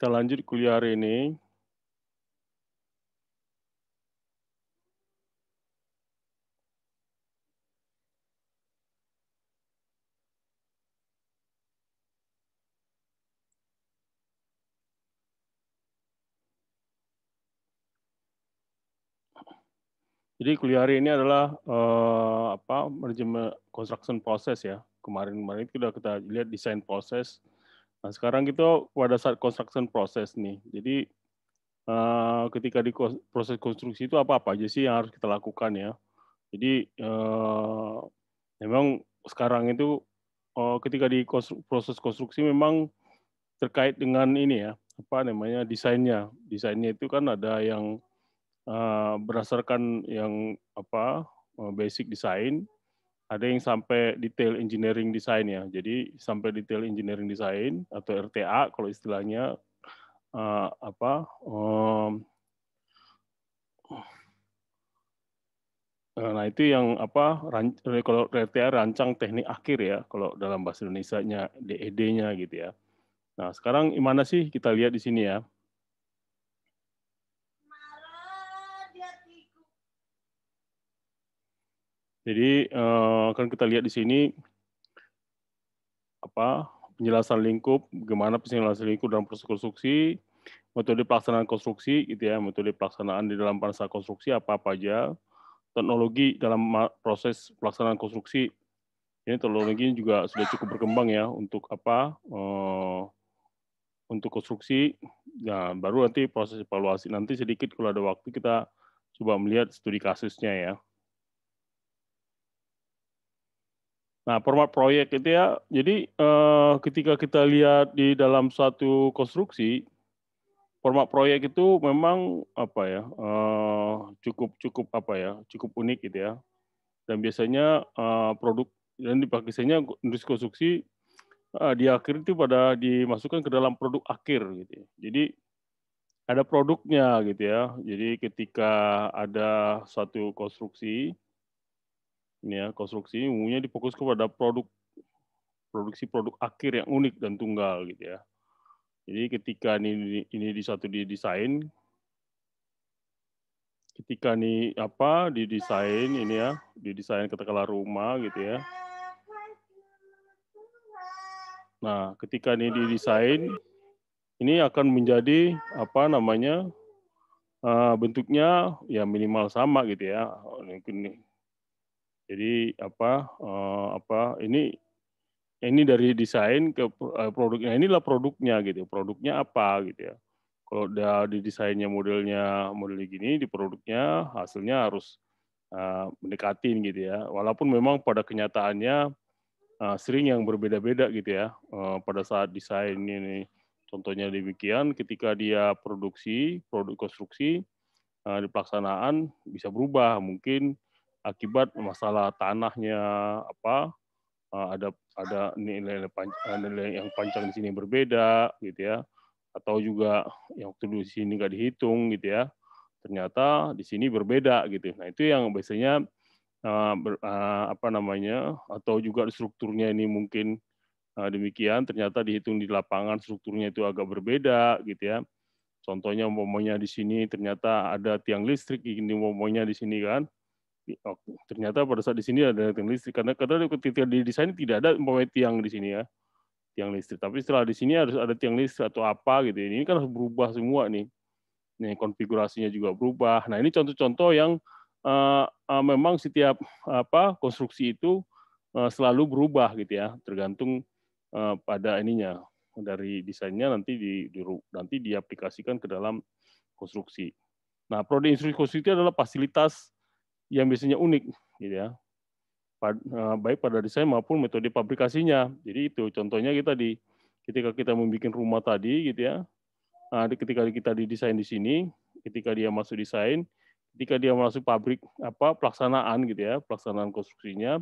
Kita lanjut kuliah hari ini. Jadi kuliah hari ini adalah uh, apa manajemen construction process ya. Kemarin-kemarin itu sudah kita lihat desain proses, Nah, sekarang kita pada saat construction proses nih. Jadi uh, ketika di proses konstruksi itu apa-apa aja sih yang harus kita lakukan ya. Jadi uh, memang sekarang itu uh, ketika di proses konstruksi memang terkait dengan ini ya, apa namanya desainnya. Desainnya itu kan ada yang uh, berdasarkan yang apa basic design ada yang sampai detail engineering design ya. Jadi sampai detail engineering design atau RTA kalau istilahnya uh, apa um, nah itu yang apa kalau RTA rancang teknik akhir ya kalau dalam bahasa Indonesia-nya DED-nya gitu ya. Nah, sekarang gimana sih kita lihat di sini ya. Jadi akan eh, kita lihat di sini apa penjelasan lingkup, bagaimana penjelasan lingkup dalam proses konstruksi, metode pelaksanaan konstruksi gitu ya, metode pelaksanaan di dalam masa konstruksi apa apa aja, teknologi dalam proses pelaksanaan konstruksi. Ini teknologi juga sudah cukup berkembang ya untuk apa eh, untuk konstruksi. Nah, baru nanti proses evaluasi nanti sedikit kalau ada waktu kita coba melihat studi kasusnya ya. Nah, format proyek itu ya. Jadi uh, ketika kita lihat di dalam satu konstruksi, format proyek itu memang apa ya eh, cukup cukup apa ya cukup unik gitu ya. Dan biasanya uh, produk dan dipakai biasanya industri konstruksi uh, di akhir itu pada dimasukkan ke dalam produk akhir gitu. Ya. Jadi ada produknya gitu ya. Jadi ketika ada satu konstruksi ini ya konstruksi umumnya difokus kepada produk produksi produk akhir yang unik dan tunggal gitu ya. Jadi ketika ini ini di satu desain, ketika ini apa di desain ini ya, di desain katakanlah rumah gitu ya. Nah, ketika ini di desain, ini akan menjadi apa namanya? Eh, bentuknya ya minimal sama gitu ya. Ini jadi apa uh, apa ini ini dari desain ke eh, produknya inilah produknya gitu. Produknya apa gitu ya. Kalau udah desainnya modelnya model gini di produknya hasilnya harus uh, mendekatin gitu ya. Walaupun memang pada kenyataannya uh, sering yang berbeda-beda gitu ya uh, pada saat desain ini. Contohnya demikian ketika dia produksi, produk konstruksi, di pelaksanaan bisa berubah. Mungkin akibat masalah tanahnya apa eh, ada ada nilai eh, nilai yang panjang di sini berbeda gitu ya atau juga yang waktu dulu di sini nggak dihitung gitu ya ternyata di sini berbeda gitu nah itu yang biasanya eh, apa namanya atau juga strukturnya ini mungkin demikian ternyata dihitung di lapangan strukturnya itu agak berbeda gitu ya contohnya momonya di sini ternyata ada tiang listrik ini momonya di sini kan Oke. Ternyata pada saat di sini ada tiang listrik karena kadang ketika di desain tidak ada umpamanya tiang di sini ya tiang listrik. Tapi setelah di sini harus ada tiang listrik atau apa gitu. Ya. Ini kan harus berubah semua nih. Nih konfigurasinya juga berubah. Nah ini contoh-contoh yang uh, uh, memang setiap apa konstruksi itu uh, selalu berubah gitu ya, tergantung uh, pada ininya dari desainnya nanti di, di nanti diaplikasikan ke dalam konstruksi. Nah, prodi instruksi konstruksi itu adalah fasilitas yang biasanya unik gitu ya eh, baik pada desain maupun metode pabrikasinya jadi itu contohnya kita di ketika kita membuat rumah tadi gitu ya nah, ketika kita didesain di sini ketika dia masuk desain ketika dia masuk pabrik apa pelaksanaan gitu ya pelaksanaan konstruksinya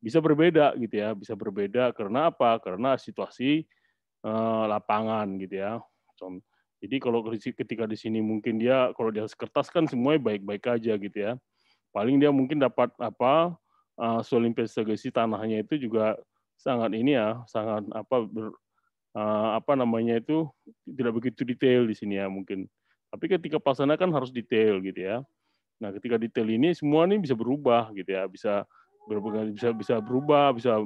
bisa berbeda gitu ya bisa berbeda karena apa karena situasi eh, lapangan gitu ya jadi kalau ketika di sini mungkin dia kalau dia kertas kan semuanya baik-baik aja gitu ya paling dia mungkin dapat apa uh, soal investigasi tanahnya itu juga sangat ini ya sangat apa ber, uh, apa namanya itu tidak begitu detail di sini ya mungkin tapi ketika pelaksana kan harus detail gitu ya nah ketika detail ini semua ini bisa berubah gitu ya bisa bisa bisa berubah bisa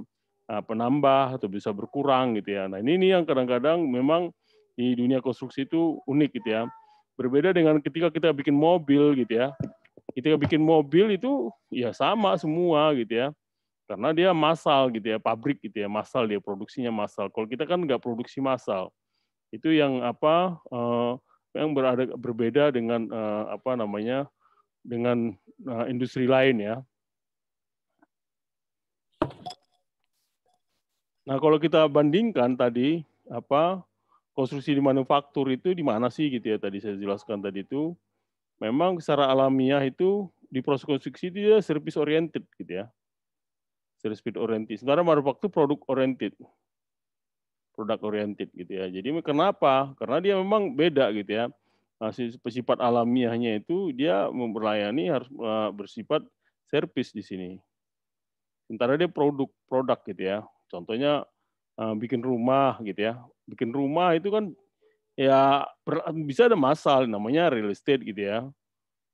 uh, penambah atau bisa berkurang gitu ya nah ini ini yang kadang-kadang memang di dunia konstruksi itu unik gitu ya berbeda dengan ketika kita bikin mobil gitu ya ketika bikin mobil itu ya sama semua gitu ya karena dia massal gitu ya pabrik gitu ya massal dia produksinya massal kalau kita kan nggak produksi massal itu yang apa eh, yang berada berbeda dengan eh, apa namanya dengan eh, industri lain ya nah kalau kita bandingkan tadi apa konstruksi di manufaktur itu di mana sih gitu ya tadi saya jelaskan tadi itu memang secara alamiah itu di proses konstruksi dia service oriented gitu ya. Service speed oriented. Sementara waktu produk oriented. Produk oriented gitu ya. Jadi kenapa? Karena dia memang beda gitu ya. Nah, sifat alamiahnya itu dia melayani harus eh, bersifat service di sini. Sementara dia produk produk gitu ya. Contohnya eh, bikin rumah gitu ya. Bikin rumah itu kan ya ber, bisa ada masal namanya real estate gitu ya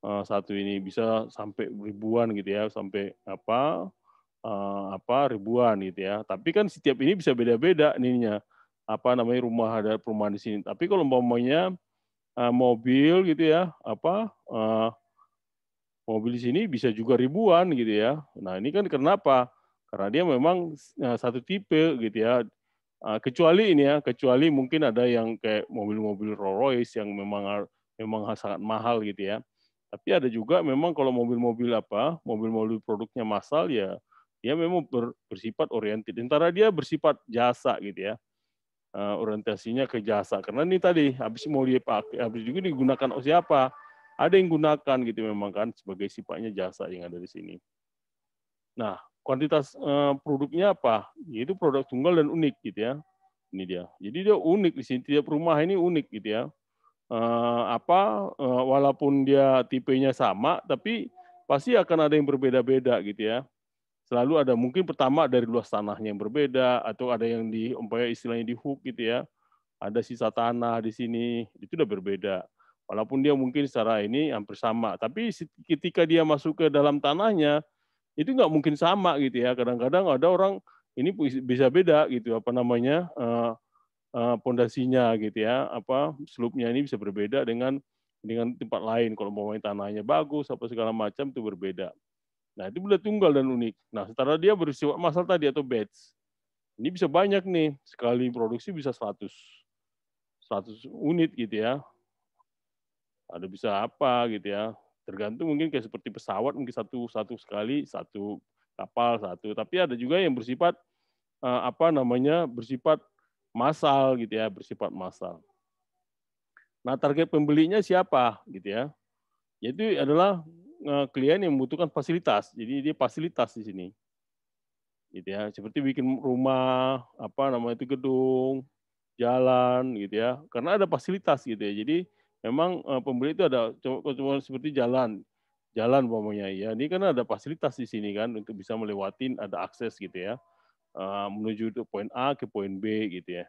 uh, satu ini bisa sampai ribuan gitu ya sampai apa uh, apa ribuan gitu ya tapi kan setiap ini bisa beda-beda ininya apa namanya rumah ada perumahan di sini tapi kalau umpamanya uh, mobil gitu ya apa uh, mobil di sini bisa juga ribuan gitu ya nah ini kan kenapa karena dia memang satu tipe gitu ya Ah, kecuali ini ya, kecuali mungkin ada yang kayak mobil-mobil Rolls Royce yang memang memang sangat mahal gitu ya. Tapi ada juga memang kalau mobil-mobil apa, mobil-mobil produknya massal ya, dia memang ber, bersifat oriented. antara dia bersifat jasa gitu ya. Ah, orientasinya ke jasa. Karena ini tadi habis mau dipakai, habis juga digunakan oleh siapa? Ada yang gunakan gitu memang kan sebagai sifatnya jasa yang ada di sini. Nah, kuantitas uh, produknya apa? Yaitu produk tunggal dan unik gitu ya. Ini dia. Jadi dia unik di sini. Tiap rumah ini unik gitu ya. Uh, apa uh, walaupun dia tipenya sama tapi pasti akan ada yang berbeda-beda gitu ya. Selalu ada mungkin pertama dari luas tanahnya yang berbeda atau ada yang di umpaya istilahnya di hook gitu ya. Ada sisa tanah di sini itu udah berbeda. Walaupun dia mungkin secara ini hampir sama, tapi ketika dia masuk ke dalam tanahnya, itu nggak mungkin sama gitu ya. Kadang-kadang ada orang ini bisa beda gitu apa namanya eh, eh, pondasinya uh, uh, gitu ya, apa slope-nya ini bisa berbeda dengan dengan tempat lain. Kalau mau main tanahnya bagus apa segala macam itu berbeda. Nah, itu benda tunggal dan unik. Nah, setelah dia bersifat masal tadi atau beds Ini bisa banyak nih, sekali produksi bisa 100. 100 unit gitu ya. Ada bisa apa gitu ya tergantung mungkin kayak seperti pesawat mungkin satu satu sekali satu kapal satu tapi ada juga yang bersifat eh, apa namanya bersifat massal gitu ya bersifat massal nah target pembelinya siapa gitu ya yaitu adalah eh, klien yang membutuhkan fasilitas jadi dia fasilitas di sini gitu ya seperti bikin rumah apa namanya itu gedung jalan gitu ya karena ada fasilitas gitu ya jadi memang uh, pembeli itu ada kecuali seperti jalan, jalan umpamanya ya. Ini kan ada fasilitas di sini kan untuk bisa melewati ada akses gitu ya. Uh, menuju untuk poin A ke poin B gitu ya.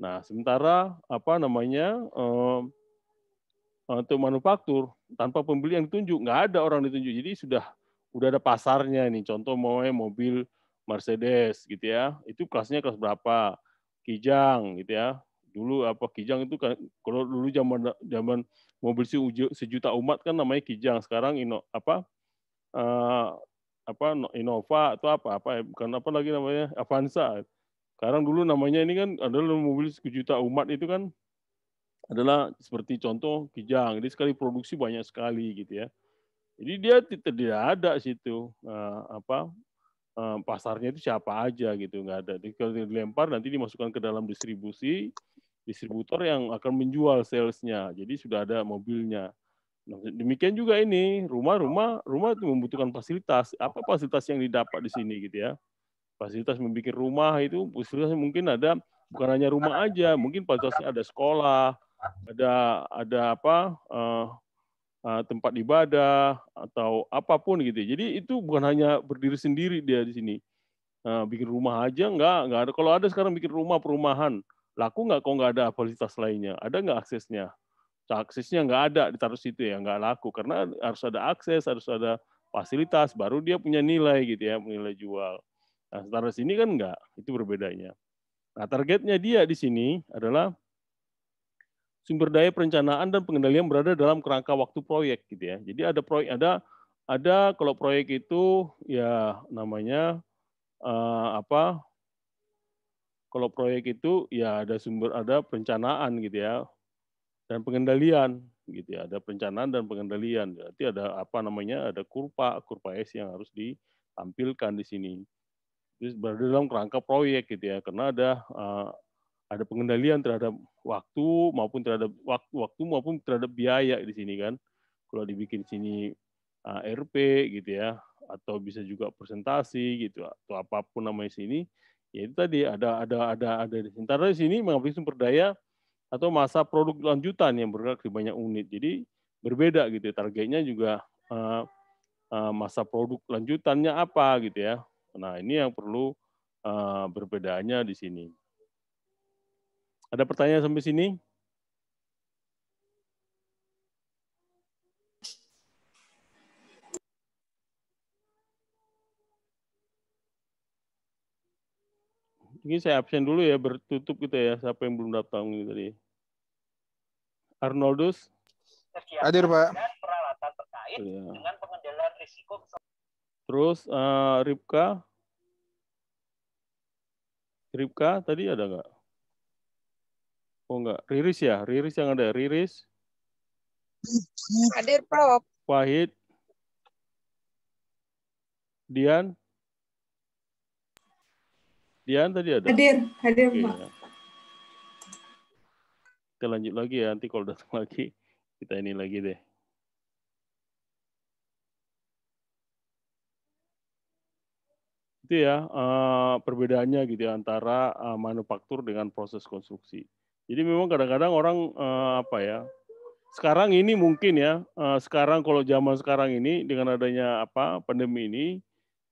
Nah, sementara apa namanya uh, untuk manufaktur tanpa pembeli yang ditunjuk nggak ada orang ditunjuk. Jadi sudah udah ada pasarnya ini. Contoh mau mobil Mercedes gitu ya. Itu kelasnya kelas berapa? Kijang gitu ya dulu apa Kijang itu kan kalau dulu zaman zaman mobil sejuta umat kan namanya Kijang sekarang ino apa uh, apa Innova atau apa apa eh, bukan apa lagi namanya Avanza sekarang dulu namanya ini kan adalah mobil sejuta umat itu kan adalah seperti contoh Kijang jadi sekali produksi banyak sekali gitu ya jadi dia tidak ada situ uh, apa pasarnya itu siapa aja gitu nggak ada. Jadi kalau dilempar nanti dimasukkan ke dalam distribusi distributor yang akan menjual salesnya. Jadi sudah ada mobilnya. Nah, demikian juga ini rumah-rumah rumah itu membutuhkan fasilitas. Apa fasilitas yang didapat di sini gitu ya? Fasilitas membuat rumah itu fasilitas mungkin ada bukan hanya rumah aja, mungkin fasilitasnya ada sekolah, ada ada apa uh, uh, tempat ibadah atau apapun gitu. Jadi itu bukan hanya berdiri sendiri dia di sini. Uh, bikin rumah aja nggak nggak ada. Kalau ada sekarang bikin rumah perumahan laku nggak kok nggak ada fasilitas lainnya? Ada nggak aksesnya? Nah, aksesnya nggak ada, ditaruh situ ya, nggak laku. Karena harus ada akses, harus ada fasilitas, baru dia punya nilai gitu ya, nilai jual. Nah, taruh sini kan nggak, itu berbedanya. Nah, targetnya dia di sini adalah sumber daya perencanaan dan pengendalian berada dalam kerangka waktu proyek gitu ya. Jadi ada proyek ada ada kalau proyek itu ya namanya uh, apa kalau proyek itu ya ada sumber ada perencanaan gitu ya dan pengendalian gitu ya ada perencanaan dan pengendalian berarti ada apa namanya ada kurpa kurva S yang harus ditampilkan di sini terus berada dalam kerangka proyek gitu ya karena ada uh, ada pengendalian terhadap waktu maupun terhadap waktu waktu maupun terhadap biaya di sini kan kalau dibikin sini uh, eh, RP gitu ya atau bisa juga presentasi gitu atau apapun namanya sini ya itu tadi ada ada ada ada di sini. di sini mengambil sumber daya atau masa produk lanjutan yang bergerak di banyak unit. Jadi berbeda gitu ya, Targetnya juga uh, uh, masa produk lanjutannya apa gitu ya. Nah ini yang perlu uh, eh, berbedanya di sini. Ada pertanyaan sampai sini? Mungkin saya absen dulu ya, bertutup gitu ya, siapa yang belum datang ini gitu tadi. Arnoldus. Hadir, Pak. Dan peralatan terkait iya. dengan pengendalian risiko Terus uh, Ripka. Ripka tadi ada nggak? Oh enggak, Riris ya? Riris yang ada, ya? Riris. Hadir, Prof. Wahid. Dian. Dian tadi ada? Hadir, hadir okay, Pak. Ya. Kita lanjut lagi ya, nanti kalau datang lagi kita ini lagi deh. Itu ya eh, perbedaannya gitu ya, antara eh, manufaktur dengan proses konstruksi. Jadi memang kadang-kadang orang eh, apa ya sekarang ini mungkin ya sekarang kalau zaman sekarang ini dengan adanya apa pandemi ini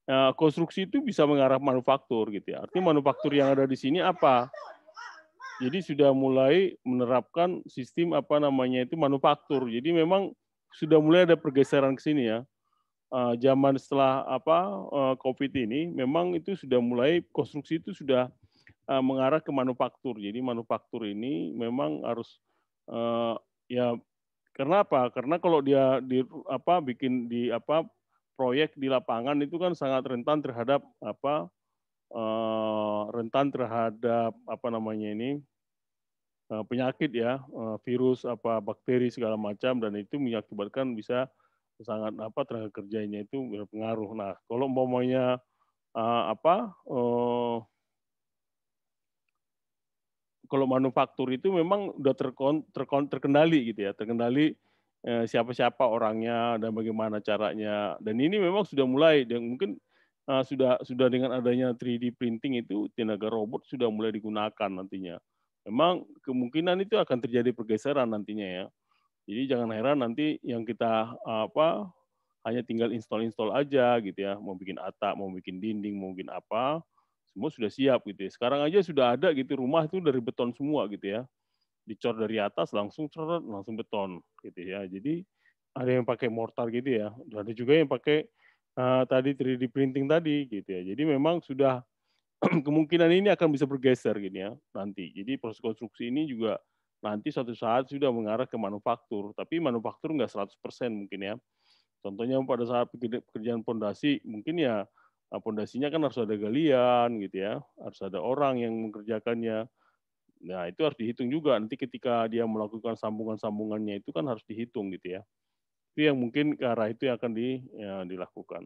Nah, konstruksi itu bisa mengarah manufaktur gitu ya. Artinya manufaktur yang ada di sini apa? Jadi sudah mulai menerapkan sistem apa namanya itu manufaktur. Jadi memang sudah mulai ada pergeseran ke sini ya. Uh, zaman setelah apa uh, COVID ini memang itu sudah mulai konstruksi itu sudah uh, mengarah ke manufaktur. Jadi manufaktur ini memang harus uh, ya karena apa? Karena kalau dia di apa bikin di apa proyek di lapangan itu kan sangat rentan terhadap apa eh, rentan terhadap apa namanya ini eh, penyakit ya eh, virus apa bakteri segala macam dan itu mengakibatkan bisa sangat apa tenaga kerjanya itu berpengaruh. Nah kalau umpamanya apa kalau manufaktur itu memang sudah terkon, terkendali gitu ya terkendali Eh, siapa-siapa orangnya dan bagaimana caranya. Dan ini memang sudah mulai dan mungkin uh, sudah sudah dengan adanya 3D printing itu tenaga robot sudah mulai digunakan nantinya. Memang kemungkinan itu akan terjadi pergeseran nantinya ya. Jadi jangan heran nanti yang kita apa hanya tinggal install-install aja gitu ya, mau bikin atap, mau bikin dinding, mau bikin apa, semua sudah siap gitu ya. Sekarang aja sudah ada gitu rumah itu dari beton semua gitu ya dicor dari atas langsung ceret langsung beton gitu ya. Jadi ada yang pakai mortar gitu ya. Ada juga yang pakai uh, tadi 3D printing tadi gitu ya. Jadi memang sudah kemungkinan ini akan bisa bergeser gitu ya nanti. Jadi proses konstruksi ini juga nanti suatu saat sudah mengarah ke manufaktur, tapi manufaktur nggak 100% mungkin ya. Contohnya pada saat pekerjaan pondasi mungkin ya eh, pondasinya kan harus ada galian gitu ya, harus ada orang yang mengerjakannya. Nah, itu harus dihitung juga. Nanti ketika dia melakukan sambungan-sambungannya itu kan harus dihitung gitu ya. Itu yang mungkin ke arah itu yang akan di, ya, dilakukan.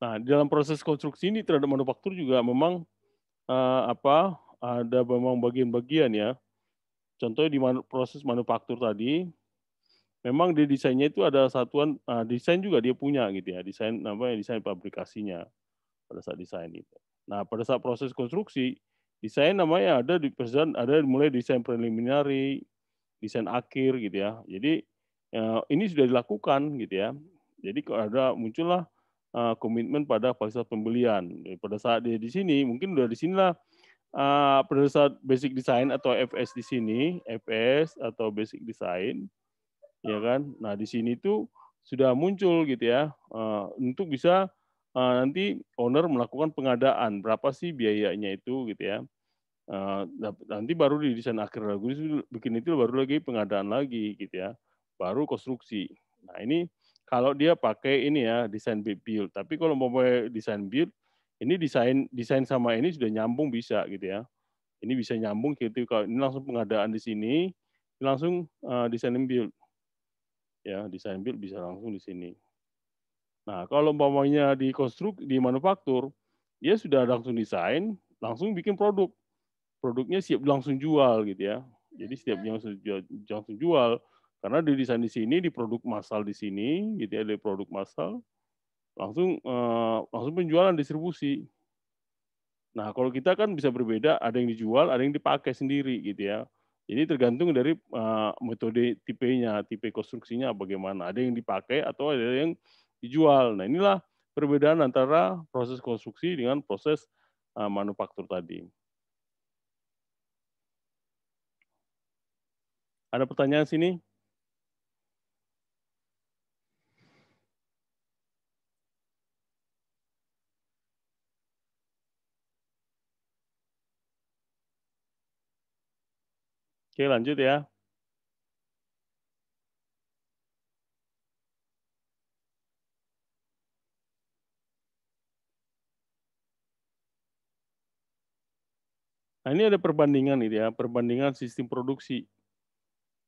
Nah, dalam proses konstruksi ini terhadap manufaktur juga memang uh, apa ada memang bagian-bagian ya. Contohnya di man proses manufaktur tadi, memang di desainnya itu ada satuan uh, desain juga dia punya gitu ya, desain namanya desain pabrikasinya pada saat desain itu. Nah, pada saat proses konstruksi, desain namanya ada di present, ada mulai desain preliminary, desain akhir gitu ya. Jadi eh, ini sudah dilakukan gitu ya. Jadi kalau ada muncullah eh, komitmen pada fasilitas pembelian. Jadi, pada saat dia di sini, mungkin sudah di sinilah uh, pada saat basic design atau FS di sini, FS atau basic design, ya kan? Nah di sini tuh sudah muncul gitu ya untuk bisa uh, nanti owner melakukan pengadaan berapa sih biayanya itu gitu ya uh, nanti baru di desain akhir lagu bikin itu baru lagi pengadaan lagi gitu ya baru konstruksi nah ini kalau dia pakai ini ya desain build tapi kalau mau pakai desain build ini desain desain sama ini sudah nyambung bisa gitu ya ini bisa nyambung gitu kalau ini langsung pengadaan di sini langsung uh, eh, desain build ya desain build bisa langsung di sini Nah, kalau umpamanya di konstruk di manufaktur, dia sudah langsung desain, langsung bikin produk. Produknya siap langsung jual gitu ya. Jadi setiap yang hmm. langsung jual karena di desain di sini, di produk massal di sini, gitu ya, di produk massal langsung eh, langsung penjualan distribusi. Nah, kalau kita kan bisa berbeda, ada yang dijual, ada yang dipakai sendiri gitu ya. Jadi tergantung dari uh, metode nya tipe konstruksinya bagaimana. Ada yang dipakai atau ada yang dijual. Nah inilah perbedaan antara proses konstruksi dengan proses uh, manufaktur tadi. Ada pertanyaan sini? Oke, lanjut ya. Nah ini ada perbandingan itu ya, perbandingan sistem produksi.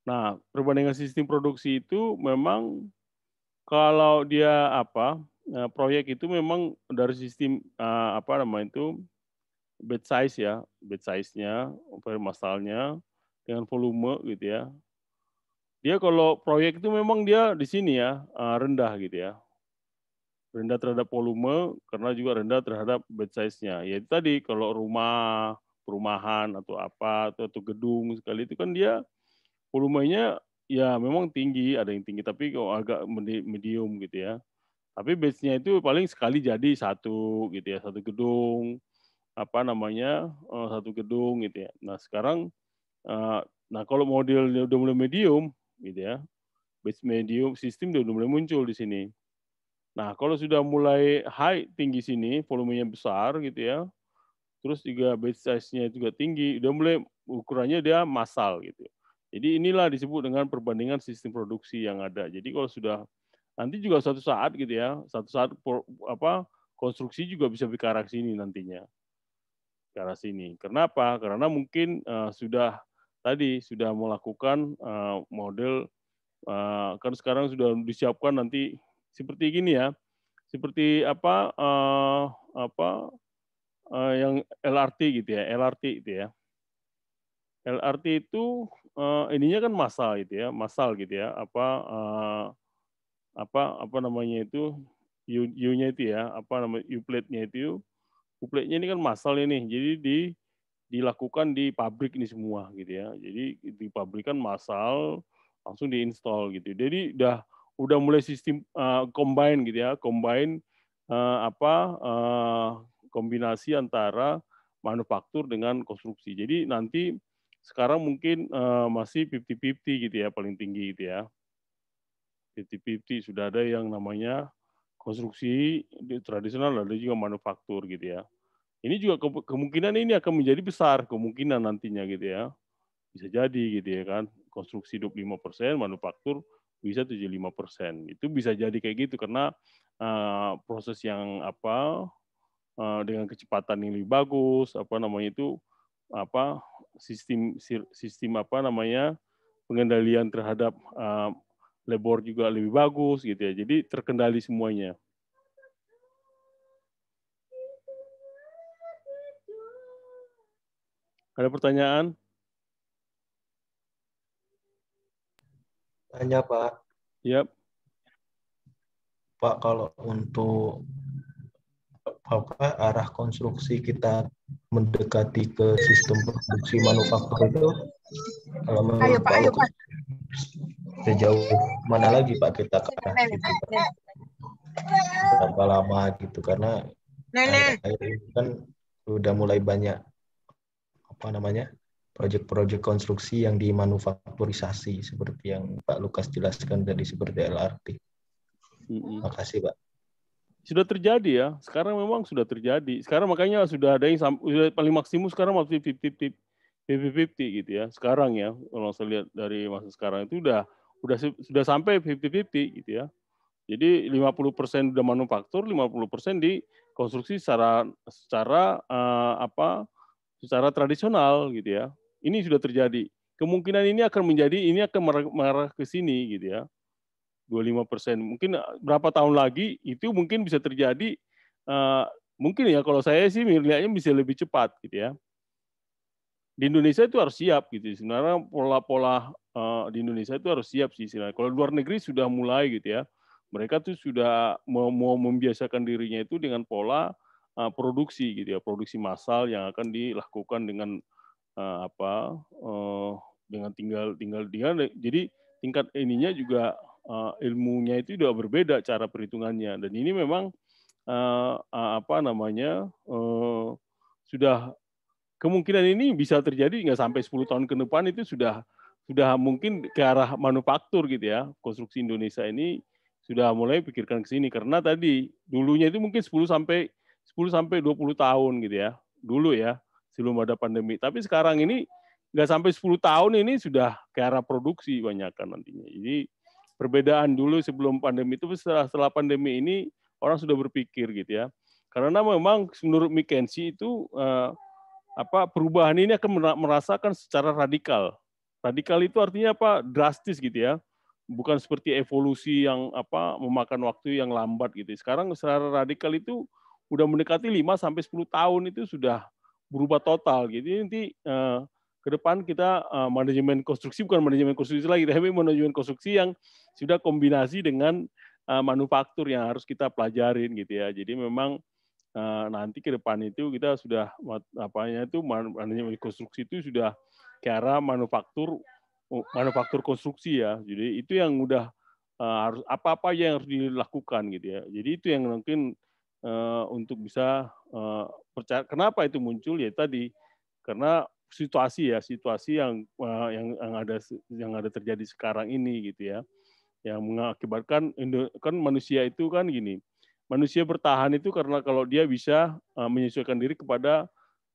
Nah perbandingan sistem produksi itu memang kalau dia apa eh, proyek itu memang dari sistem eh, apa namanya itu bed size ya, bed size-nya, masalnya dengan volume gitu ya. Dia kalau proyek itu memang dia di sini ya eh, rendah gitu ya. Rendah terhadap volume karena juga rendah terhadap bed size-nya. ya tadi kalau rumah perumahan atau apa atau, atau gedung sekali itu kan dia volumenya ya memang tinggi ada yang tinggi tapi kalau agak medium gitu ya tapi base-nya itu paling sekali jadi satu gitu ya satu gedung apa namanya eh, satu gedung gitu ya nah sekarang eh, nah kalau model udah mulai medium gitu ya base medium sistem udah mulai muncul di sini nah kalau sudah mulai high tinggi sini volumenya besar gitu ya terus juga batch size-nya juga tinggi, udah mulai ukurannya dia massal gitu. Jadi inilah disebut dengan perbandingan sistem produksi yang ada. Jadi kalau sudah nanti juga suatu saat gitu ya, suatu saat apa konstruksi juga bisa ke sini nantinya. Ke arah sini. Kenapa? Karena mungkin uh, sudah tadi sudah melakukan uh, model uh, kan sekarang sudah disiapkan nanti seperti gini ya. Seperti apa uh, apa uh, yang LRT gitu ya, LRT gitu ya. itu ya. LRT itu uh, eh, ininya kan masal gitu ya, masal gitu ya. Apa uh, apa apa namanya itu U-nya itu ya, apa nama U nya itu. U nya ini kan masal ini. Jadi di dilakukan di pabrik ini semua gitu ya. Jadi di pabrik kan masal langsung diinstal gitu. Jadi udah udah mulai sistem uh, combine gitu ya, combine uh, apa uh, kombinasi antara manufaktur dengan konstruksi. Jadi nanti sekarang mungkin uh, masih 50-50 gitu ya paling tinggi gitu ya. 50-50 sudah ada yang namanya konstruksi tradisional ada juga manufaktur gitu ya. Ini juga ke kemungkinan ini akan menjadi besar kemungkinan nantinya gitu ya. Bisa jadi gitu ya kan. Konstruksi 25%, manufaktur bisa 75%. Itu bisa jadi kayak gitu karena uh, proses yang apa Eh, dengan kecepatan yang lebih bagus apa namanya itu apa sistem sistem apa namanya pengendalian terhadap uh, labor juga lebih bagus gitu ya jadi terkendali semuanya ada pertanyaan tanya pak yep. pak kalau untuk apa arah konstruksi kita mendekati ke sistem produksi manufaktur itu kalau menurut ayo, Pak, ayo, Pak. sejauh mana lagi Pak kita ke arah itu berapa lama gitu karena Nenek. Akhir, ini kan udah mulai banyak apa namanya proyek-proyek konstruksi yang dimanufakturisasi seperti yang Pak Lukas jelaskan tadi seperti LRT. Terima kasih Pak sudah terjadi ya. Sekarang memang sudah terjadi. Sekarang makanya sudah ada yang sudah paling maksimum sekarang masih 50 50 gitu ya. Sekarang ya kalau saya lihat dari masa sekarang itu sudah sudah sudah sampai 50-50 gitu ya. Jadi 50% sudah manufaktur, 50% di konstruksi secara secara uh, apa? secara tradisional gitu ya. Ini sudah terjadi. Kemungkinan ini akan menjadi ini akan mengarah ke sini gitu ya. 25 persen. Mungkin eh, berapa tahun lagi itu mungkin bisa terjadi. Uh, mungkin ya kalau saya sih melihatnya bisa lebih cepat gitu ya. Di Indonesia itu harus siap gitu. Sebenarnya pola-pola uh, di Indonesia itu harus siap sih. Sebenarnya. Kalau luar negeri sudah mulai gitu ya. Mereka tuh sudah mau, mau membiasakan dirinya itu dengan pola uh, produksi gitu ya, produksi massal yang akan dilakukan dengan uh, apa? Uh, dengan tinggal tinggal dia. Jadi tingkat ininya juga uh, ilmunya itu sudah berbeda cara perhitungannya dan ini memang uh, apa namanya uh, sudah kemungkinan ini bisa terjadi nggak sampai 10 tahun ke depan itu sudah sudah mungkin ke arah manufaktur gitu ya konstruksi Indonesia ini sudah mulai pikirkan ke sini karena tadi dulunya itu mungkin 10 sampai 10 sampai 20 tahun gitu ya dulu ya sebelum ada pandemi tapi sekarang ini nggak sampai 10 tahun ini sudah ke arah produksi banyak kan nantinya jadi perbedaan dulu sebelum pandemi itu setelah setelah pandemi ini orang sudah berpikir gitu ya. Karena memang menurut McKenzie itu uh, apa perubahan ini akan merasakan secara radikal. Radikal itu artinya apa? Drastis gitu ya. Bukan seperti evolusi yang apa memakan waktu yang lambat gitu. Sekarang secara radikal itu udah mendekati 5 sampai sepuluh tahun itu sudah berubah total gitu. Nanti uh, ke depan kita uh, manajemen konstruksi bukan manajemen konstruksi lagi tapi manajemen konstruksi yang sudah kombinasi dengan uh, manufaktur yang harus kita pelajarin gitu ya. Jadi memang uh, nanti ke depan itu kita sudah apanya itu mananya konstruksi itu sudah ke arah manufaktur manufaktur konstruksi ya. Jadi itu yang udah uh, harus apa-apa yang harus dilakukan gitu ya. Jadi itu yang mungkin uh, untuk bisa uh, percaya kenapa itu muncul ya tadi karena situasi ya situasi yang, yang ada yang ada terjadi sekarang ini gitu ya yang mengakibatkan kan manusia itu kan gini manusia bertahan itu karena kalau dia bisa eh, menyesuaikan diri kepada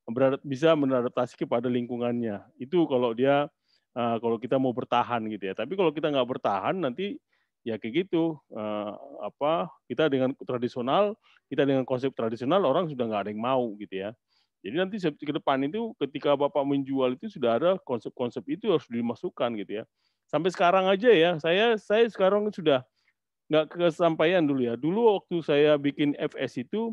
beradap, bisa beradaptasi kepada lingkungannya itu kalau dia eh, kalau kita mau bertahan gitu ya tapi kalau kita nggak bertahan nanti ya kayak gitu eh, apa kita dengan tradisional kita dengan konsep tradisional orang sudah nggak ada yang mau gitu ya jadi nanti ke depan itu ketika bapak menjual itu sudah ada konsep-konsep itu harus dimasukkan gitu ya sampai sekarang aja ya saya saya sekarang sudah nggak kesampaian dulu ya dulu waktu saya bikin FS itu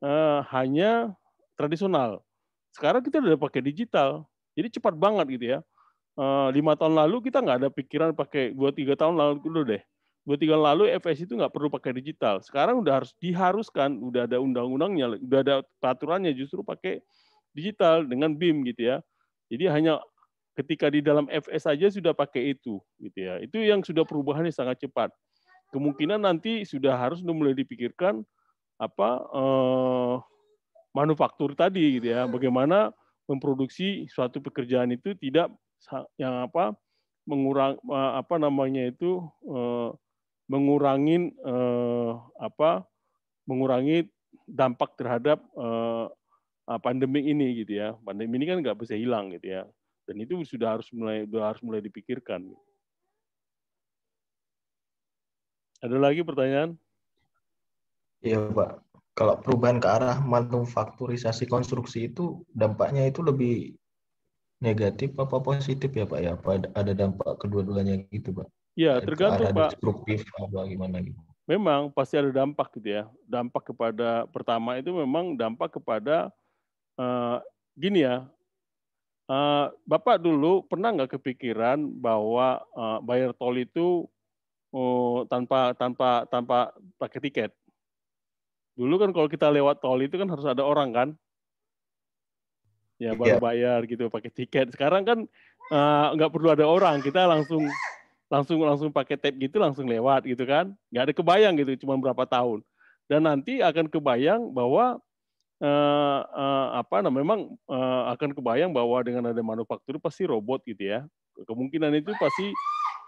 eh, hanya tradisional sekarang kita udah pakai digital jadi cepat banget gitu ya eh, lima uh, tahun lalu kita nggak ada pikiran pakai dua tiga tahun lalu dulu deh dua tiga tahun lalu FS itu nggak perlu pakai digital. Sekarang udah harus diharuskan, udah ada undang-undangnya, udah ada peraturannya justru pakai digital dengan BIM gitu ya. Jadi hanya ketika di dalam FS saja sudah pakai itu gitu ya itu yang sudah perubahannya sangat cepat kemungkinan nanti sudah harus mulai dipikirkan apa eh, manufaktur tadi gitu ya bagaimana memproduksi suatu pekerjaan itu tidak yang apa mengurang apa namanya itu eh, mengurangi eh, apa mengurangi dampak terhadap eh, eh, pandemi ini gitu ya pandemi ini kan nggak bisa hilang gitu ya dan itu sudah harus mulai sudah harus mulai dipikirkan ada lagi pertanyaan iya pak kalau perubahan ke arah manufakturisasi konstruksi itu dampaknya itu lebih negatif apa positif ya pak ya apa ada dampak kedua-duanya gitu pak ya tergantung pak destruktif atau gimana gitu memang pasti ada dampak gitu ya dampak kepada pertama itu memang dampak kepada uh, gini ya Eh, Bapak dulu pernah nggak kepikiran bahwa uh, bayar tol itu uh, tanpa tanpa tanpa pakai tiket? Dulu kan kalau kita lewat tol itu kan harus ada orang kan? Ya baru iya. bayar gitu pakai tiket. Sekarang kan uh, nggak perlu ada orang, kita langsung langsung langsung pakai tap gitu langsung lewat gitu kan? Nggak ada kebayang gitu, cuma berapa tahun. Dan nanti akan kebayang bahwa uh, uh, apa nah memang uh, akan kebayang bahwa dengan ada manufaktur pasti robot gitu ya. Kemungkinan itu pasti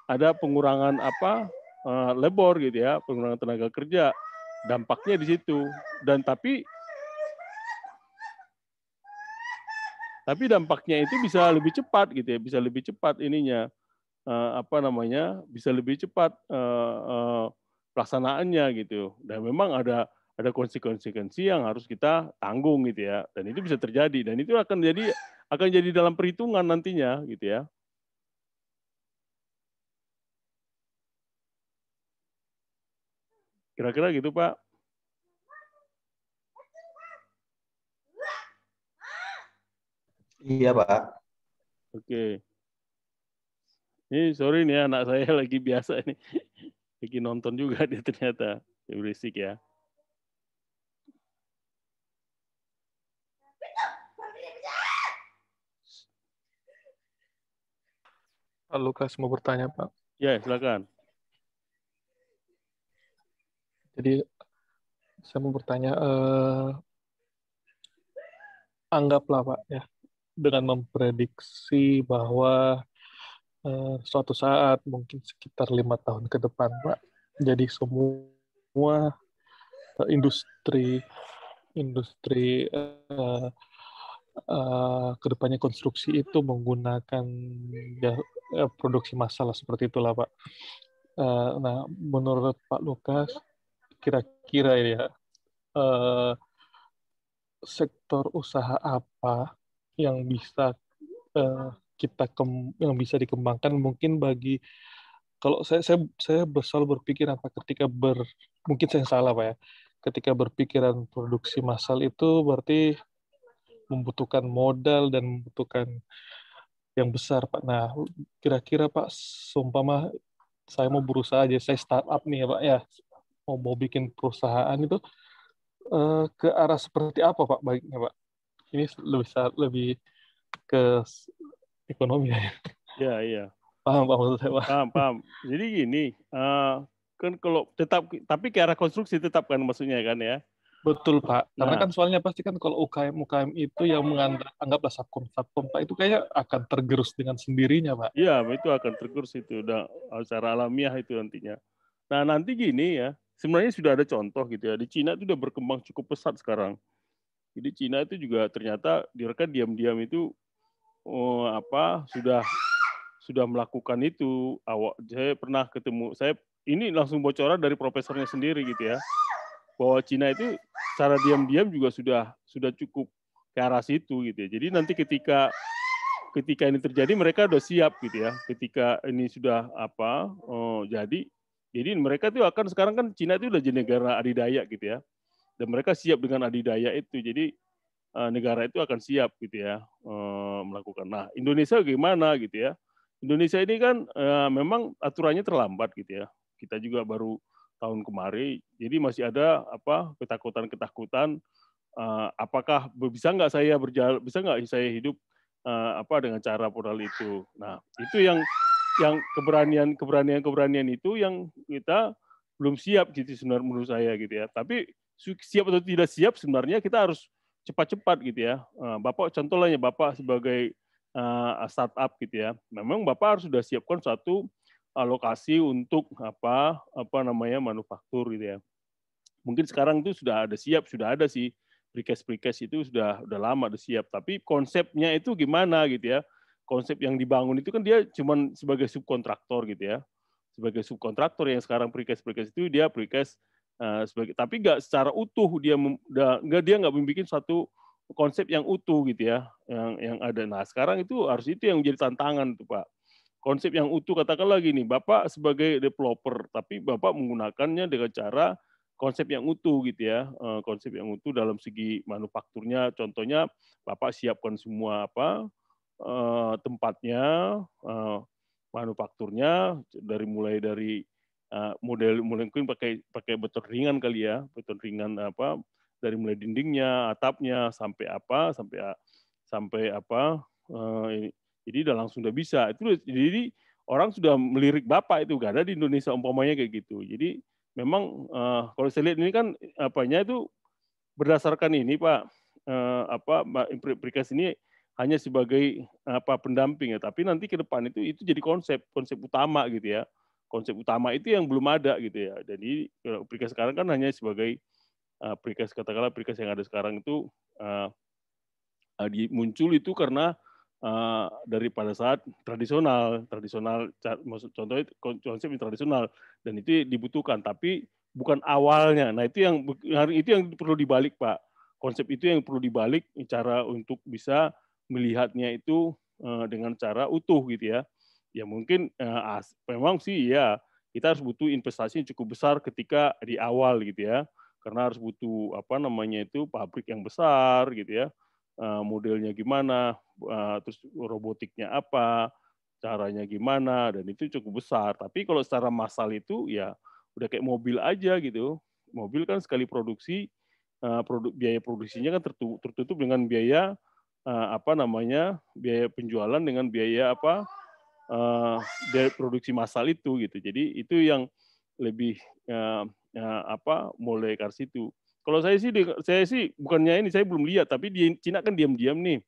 ada pengurangan apa uh, labor gitu ya, pengurangan tenaga kerja. Dampaknya di situ. Dan tapi tapi dampaknya itu bisa lebih cepat gitu ya, bisa lebih cepat ininya uh, apa namanya bisa lebih cepat uh, uh, pelaksanaannya gitu. Dan memang ada ada konsekuensi-konsekuensi yang harus kita tanggung gitu ya. Dan itu bisa terjadi dan itu akan jadi akan jadi dalam perhitungan nantinya gitu ya. Kira-kira gitu, Pak. Iya, Pak. Oke. Ini sorry nih anak saya lagi biasa ini. Lagi nonton juga dia ternyata. Berisik ya. Pak Lukas mau bertanya, Pak. Ya, silakan. Jadi saya mau bertanya, eh, anggaplah Pak ya, dengan memprediksi bahwa eh, suatu saat mungkin sekitar lima tahun ke depan Pak, jadi semua industri industri eh, eh, kedepannya konstruksi itu menggunakan ya, Eh, produksi massal seperti itulah Pak. Eh, nah, menurut Pak Lukas, kira-kira ya eh, sektor usaha apa yang bisa kita kem, yang bisa dikembangkan mungkin bagi kalau saya saya saya selalu berpikir apa ketika ber mungkin saya salah pak ya ketika berpikiran produksi massal itu berarti membutuhkan modal dan membutuhkan yang besar Pak. Nah, kira-kira Pak, seumpama saya mau berusaha aja, saya startup nih ya Pak ya, mau mau bikin perusahaan itu eh, ke arah seperti apa Pak baiknya Pak? Ini lebih lebih ke ekonomi ya. Ya iya. Paham Pak maksud saya Pak. Paham paham. Jadi gini, uh, kan kalau tetap tapi ke arah konstruksi tetap kan maksudnya kan ya Betul Pak, karena nah. kan soalnya pasti kan kalau UKM UKM itu yang menganggaplah sabkom sabkom Pak itu kayaknya akan tergerus dengan sendirinya Pak. Iya, itu akan tergerus itu udah uh, secara alamiah itu nantinya. Nah nanti gini ya, sebenarnya sudah ada contoh gitu ya di Cina itu sudah berkembang cukup pesat sekarang. Jadi Cina itu juga ternyata mereka diam-diam itu oh, apa sudah sudah melakukan itu awak saya pernah ketemu saya ini langsung bocoran dari profesornya sendiri gitu ya bahwa Cina itu secara diam-diam juga sudah sudah cukup ke arah situ gitu ya. Jadi nanti ketika ketika ini terjadi mereka sudah siap gitu ya. Ketika ini sudah apa oh, jadi jadi mereka itu akan sekarang kan Cina itu udah jadi negara adidaya gitu ya. Dan mereka siap dengan adidaya itu. Jadi eh, negara itu akan siap gitu ya eh, melakukan. Nah, Indonesia gimana gitu ya? Indonesia ini kan eh, memang aturannya terlambat gitu ya. Kita juga baru tahun kemarin. Jadi masih ada apa ketakutan-ketakutan uh, apakah bisa nggak saya berjalan bisa nggak saya hidup uh, apa dengan cara portal itu. Nah, itu yang yang keberanian keberanian keberanian itu yang kita belum siap gitu sebenarnya menurut saya gitu ya. Tapi siap atau tidak siap sebenarnya kita harus cepat-cepat gitu ya. Eh, Bapak contohnya Bapak sebagai startup gitu ya. Memang Bapak harus sudah siapkan satu alokasi untuk apa apa namanya manufaktur gitu ya. Mungkin sekarang itu sudah ada siap, sudah ada sih prikes-prikes itu sudah sudah lama ada siap, tapi konsepnya itu gimana gitu ya. Konsep yang dibangun itu kan dia cuman sebagai subkontraktor gitu ya. Sebagai subkontraktor yang sekarang prikes-prikes itu dia prikes uh, sebagai tapi nggak secara utuh dia nggak dia nggak membuat satu konsep yang utuh gitu ya yang yang ada nah sekarang itu harus itu yang menjadi tantangan tuh pak konsep yang utuh katakanlah gini, Bapak sebagai developer, tapi Bapak menggunakannya dengan cara konsep yang utuh gitu ya, eh, konsep yang utuh dalam segi manufakturnya. Contohnya Bapak siapkan semua apa eh, tempatnya, eh, manufakturnya dari mulai dari model mulai mungkin pakai pakai beton ringan kali ya, beton ringan apa dari mulai dindingnya, atapnya sampai apa sampai sampai apa ini jadi udah langsung udah bisa. Itu jadi orang sudah melirik bapak itu gak ada di Indonesia umpamanya kayak gitu. Jadi memang uh, kalau saya lihat ini kan apanya itu berdasarkan ini Pak uh, apa implikasi ini hanya sebagai apa pendamping ya, tapi nanti ke depan itu itu jadi konsep konsep utama gitu ya. Konsep utama itu yang belum ada gitu ya. Jadi kalau aplikasi sekarang kan hanya sebagai aplikasi eh, katakanlah aplikasi yang ada sekarang itu uh, muncul itu karena uh, dari pada saat tradisional, tradisional contohnya konsep tradisional dan itu dibutuhkan tapi bukan awalnya. Nah, itu yang hari itu yang perlu dibalik, Pak. Konsep itu yang perlu dibalik cara untuk bisa melihatnya itu eh, dengan cara utuh gitu ya. Ya mungkin uh, as, memang sih ya kita harus butuh investasi yang cukup besar ketika di awal gitu ya. Karena harus butuh apa namanya itu pabrik yang besar gitu ya Eh, modelnya gimana, eh, terus robotiknya apa, caranya gimana, dan itu cukup besar. Tapi kalau secara massal itu ya udah kayak mobil aja gitu. Mobil kan sekali produksi, eh, produk biaya produksinya kan tertutup dengan biaya apa namanya biaya penjualan dengan biaya apa dari produksi massal itu gitu. Jadi itu yang lebih apa mulai dari situ. Kalau saya sih saya sih bukannya ini saya belum lihat tapi di Cina kan diam-diam nih.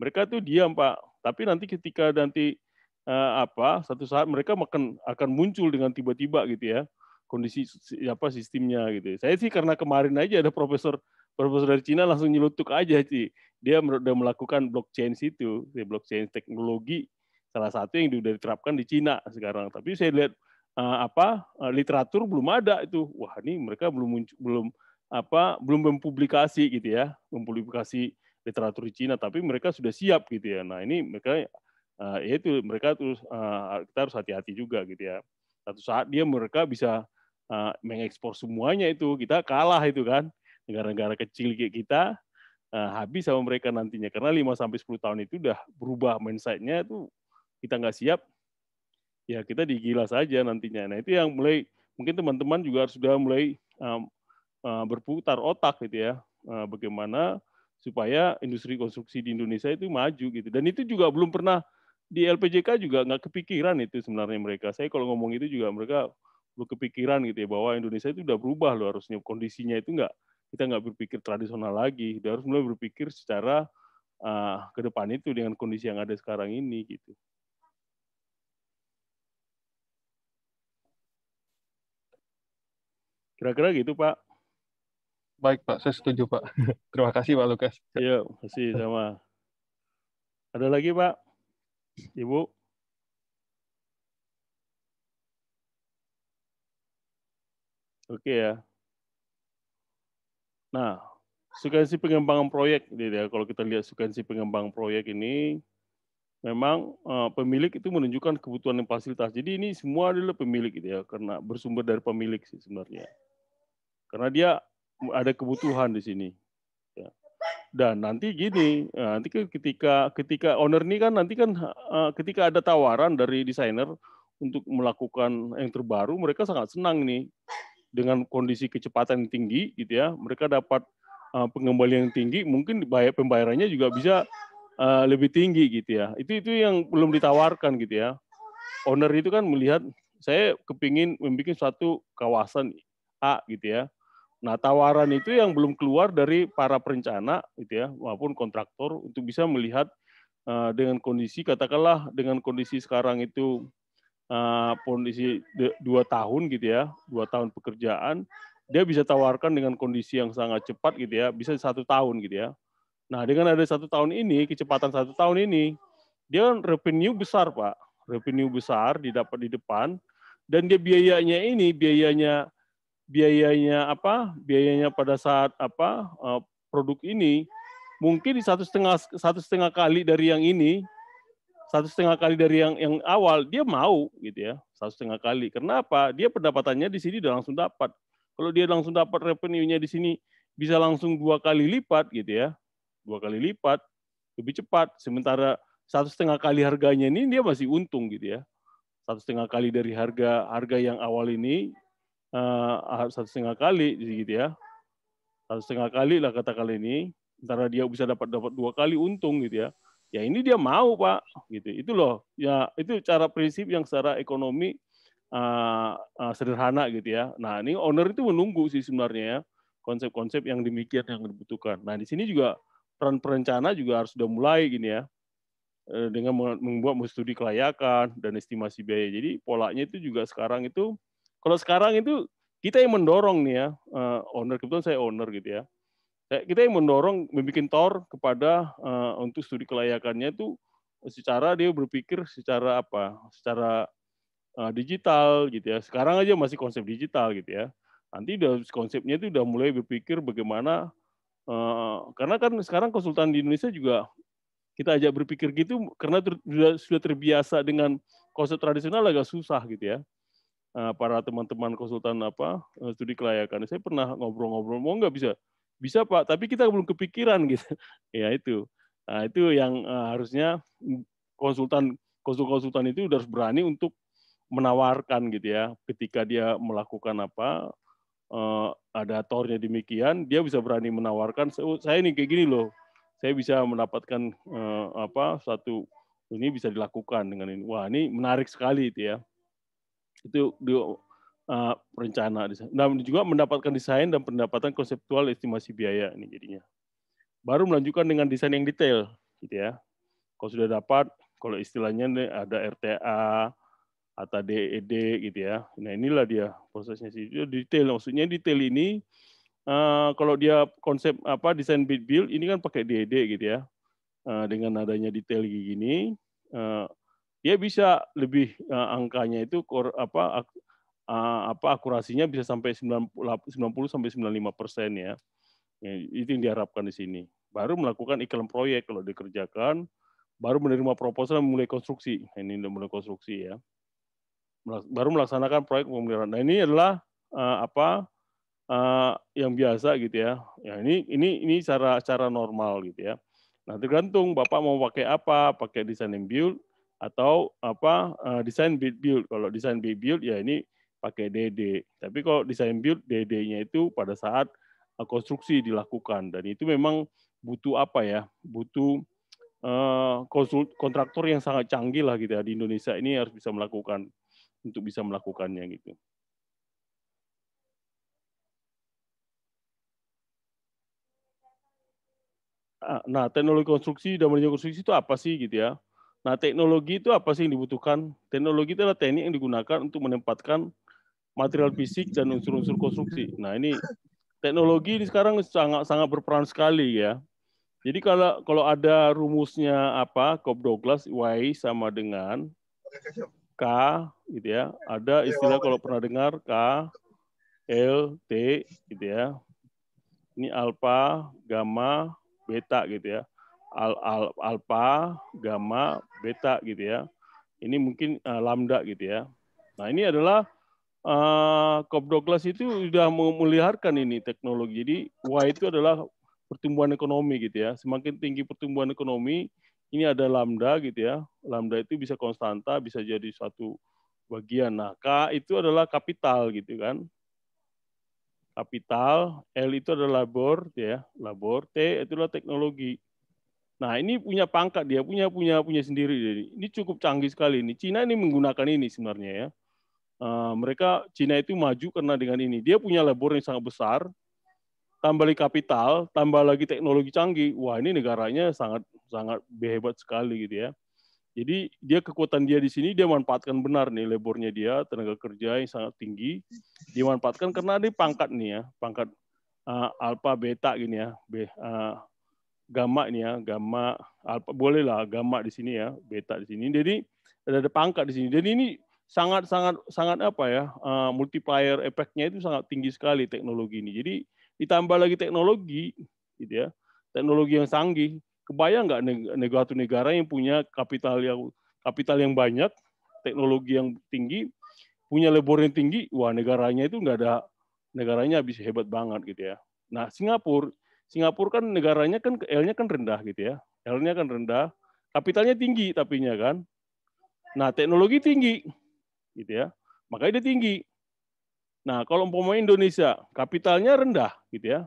Mereka tuh diam Pak. Tapi nanti ketika nanti uh, apa satu saat mereka makan akan muncul dengan tiba-tiba gitu ya kondisi apa sistemnya gitu. Saya sih karena kemarin aja ada profesor profesor dari Cina langsung nyelutuk aja sih. Dia sudah melakukan blockchain itu, blockchain teknologi salah satu yang sudah diterapkan di Cina sekarang. Tapi saya lihat uh, apa eh, literatur belum ada itu. Wah, ini mereka belum muncul, belum apa belum mempublikasi gitu ya, mempublikasi literatur Cina, tapi mereka sudah siap gitu ya. Nah ini mereka uh, ya itu mereka terus uh, kita harus hati-hati juga gitu ya. Satu saat dia mereka bisa eh, mengekspor semuanya itu kita kalah itu kan negara-negara kecil kayak kita habis sama mereka nantinya karena 5 sampai sepuluh tahun itu udah berubah mindsetnya itu kita nggak siap ya kita digila saja nantinya. Nah itu yang mulai mungkin teman-teman juga sudah mulai Eh, berputar otak gitu ya eh, bagaimana supaya industri konstruksi di Indonesia itu maju gitu dan itu juga belum pernah di LPJK juga nggak kepikiran itu sebenarnya mereka saya kalau ngomong itu juga mereka belum kepikiran gitu ya bahwa Indonesia itu udah berubah loh harusnya kondisinya itu nggak kita nggak berpikir tradisional lagi kita harus mulai berpikir secara uh, ke depan itu dengan kondisi yang ada sekarang ini gitu kira-kira gitu pak Baik Pak, saya setuju Pak. Terima kasih Pak Lukas. Iya, kasih sama. Ada lagi Pak? Ibu? Oke ya. Nah, sukansi pengembangan proyek, ya. kalau kita lihat sukansi pengembangan proyek ini, memang uh, pemilik itu menunjukkan kebutuhan dan fasilitas. Jadi ini semua adalah pemilik, gitu ya, karena bersumber dari pemilik sih sebenarnya. Karena dia ada kebutuhan di sini. Ya. Dan nanti gini, eh, nanti ketika ketika owner ini kan nanti kan eh, ketika ada tawaran dari desainer untuk melakukan yang terbaru, mereka sangat senang nih dengan kondisi kecepatan yang tinggi gitu ya. Mereka dapat eh, pengembalian yang tinggi, mungkin bayar pembayarannya juga bisa lebih tinggi gitu ya. Itu itu yang belum ditawarkan gitu ya. Owner itu kan melihat saya kepingin membuat suatu kawasan A gitu ya Nah, tawaran itu yang belum keluar dari para perencana gitu ya maupun kontraktor untuk bisa melihat uh, dengan kondisi katakanlah dengan kondisi sekarang itu uh, kondisi dua tahun gitu ya, dua tahun pekerjaan, dia bisa tawarkan dengan kondisi yang sangat cepat gitu ya, bisa satu tahun gitu ya. Nah, dengan ada satu tahun ini, kecepatan satu tahun ini, dia revenue besar, Pak. Revenue besar didapat di depan, dan dia biayanya ini, biayanya biayanya apa biayanya pada saat apa eh, produk ini mungkin di satu setengah satu setengah kali dari yang ini satu setengah kali dari yang yang awal dia mau gitu ya satu setengah kali karena apa dia pendapatannya di sini udah langsung dapat kalau dia langsung dapat revenue-nya di sini bisa langsung dua kali lipat gitu ya dua kali lipat lebih cepat sementara satu setengah kali harganya ini dia masih untung gitu ya satu setengah kali dari harga harga yang awal ini uh, satu setengah kali gitu ya satu setengah kali lah kata kali ini antara dia bisa dapat dapat dua kali untung gitu ya ya ini dia mau pak gitu itu loh ya itu cara prinsip yang secara ekonomi uh, uh, sederhana gitu ya nah ini owner itu menunggu sih sebenarnya ya konsep-konsep yang demikian yang dibutuhkan nah di sini juga peran perencana juga harus sudah mulai gini ya dengan membuat studi kelayakan dan estimasi biaya jadi polanya itu juga sekarang itu kalau sekarang itu kita yang mendorong nih ya, uh, owner kebetulan saya owner gitu ya. Kita yang mendorong membuat tor kepada uh, untuk studi kelayakannya itu secara dia berpikir secara apa? Secara uh, digital gitu ya. Sekarang aja masih konsep digital gitu ya. Nanti udah konsepnya itu udah mulai berpikir bagaimana uh, karena kan sekarang konsultan di Indonesia juga kita ajak berpikir gitu karena ter, sudah terbiasa dengan konsep tradisional agak susah gitu ya. Eh, para teman-teman konsultan apa eh, studi kelayakan. Saya pernah ngobrol-ngobrol, mau nggak bisa? Bisa Pak, tapi kita belum kepikiran gitu. ya itu. Nah, itu yang eh, harusnya konsultan konsultan itu harus berani untuk menawarkan gitu ya. Ketika dia melakukan apa ada tornya demikian, dia bisa berani menawarkan saya ini kayak gini loh. Saya bisa mendapatkan apa satu ini bisa dilakukan dengan ini. Wah, ini menarik sekali itu ya itu di uh, rencana dan juga mendapatkan desain dan pendapatan konseptual estimasi biaya ini jadinya baru melanjutkan dengan desain yang detail gitu ya kalau sudah dapat kalau istilahnya ada RTA atau DED e gitu ya nah inilah dia prosesnya sih detail maksudnya detail ini uh, kalau dia konsep apa desain build build ini kan pakai DED e gitu ya uh, dengan adanya detail gini uh, dia bisa lebih uh, angkanya itu kor, apa ak, uh, apa akurasinya bisa sampai 90, 90 sampai 95 persen ya. ya. Itu yang diharapkan di sini. Baru melakukan iklan proyek kalau dikerjakan, baru menerima proposal mulai konstruksi. Nah, ini udah mulai konstruksi ya. Baru melaksanakan proyek pemeliharaan. Nah ini adalah uh, apa uh, yang biasa gitu ya. Ya ini ini ini cara cara normal gitu ya. Nah tergantung bapak mau pakai apa, pakai desain embil. build atau apa uh, desain build build. Kalau desain build build ya ini pakai DD. Tapi kalau desain build DD-nya itu pada saat uh, konstruksi dilakukan dan itu memang butuh apa ya? Butuh uh, kontraktor yang sangat canggih lah gitu ya di Indonesia ini harus bisa melakukan untuk bisa melakukannya gitu. Ah, nah, teknologi konstruksi dan manajemen konstruksi itu apa sih gitu ya? Nah, teknologi itu apa sih yang dibutuhkan? Teknologi itu adalah teknik yang digunakan untuk menempatkan material fisik dan unsur-unsur konstruksi. Nah, ini teknologi ini sekarang sangat sangat berperan sekali ya. Jadi kalau kalau ada rumusnya apa Cobb Douglas Y sama dengan K gitu ya. Ada istilah kalau pernah dengar K L T gitu ya. Ini alfa, gamma, beta gitu ya al, al, alfa, gamma, beta gitu ya. Ini mungkin uh, lambda gitu ya. Nah ini adalah uh, Cobb Douglas itu sudah memeliharkan ini teknologi. Jadi Y itu adalah pertumbuhan ekonomi gitu ya. Semakin tinggi pertumbuhan ekonomi, ini ada lambda gitu ya. Lambda itu bisa konstanta, bisa jadi satu bagian. Nah, K itu adalah kapital gitu kan. Kapital, L itu adalah labor gitu ya, labor, T itu adalah teknologi. Nah, ini punya pangkat dia, punya punya punya sendiri. Jadi ini cukup canggih sekali ini. Cina ini menggunakan ini sebenarnya ya. Uh, mereka Cina itu maju karena dengan ini. Dia punya labor yang sangat besar, tambah lagi kapital, tambah lagi teknologi canggih. Wah, ini negaranya sangat sangat hebat sekali gitu ya. Jadi dia kekuatan dia di sini dia manfaatkan benar nih labornya dia, tenaga kerja yang sangat tinggi. Dia manfaatkan karena dia pangkat nih ya, pangkat uh, alpha beta gini ya. Eh, gamma ini ya, gamma alpha ah, bolehlah gamma di sini ya, beta di sini. Jadi ada, ada pangkat di sini. Jadi ini sangat sangat sangat apa ya uh, multiplier efeknya itu sangat tinggi sekali teknologi ini. Jadi ditambah lagi teknologi gitu ya. Teknologi yang sanggih. Kebayang nggak negara negara yang punya kapital yang kapital yang banyak, teknologi yang tinggi, punya labor yang tinggi, wah negaranya itu nggak ada negaranya habis hebat banget gitu ya. Nah, Singapura Singapura kan negaranya kan L-nya kan rendah gitu ya. L-nya kan rendah, kapitalnya tinggi tapi tapinya kan. Nah, teknologi tinggi gitu ya. Makanya dia tinggi. Nah, kalau umpama Indonesia, kapitalnya rendah gitu ya.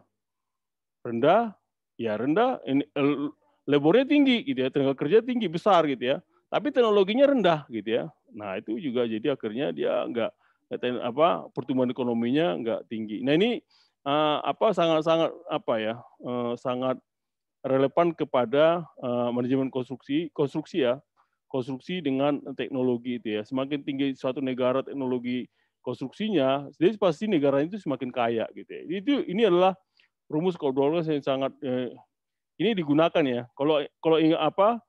Rendah, ya rendah, ini labornya tinggi gitu ya, tenaga kerja tinggi besar gitu ya. Tapi teknologinya rendah gitu ya. Nah, itu juga jadi akhirnya dia enggak eh, apa pertumbuhan ekonominya enggak tinggi. Nah, ini uh, apa sangat-sangat apa ya uh, sangat relevan kepada uh, manajemen konstruksi konstruksi ya konstruksi dengan teknologi itu ya semakin tinggi suatu negara teknologi konstruksinya jadi pasti negara itu semakin kaya gitu ya. itu ini adalah rumus Caldwell yang sangat eh, ini digunakan ya kalau kalau ingat apa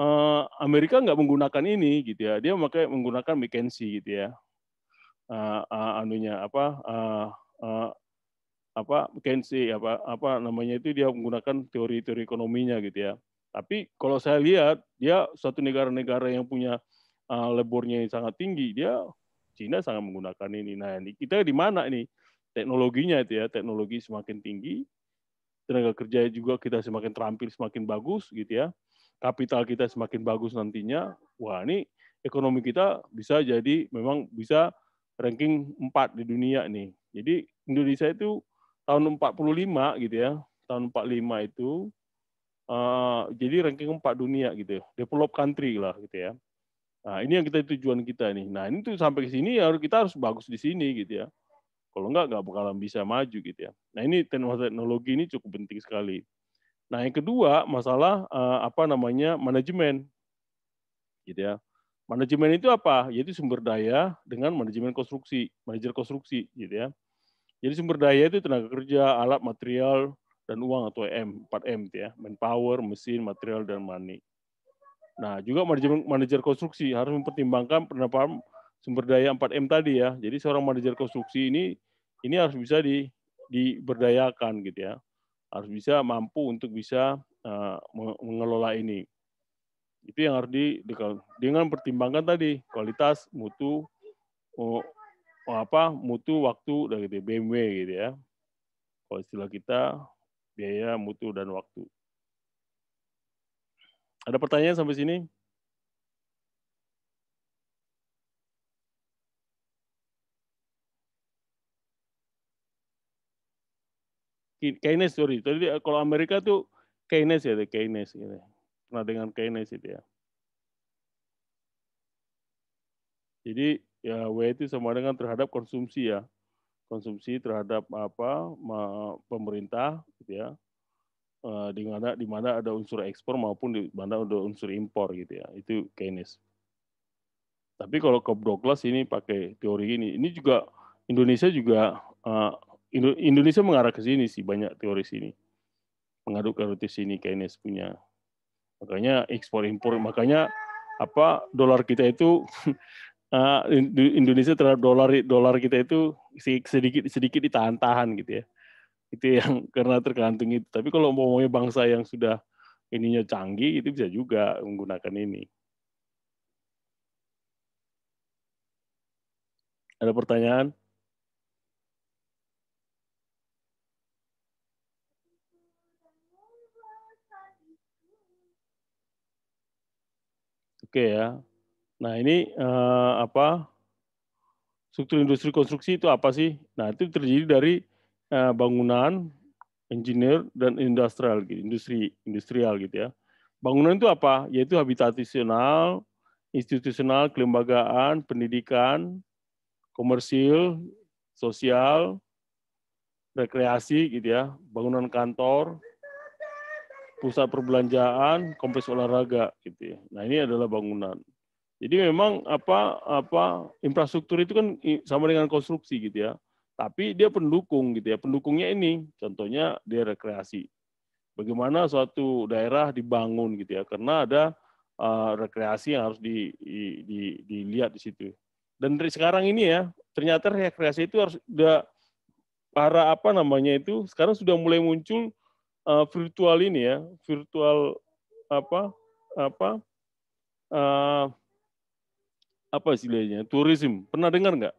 eh, Amerika nggak menggunakan ini gitu ya dia memakai menggunakan McKinsey gitu ya uh, uh, anunya apa uh, uh, apa Kensi apa apa namanya itu dia menggunakan teori-teori ekonominya gitu ya. Tapi kalau saya lihat dia suatu negara-negara yang punya uh, eh, leburnya yang sangat tinggi, dia Cina sangat menggunakan ini. Nah, ini kita di mana ini? Teknologinya itu ya, teknologi semakin tinggi, tenaga kerja juga kita semakin terampil, semakin bagus gitu ya. Kapital kita semakin bagus nantinya. Wah, ini ekonomi kita bisa jadi memang bisa ranking 4 di dunia nih. Jadi Indonesia itu tahun 45 gitu ya, tahun 45 itu uh, jadi ranking 4 dunia gitu, ya, develop country lah gitu ya. Nah, ini yang kita tujuan kita nih. Nah, ini tuh sampai ke sini ya kita harus bagus di sini gitu ya. Kalau enggak nggak bakalan bisa maju gitu ya. Nah, ini teknologi ini cukup penting sekali. Nah, yang kedua masalah uh, apa namanya? manajemen. Gitu ya. Manajemen itu apa? Yaitu sumber daya dengan manajemen konstruksi, manajer konstruksi gitu ya. Jadi sumber daya itu tenaga kerja, alat, material, dan uang atau M, 4M ya, manpower, mesin, material, dan money. Nah, juga manajer, manajer konstruksi harus mempertimbangkan penerapan sumber daya 4M tadi ya. Jadi seorang manajer konstruksi ini ini harus bisa di diberdayakan gitu ya. Harus bisa mampu untuk bisa uh, mengelola ini. Itu yang harus di dengan pertimbangkan tadi kualitas, mutu, oh, Oh, apa mutu waktu dari gitu, BMW gitu ya. Kalau istilah kita biaya mutu dan waktu. Ada pertanyaan sampai sini? Keynes sorry. Tadi eh, kalau Amerika tuh Keynes ya, Keynes gitu. nah dengan Keynes itu ya. Jadi ya W itu sama dengan terhadap konsumsi ya konsumsi terhadap apa pemerintah gitu ya eh, di mana di mana ada unsur ekspor maupun di mana ada unsur impor gitu ya itu Keynes tapi kalau ke Douglas ini pakai teori ini ini juga Indonesia juga eh, Indonesia mengarah ke sini sih banyak teori sini mengaduk ke ini Keynes punya makanya ekspor impor makanya apa dolar kita itu uh, Indonesia terhadap dolar dolar kita itu sedikit sedikit ditahan-tahan gitu ya itu yang karena tergantung itu tapi kalau mau ngomongnya bangsa yang sudah ininya canggih itu bisa juga menggunakan ini ada pertanyaan Oke okay, ya, Nah ini eh, apa struktur industri konstruksi itu apa sih? Nah itu terjadi dari eh, bangunan, engineer dan industrial, gitu, industri industrial gitu ya. Bangunan itu apa? Yaitu habitasional, institusional, kelembagaan, pendidikan, komersil, sosial, rekreasi gitu ya, bangunan kantor, pusat perbelanjaan, kompleks olahraga gitu ya. Nah, ini adalah bangunan. Jadi memang apa apa infrastruktur itu kan sama dengan konstruksi gitu ya. Tapi dia pendukung gitu ya. Pendukungnya ini contohnya dia rekreasi. Bagaimana suatu daerah dibangun gitu ya karena ada uh, rekreasi yang harus di, di, di, dilihat di situ. Dan dari sekarang ini ya ternyata rekreasi itu harus udah para apa namanya itu sekarang sudah mulai muncul uh, virtual ini ya, virtual apa apa uh, apa istilahnya turisme pernah dengar nggak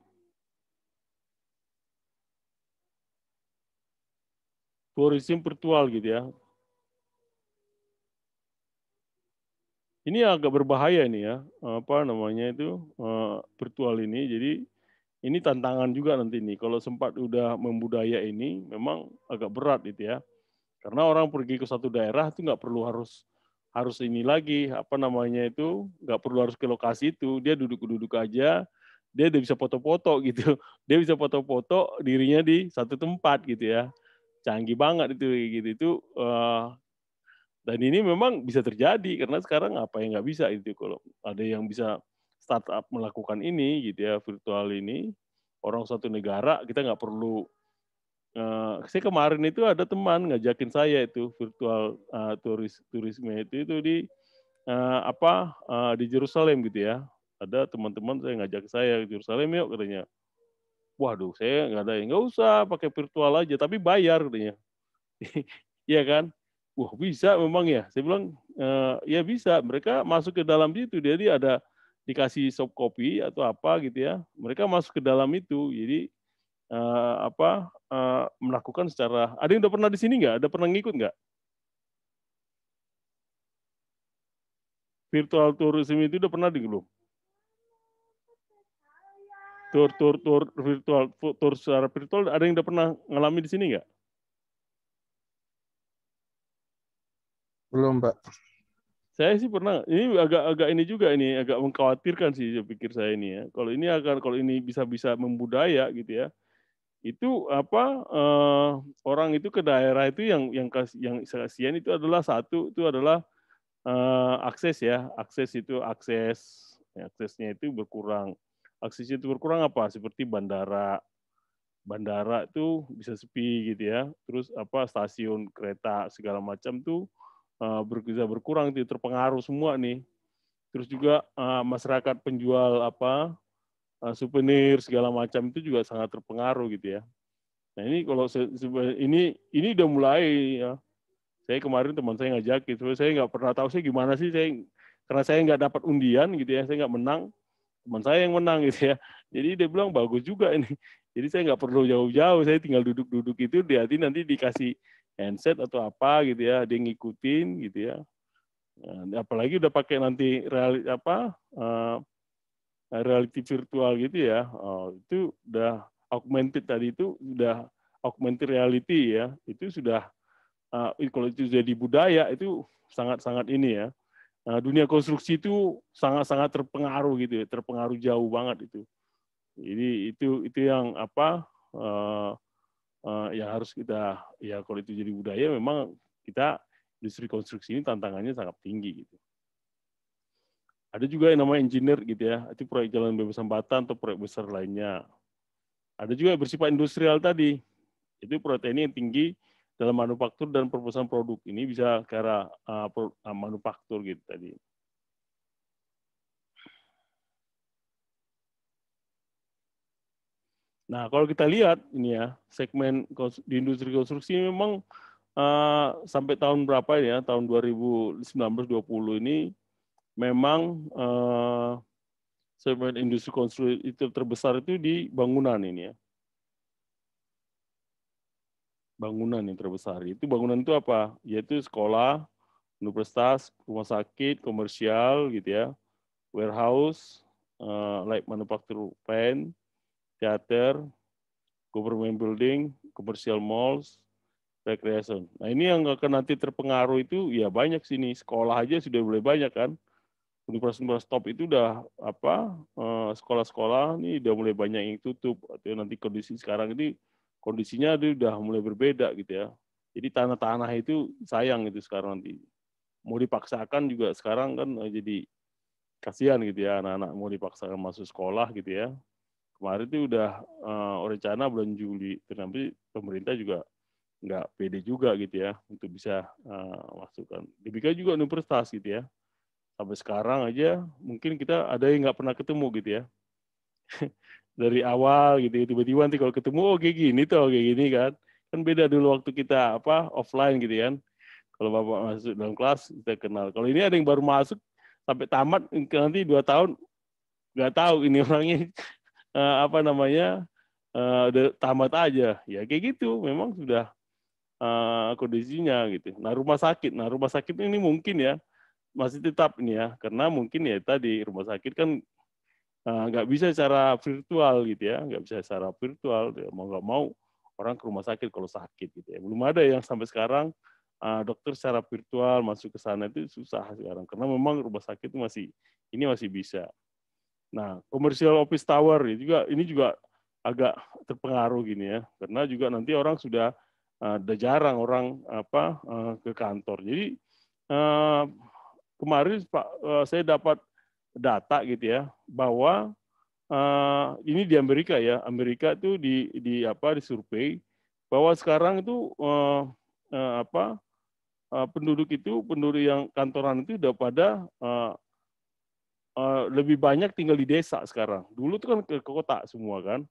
turisme virtual gitu ya ini agak berbahaya ini ya apa namanya itu eh, virtual ini jadi ini tantangan juga nanti nih kalau sempat udah membudaya ini memang agak berat gitu ya karena orang pergi ke satu daerah itu nggak perlu harus harus ini lagi apa namanya itu nggak perlu harus ke lokasi itu dia duduk-duduk aja dia udah bisa foto-foto gitu dia bisa foto-foto dirinya di satu tempat gitu ya canggih banget itu gitu itu uh, dan ini memang bisa terjadi karena sekarang apa yang nggak bisa itu kalau ada yang bisa startup melakukan ini gitu ya virtual ini orang satu negara kita nggak perlu Uh, saya kemarin itu ada teman ngajakin saya itu virtual uh, turis turisme itu itu di uh, apa uh, di Jerusalem gitu ya. Ada teman-teman saya ngajak saya ke Jerusalem yuk katanya. Waduh, saya nggak ada nggak usah pakai virtual aja tapi bayar katanya. Iya kan? Wah bisa memang ya. Saya bilang uh, ya bisa. Mereka masuk ke dalam situ. Jadi ada dikasih soft copy atau apa gitu ya. Mereka masuk ke dalam itu. Jadi uh, apa uh, melakukan secara ada yang udah pernah di sini nggak ada pernah ngikut nggak virtual tourism itu udah pernah di belum tour tour tour virtual tour secara virtual ada yang udah pernah ngalami di sini nggak belum pak saya sih pernah ini agak agak ini juga ini agak mengkhawatirkan sih saya pikir saya ini ya kalau ini akan kalau ini bisa bisa membudaya gitu ya itu apa uh, orang itu ke daerah itu yang yang yang kasihan itu adalah satu itu adalah uh, akses ya akses itu akses ya, aksesnya itu berkurang akses itu berkurang apa seperti bandara bandara itu bisa sepi gitu ya terus apa stasiun kereta segala macam tuh eh, bisa berkurang itu terpengaruh semua nih terus juga uh, masyarakat penjual apa Eh, souvenir segala macam itu juga sangat terpengaruh gitu ya. Nah ini kalau saya, ini ini udah mulai ya. Saya kemarin teman saya ngajak gitu. saya nggak pernah tahu sih gimana sih saya karena saya nggak dapat undian gitu ya, saya nggak menang, teman saya yang menang gitu ya. Jadi dia bilang bagus juga ini. Jadi saya nggak perlu jauh-jauh, saya tinggal duduk-duduk itu di nanti dikasih handset atau apa gitu ya, dia ngikutin gitu ya. Nah, apalagi udah pakai nanti real apa uh, Eh, reality virtual gitu ya oh, itu udah augmented tadi itu udah augmented reality ya itu sudah uh, kalau itu jadi budaya itu sangat-sangat ini ya Nah, dunia konstruksi itu sangat-sangat terpengaruh gitu ya, terpengaruh jauh banget itu. Jadi itu itu yang apa uh, uh, yang harus kita ya kalau itu jadi budaya memang kita industri konstruksi ini tantangannya sangat tinggi gitu. Ada juga yang namanya engineer gitu ya, itu proyek jalan bebas hambatan atau proyek besar lainnya. Ada juga yang bersifat industrial tadi, itu protein yang tinggi dalam manufaktur dan perusahaan produk ini bisa ke arah uh, pro, uh, manufaktur gitu tadi. Nah, kalau kita lihat ini ya, segmen di industri konstruksi memang uh, sampai tahun berapa ya, tahun 2019-20 ini memang uh, eh, segmen industri konstruktif terbesar itu di bangunan ini ya. Bangunan yang terbesar itu bangunan itu apa? Yaitu sekolah, universitas, rumah sakit, komersial gitu ya, warehouse, uh, light manufacturing plant, teater, government building, commercial malls, recreation. Nah ini yang akan nanti terpengaruh itu ya banyak sini sekolah aja sudah boleh banyak kan universitas-universitas top itu udah apa eh, sekolah-sekolah nih udah mulai banyak yang tutup atau nanti kondisi sekarang ini kondisinya itu udah mulai berbeda gitu ya jadi tanah-tanah itu sayang itu sekarang nanti mau dipaksakan juga sekarang kan eh, jadi kasihan gitu ya anak-anak mau dipaksakan masuk sekolah gitu ya kemarin itu udah uh, rencana bulan Juli tapi pemerintah juga nggak pede juga gitu ya untuk bisa uh, masukkan. Demikian juga universitas gitu ya sampai sekarang aja mungkin kita ada yang nggak pernah ketemu gitu ya dari awal gitu ya, tiba-tiba nanti kalau ketemu oh kayak gini tuh kayak gini kan kan beda dulu waktu kita apa offline gitu kan kalau bapak masuk dalam kelas kita kenal kalau ini ada yang baru masuk sampai tamat nanti dua tahun nggak tahu ini orangnya eh, apa namanya eh, udah tamat aja ya kayak gitu memang sudah eh, kondisinya gitu nah rumah sakit nah rumah sakit ini mungkin ya masih tetap ini ya karena mungkin ya tadi rumah sakit kan eh, nggak uh, bisa secara virtual gitu ya nggak bisa secara virtual ya, mau nggak mau orang ke rumah sakit kalau sakit gitu ya belum ada yang sampai sekarang uh, dokter secara virtual masuk ke sana itu susah sekarang karena memang rumah sakit masih ini masih bisa nah komersial office tower ini juga ini juga agak terpengaruh gini ya karena juga nanti orang sudah ada eh, uh, jarang orang apa uh, ke kantor jadi uh, kemarin Pak eh, saya dapat data gitu ya bahwa eh, ini di Amerika ya Amerika itu di di apa disurvei bahwa sekarang itu eh, apa penduduk itu penduduk yang kantoran itu udah pada lebih banyak tinggal di desa sekarang dulu itu kan ke kota semua kan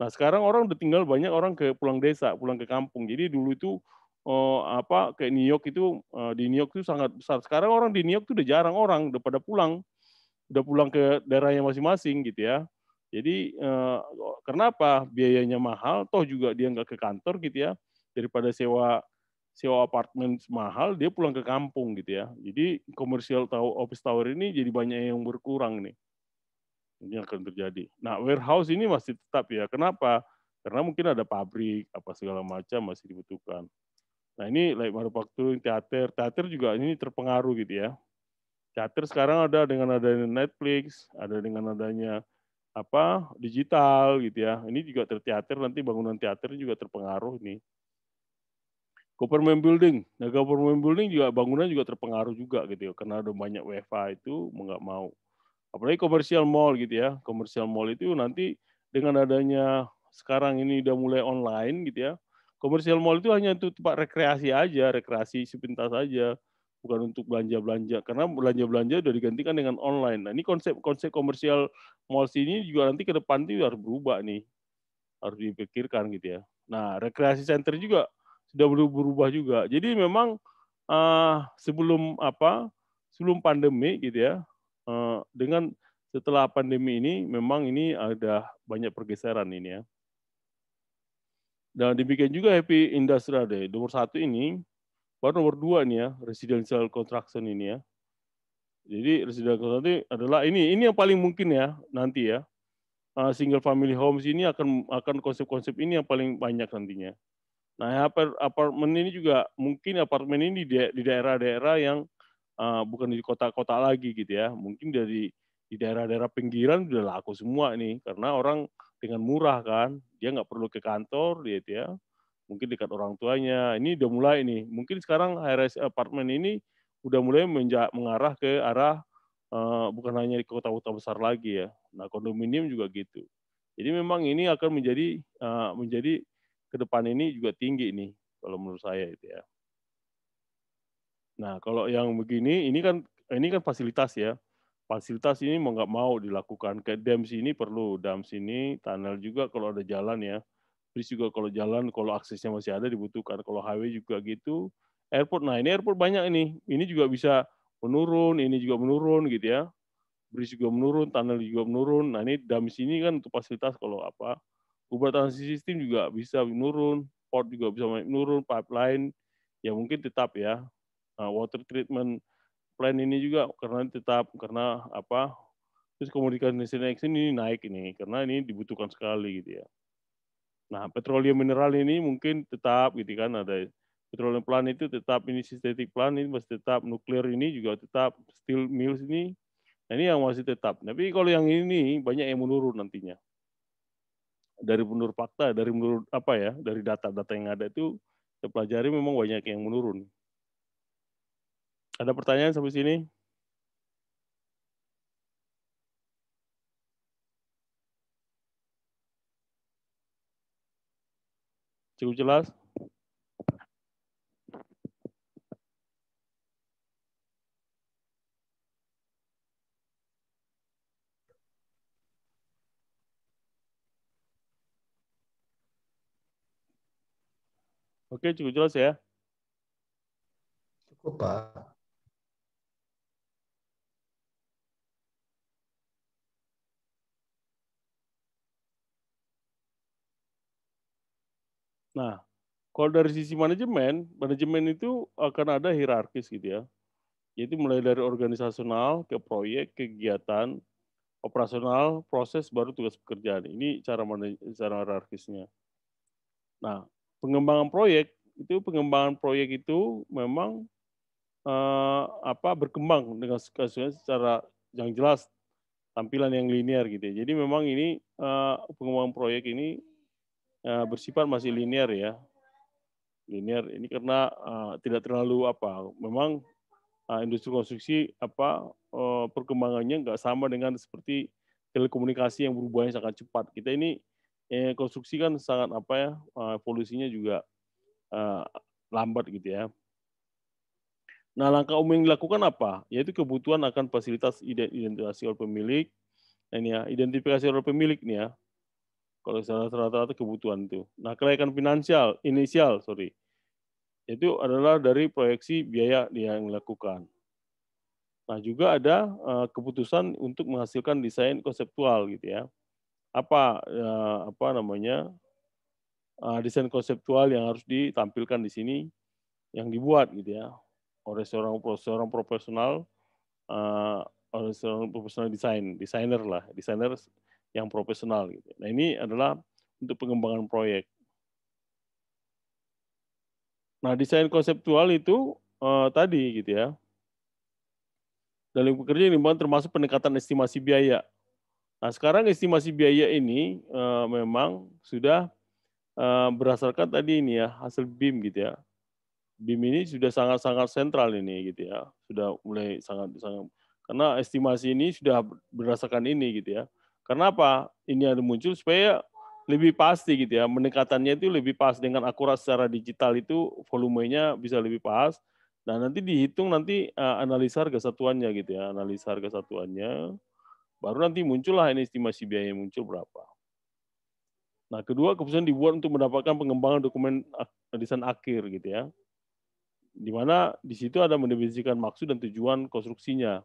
nah sekarang orang udah tinggal banyak orang ke pulang desa pulang ke kampung jadi dulu itu oh, apa kayak New York itu uh, di New York itu sangat besar. Sekarang orang di New York itu udah jarang orang, udah pada pulang, udah pulang ke daerahnya masing-masing gitu ya. Jadi uh, kenapa biayanya mahal? Toh juga dia nggak ke kantor gitu ya. Daripada sewa sewa apartemen mahal, dia pulang ke kampung gitu ya. Jadi komersial tahu office tower ini jadi banyak yang berkurang nih. Ini akan terjadi. Nah warehouse ini masih tetap ya. Kenapa? Karena mungkin ada pabrik apa segala macam masih dibutuhkan. Nah ini like waktu teater, teater juga ini terpengaruh gitu ya. Teater sekarang ada dengan adanya Netflix, ada dengan adanya apa digital gitu ya. Ini juga terteater nanti bangunan teater juga terpengaruh ini Government building, nah government building juga bangunan juga terpengaruh juga gitu ya karena ada banyak WFA itu nggak mau. Apalagi komersial mall gitu ya, komersial mall itu nanti dengan adanya sekarang ini udah mulai online gitu ya, Komersial mall itu hanya untuk tempat rekreasi aja, rekreasi sepintas aja, bukan untuk belanja-belanja. Karena belanja-belanja sudah digantikan dengan online. Nah, ini konsep-konsep komersial mall sini juga nanti ke depan itu harus berubah nih. Harus dipikirkan gitu ya. Nah, rekreasi center juga sudah berubah juga. Jadi memang uh, sebelum apa? Sebelum pandemi gitu ya. Uh, dengan setelah pandemi ini memang ini ada banyak pergeseran ini ya. Dan demikian juga happy industrial day. Nomor satu ini, baru nomor dua nih ya, residential construction ini ya. Jadi residential construction adalah ini, ini yang paling mungkin ya nanti ya. Ah, single family homes ini akan akan konsep-konsep ini yang paling banyak nantinya. Nah, apartemen ini juga mungkin apartemen ini di daerah-daerah yang uh, bukan di kota-kota lagi gitu ya. Mungkin dari di daerah-daerah pinggiran sudah laku semua nih karena orang dengan murah kan dia nggak perlu ke kantor dia ya mungkin dekat orang tuanya ini udah mulai nih mungkin sekarang high-rise apartment ini udah mulai mengarah ke arah uh, bukan hanya di kota-kota besar lagi ya nah kondominium juga gitu jadi memang ini akan menjadi uh, menjadi ke depan ini juga tinggi nih kalau menurut saya itu ya nah kalau yang begini ini kan ini kan fasilitas ya fasilitas ini mau nggak mau dilakukan. Kayak dam sini perlu, dam sini, tunnel juga kalau ada jalan ya. bis juga kalau jalan, kalau aksesnya masih ada dibutuhkan. Kalau highway juga gitu. Airport, nah ini airport banyak ini. Ini juga bisa menurun, ini juga menurun gitu ya. bis juga menurun, tunnel juga menurun. Nah ini dam sini kan untuk fasilitas kalau apa. ubah transisi sistem juga bisa menurun, port juga bisa menurun, pipeline ya mungkin tetap ya. Nah, water treatment plan ini juga karena tetap karena apa terus komunikasi next ini naik ini karena ini dibutuhkan sekali gitu ya. Nah petroleum mineral ini mungkin tetap gitu kan ada petroleum plan itu tetap ini sintetik plan ini masih tetap nuklir ini juga tetap steel mills ini nah ini yang masih tetap. Tapi kalau yang ini banyak yang menurun nantinya dari menurut fakta, dari menurut apa ya, dari data-data yang ada itu saya pelajari memang banyak yang menurun. Ada pertanyaan sampai sini? Cukup jelas? Oke, cukup jelas ya? Cukup, Pak. Nah, kalau dari sisi manajemen, manajemen itu akan ada hierarkis gitu ya. Jadi mulai dari organisasional ke proyek, kegiatan, operasional, proses, baru tugas pekerjaan. Ini cara cara hierarkisnya. Nah, pengembangan proyek itu pengembangan proyek itu memang eh, apa berkembang dengan kasusnya secara yang jelas tampilan yang linear gitu ya. Jadi memang ini uh, pengembangan proyek ini Eh, bersifat masih linear ya. Linear ini karena uh, tidak terlalu apa, memang uh, industri konstruksi apa uh, perkembangannya nggak sama dengan seperti telekomunikasi yang berubahnya sangat cepat. Kita ini eh, konstruksi kan sangat apa ya, uh, evolusinya juga uh, lambat gitu ya. Nah, langkah umum yang dilakukan apa? Yaitu kebutuhan akan fasilitas identifikasi oleh pemilik. Nah, ini ya, identifikasi oleh pemilik nih ya. Kalau rata-rata kebutuhan itu. Nah, kelayakan finansial inisial, sorry, itu adalah dari proyeksi biaya yang dilakukan. Nah, juga ada eh, keputusan untuk menghasilkan desain konseptual gitu ya. Apa eh, apa namanya? Eh, desain konseptual yang harus ditampilkan di sini yang dibuat gitu ya oleh seorang seorang profesional oleh seorang profesional desain desainer lah desainer yang profesional. Gitu. Nah ini adalah untuk pengembangan proyek. Nah desain konseptual itu uh, tadi gitu ya. Dalam ini lingkungan termasuk pendekatan estimasi biaya. Nah sekarang estimasi biaya ini uh, memang sudah uh, berdasarkan tadi ini ya hasil BIM gitu ya. BIM ini sudah sangat-sangat sentral ini gitu ya. Sudah mulai sangat sangat karena estimasi ini sudah berdasarkan ini gitu ya. Kenapa ini ada muncul supaya lebih pasti gitu ya mendekatannya itu lebih pas dengan akurat secara digital itu volumenya bisa lebih pas Nah nanti dihitung nanti uh, analisa harga satuannya gitu ya analisa harga satuannya baru nanti muncullah ini estimasi biaya muncul berapa nah kedua keputusan dibuat untuk mendapatkan pengembangan dokumen desain akhir gitu ya di mana di situ ada mendefinisikan maksud dan tujuan konstruksinya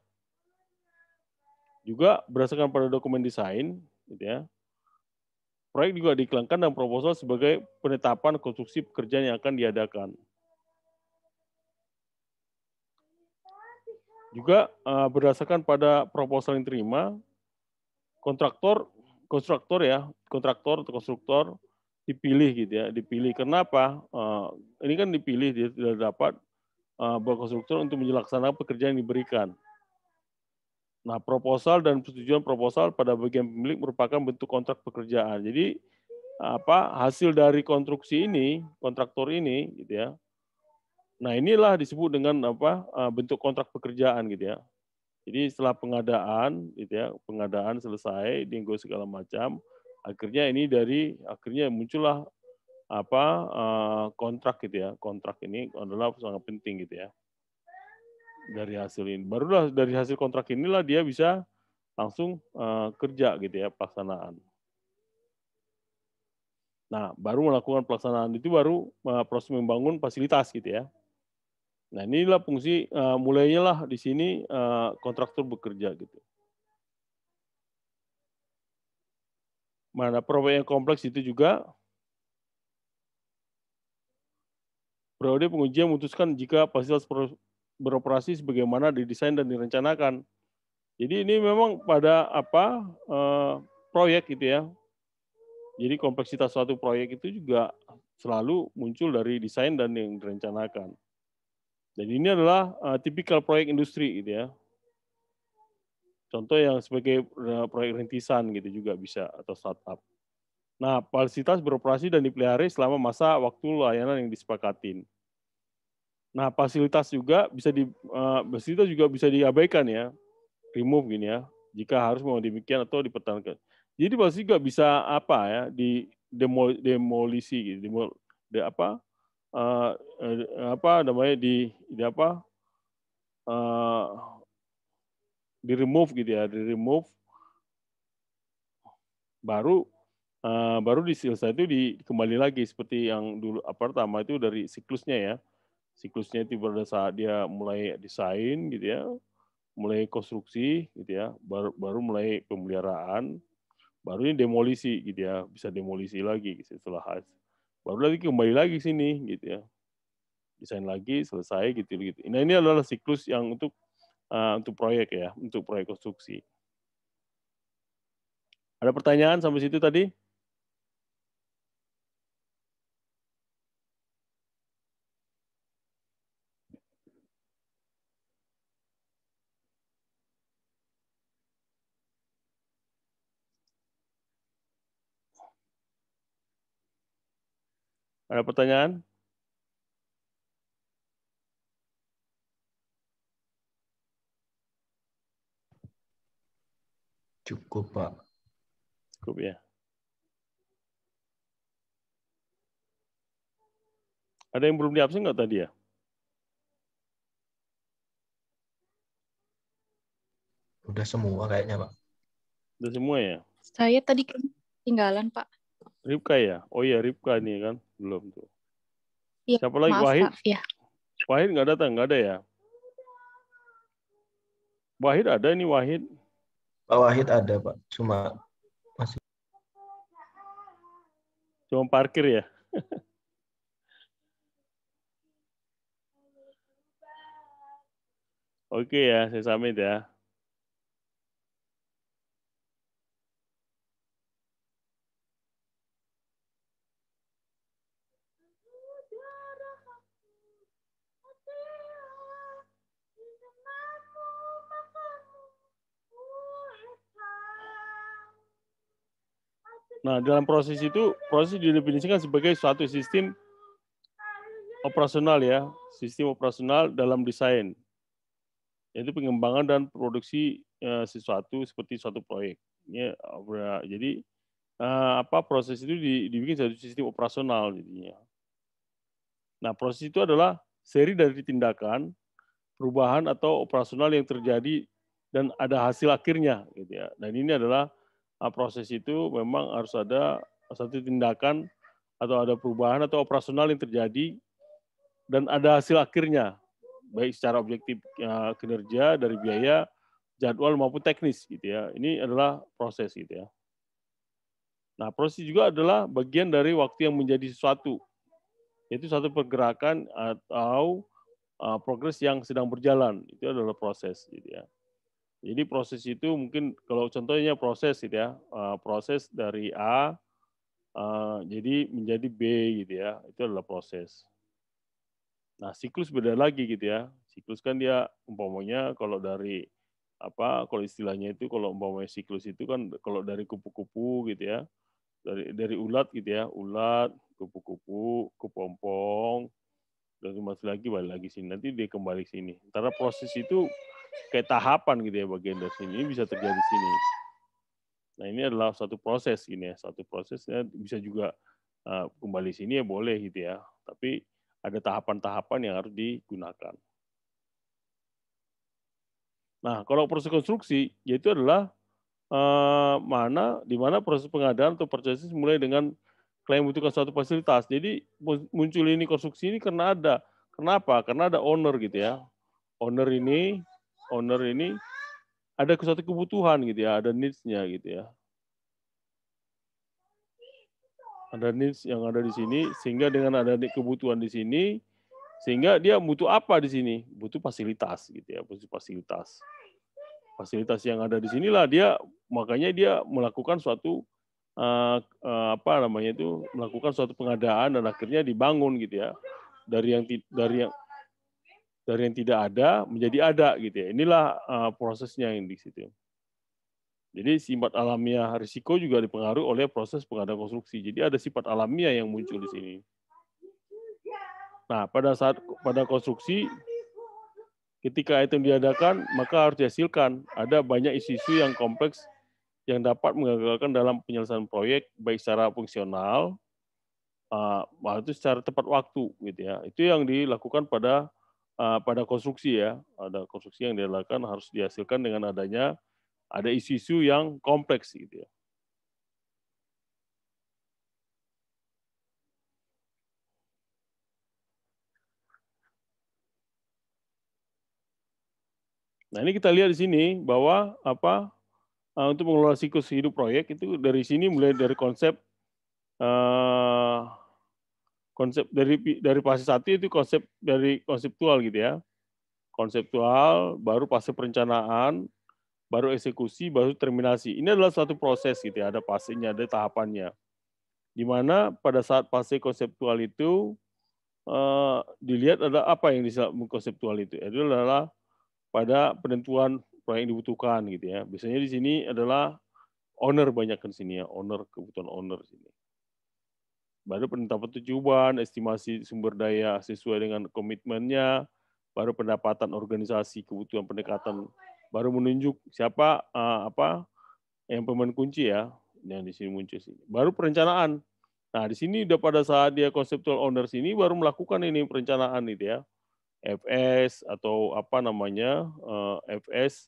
juga berdasarkan pada dokumen desain, gitu ya, proyek juga diiklankan dan proposal sebagai penetapan konstruksi pekerjaan yang akan diadakan. Juga eh, berdasarkan pada proposal yang terima, kontraktor, konstruktor ya, kontraktor atau konstruktor dipilih gitu ya, dipilih. Kenapa? Eh, ini kan dipilih dia tidak dapat eh, buat konstruktor untuk melaksanakan pekerjaan yang diberikan. Nah, proposal dan persetujuan proposal pada bagian pemilik merupakan bentuk kontrak pekerjaan. Jadi apa hasil dari konstruksi ini, kontraktor ini gitu ya. Nah, inilah disebut dengan apa e, bentuk kontrak pekerjaan gitu ya. Jadi setelah pengadaan gitu ya, pengadaan selesai, dinggo segala macam, akhirnya ini dari akhirnya muncullah apa e, kontrak gitu ya. Kontrak ini adalah sangat penting gitu ya dari hasil ini barulah dari hasil kontrak inilah dia bisa langsung uh, kerja gitu ya pelaksanaan nah baru melakukan pelaksanaan itu baru uh, proses membangun fasilitas gitu ya nah inilah fungsi uh, mulainya lah di sini uh, kontraktor bekerja gitu mana proyek yang kompleks itu juga Periode pengujian memutuskan jika fasilitas beroperasi sebagaimana didesain dan direncanakan. Jadi ini memang pada apa eh, proyek gitu ya. Jadi kompleksitas suatu proyek itu juga selalu muncul dari desain dan yang direncanakan. Dan ini adalah eh, tipikal proyek industri gitu ya. Contoh yang sebagai eh, proyek rintisan gitu juga bisa atau startup. Nah, fasilitas beroperasi dan dipelihara selama masa waktu layanan yang disepakatin. Nah, fasilitas juga bisa di uh, juga bisa diabaikan ya. Remove gini ya. Jika harus mau demikian atau dipertahankan. Jadi pasti juga bisa apa ya di demol, demolisi gitu, Demol, de, apa uh, apa namanya di, di apa uh, di remove gitu ya, di remove baru uh, baru di selesai itu dikembali lagi seperti yang dulu apa pertama itu dari siklusnya ya siklusnya itu pada saat dia mulai desain gitu ya, mulai konstruksi gitu ya, baru baru mulai pemeliharaan, baru ini demolisi gitu ya, bisa demolisi lagi gitu, setelah baru lagi kembali lagi sini gitu ya, desain lagi selesai gitu gitu. Nah ini adalah siklus yang untuk uh, untuk proyek ya, untuk proyek konstruksi. Ada pertanyaan sampai situ tadi? Ada pertanyaan? Cukup, Pak. Cukup ya. Ada yang belum diabsen nggak tadi ya? Udah semua kayaknya, Pak. Udah semua ya? Saya tadi ketinggalan, Pak. Ripka ya? Oh iya, Ripka nih kan belum tuh. Ya, Siapa lagi maaf, Wahid? ya. Wahid nggak datang, nggak ada ya? Wahid ada ini Wahid. Pak Wahid ada Pak, cuma masih. Cuma parkir ya. Oke ya, saya samit ya. Nah, dalam proses itu, proses didefinisikan sebagai suatu sistem operasional ya, sistem operasional dalam desain, yaitu pengembangan dan produksi eh, sesuatu seperti suatu proyek. Ya, jadi eh, apa proses itu dibikin satu sistem operasional jadinya. Nah, proses itu adalah seri dari tindakan, perubahan atau operasional yang terjadi dan ada hasil akhirnya gitu ya. Dan ini adalah nah, proses itu memang harus ada satu tindakan atau ada perubahan atau operasional yang terjadi dan ada hasil akhirnya baik secara objektif ya, kinerja dari biaya jadwal maupun teknis gitu ya ini adalah proses gitu ya nah proses juga adalah bagian dari waktu yang menjadi sesuatu yaitu satu pergerakan atau uh, progres yang sedang berjalan itu adalah proses gitu ya jadi proses itu mungkin kalau contohnya proses gitu ya, eh, proses dari A eh, jadi menjadi B gitu ya, itu adalah proses. Nah siklus beda lagi gitu ya, siklus kan dia umpamanya kalau dari apa kalau istilahnya itu kalau umpamanya siklus itu kan kalau dari kupu-kupu gitu ya, dari dari ulat gitu ya, ulat, kupu-kupu, kepompong, dan masih lagi balik lagi sini nanti dia kembali sini. karena proses itu Kayak tahapan gitu ya bagian dari sini ini bisa terjadi di sini. Nah ini adalah satu proses ini ya satu prosesnya bisa juga uh, kembali sini ya boleh gitu ya tapi ada tahapan-tahapan yang harus digunakan. Nah kalau proses konstruksi yaitu adalah uh, mana di mana proses pengadaan atau proses mulai dengan klaim butuhkan suatu fasilitas. Jadi muncul ini konstruksi ini karena ada kenapa? Karena ada owner gitu ya. Owner ini owner ini ada suatu kebutuhan gitu ya, ada needs-nya gitu ya. Ada needs yang ada di sini, sehingga dengan ada kebutuhan di sini, sehingga dia butuh apa di sini? Butuh fasilitas gitu ya, butuh fasilitas. Fasilitas yang ada di sinilah dia, makanya dia melakukan suatu eh, eh, apa namanya itu melakukan suatu pengadaan dan akhirnya dibangun gitu ya dari yang dari yang dari yang tidak ada menjadi ada gitu ya. Inilah uh, prosesnya yang di situ. Jadi sifat alamiah risiko juga dipengaruhi oleh proses pengadaan konstruksi. Jadi ada sifat alamiah yang muncul di sini. Nah, pada saat pada konstruksi ketika item diadakan maka harus dihasilkan. Ada banyak isu-isu yang kompleks yang dapat menggagalkan dalam penyelesaian proyek baik secara fungsional uh, itu secara tepat waktu gitu ya. Itu yang dilakukan pada uh, pada konstruksi ya, ada konstruksi yang dilakukan harus dihasilkan dengan adanya ada isu-isu yang kompleks gitu ya. Nah ini kita lihat di sini bahwa apa uh, untuk mengelola siklus hidup proyek itu dari sini mulai dari konsep uh, konsep dari dari fase satu itu konsep dari konseptual gitu ya konseptual baru fase perencanaan baru eksekusi baru terminasi ini adalah satu proses gitu ya ada fasenya ada tahapannya di mana pada saat fase konseptual itu uh, dilihat ada apa yang disebut konseptual itu itu adalah pada penentuan proyek yang dibutuhkan gitu ya biasanya di sini adalah owner banyak di sini ya owner kebutuhan owner di sini baru penetapan tujuan, estimasi sumber daya sesuai dengan komitmennya, baru pendapatan organisasi, kebutuhan pendekatan, baru menunjuk siapa uh, apa yang pemain kunci ya yang di sini muncul sini. Baru perencanaan. Nah, di sini udah pada saat dia conceptual owners ini baru melakukan ini perencanaan itu ya. FS atau apa namanya? Uh, eh, FS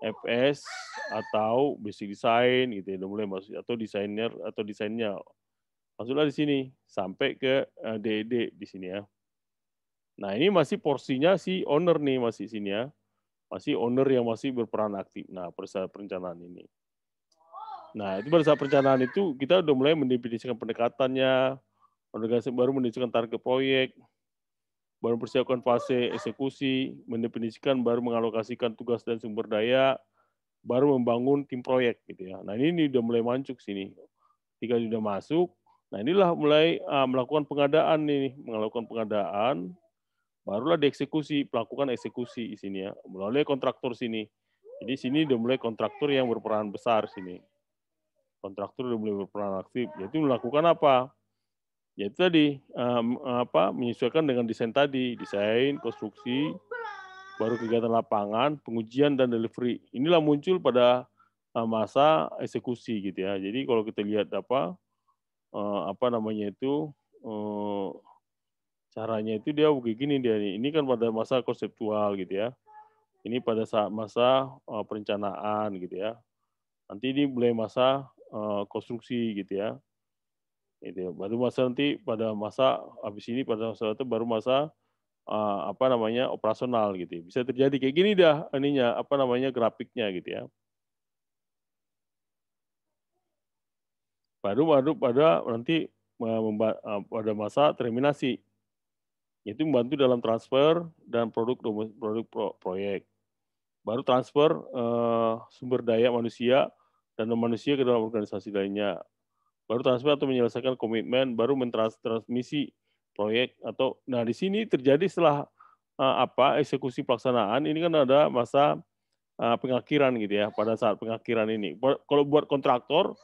FS atau basic design gitu ya, udah mulai masuk atau desainer atau desainnya Masuklah di sini sampai ke DD eh, di sini ya. Nah, ini masih porsinya si owner nih masih sini ya. Masih owner yang masih berperan aktif. Nah, pada perencanaan ini. Nah, itu pada saat perencanaan itu kita udah mulai mendefinisikan pendekatannya, organisasi baru mendefinisikan target proyek, baru persiapkan fase eksekusi, mendefinisikan baru mengalokasikan tugas dan sumber daya, baru membangun tim proyek gitu ya. Nah, ini, ini udah mulai mancuk sini. Ketika sudah masuk, Nah inilah mulai uh, melakukan pengadaan nih, melakukan pengadaan, barulah dieksekusi, melakukan eksekusi di sini ya, melalui kontraktor sini. Jadi sini udah mulai kontraktor yang berperan besar sini. Kontraktor udah mulai berperan aktif, yaitu melakukan apa? Yaitu tadi um, apa menyesuaikan dengan desain tadi, desain, konstruksi, baru kegiatan lapangan, pengujian dan delivery. Inilah muncul pada ah, masa eksekusi gitu ya. Jadi kalau kita lihat apa uh, apa namanya itu eh, caranya itu dia begini dia nih. Ini kan pada masa konseptual gitu ya. Ini pada saat masa uh, perencanaan gitu ya. Nanti ini mulai masa uh, konstruksi gitu ya. Itu ya. baru masa nanti pada masa habis ini pada masa itu baru masa eh, apa namanya operasional gitu. Ya. Bisa terjadi kayak gini dah aninya apa namanya grafiknya gitu ya baru baru pada nanti e, pada masa terminasi itu membantu dalam transfer dan produk produk proyek baru transfer uh, sumber daya manusia dan manusia ke dalam organisasi lainnya baru transfer atau menyelesaikan komitmen baru mentransmisi proyek atau nah di sini terjadi setelah uh, apa eksekusi pelaksanaan ini kan ada masa uh, pengakhiran gitu ya pada saat pengakhiran ini kalau buat kontraktor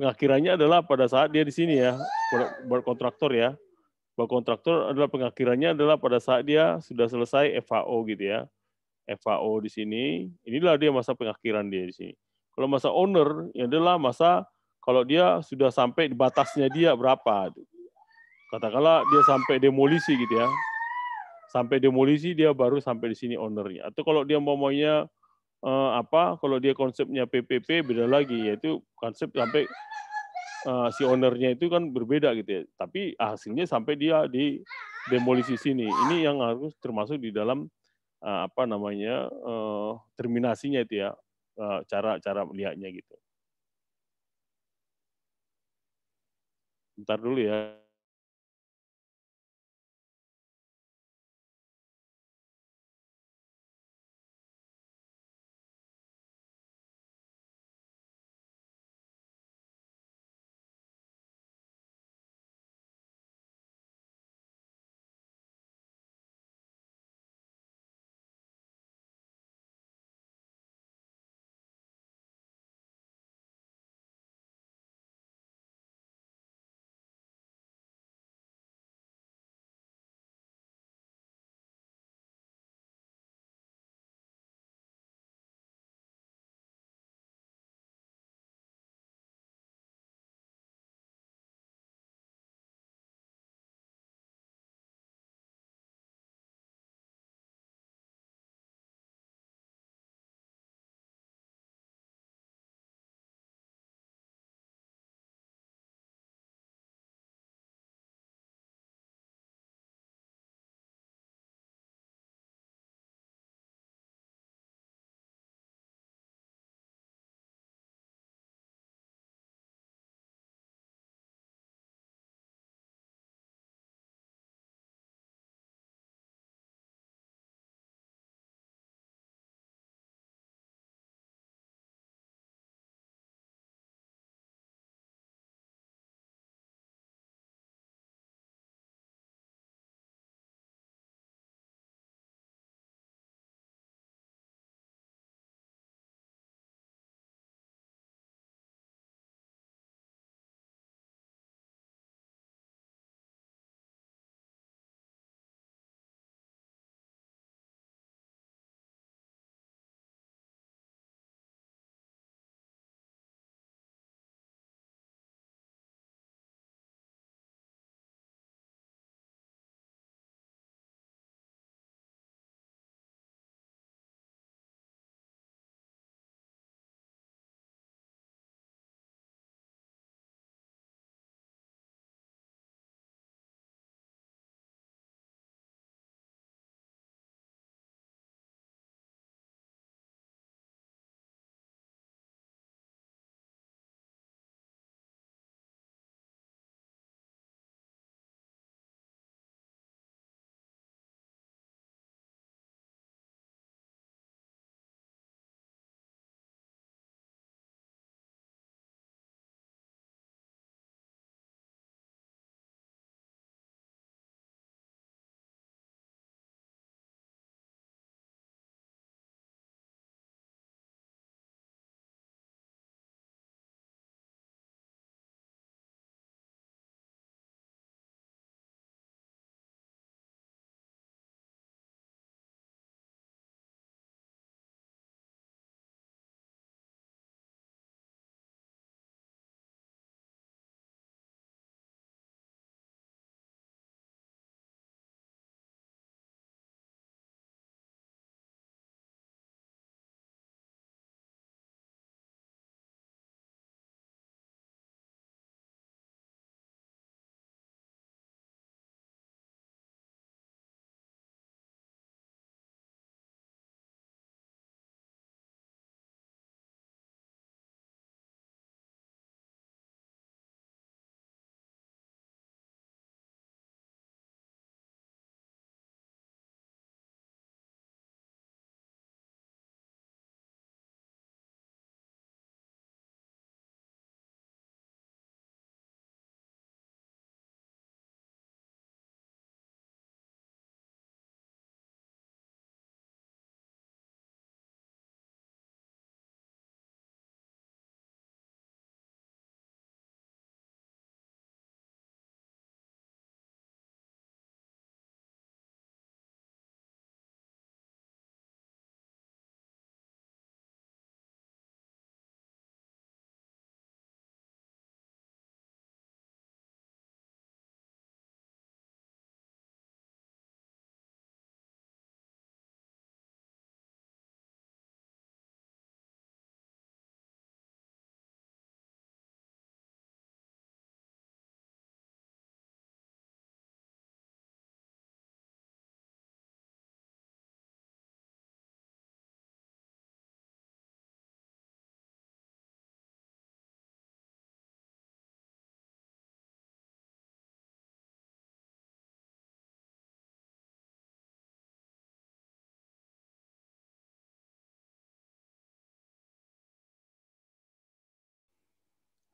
Pengakhirannya adalah pada saat dia di sini ya, berkontraktor ya. Berkontraktor adalah pengakhirannya adalah pada saat dia sudah selesai FAO gitu ya. FAO di sini, inilah dia masa pengakhiran dia di sini. Kalau masa owner, ya adalah masa kalau dia sudah sampai di batasnya dia berapa. Katakanlah dia sampai demolisi gitu ya. Sampai demolisi dia baru sampai di sini ownernya. Atau kalau dia mau maunya uh, apa kalau dia konsepnya PPP beda lagi yaitu konsep sampai uh, si ownernya itu kan berbeda gitu ya. Tapi hasilnya sampai dia di demolisi sini. Ini yang harus termasuk di dalam uh, apa namanya uh, terminasinya itu ya cara cara melihatnya gitu. Ntar dulu ya.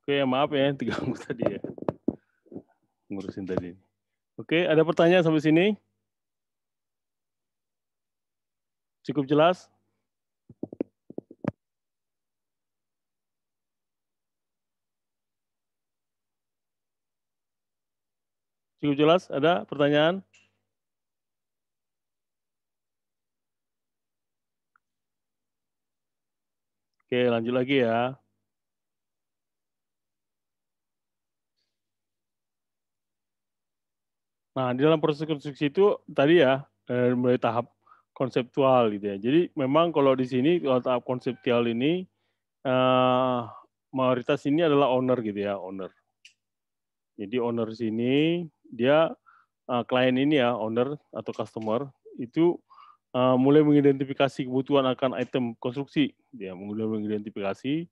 Oke, maaf ya, tiga anggota tadi ya. Ngurusin tadi. Oke, ada pertanyaan sampai sini? Cukup jelas? Cukup jelas? Ada pertanyaan? Oke, lanjut lagi ya. Nah, di dalam proses konstruksi itu tadi ya eh, mulai tahap konseptual gitu ya. Jadi memang kalau di sini kalau tahap konseptual ini eh, mayoritas ini adalah owner gitu ya, owner. Jadi owner sini dia uh, klien ini ya owner atau customer itu uh, mulai mengidentifikasi kebutuhan akan item konstruksi, dia mulai mengidentifikasi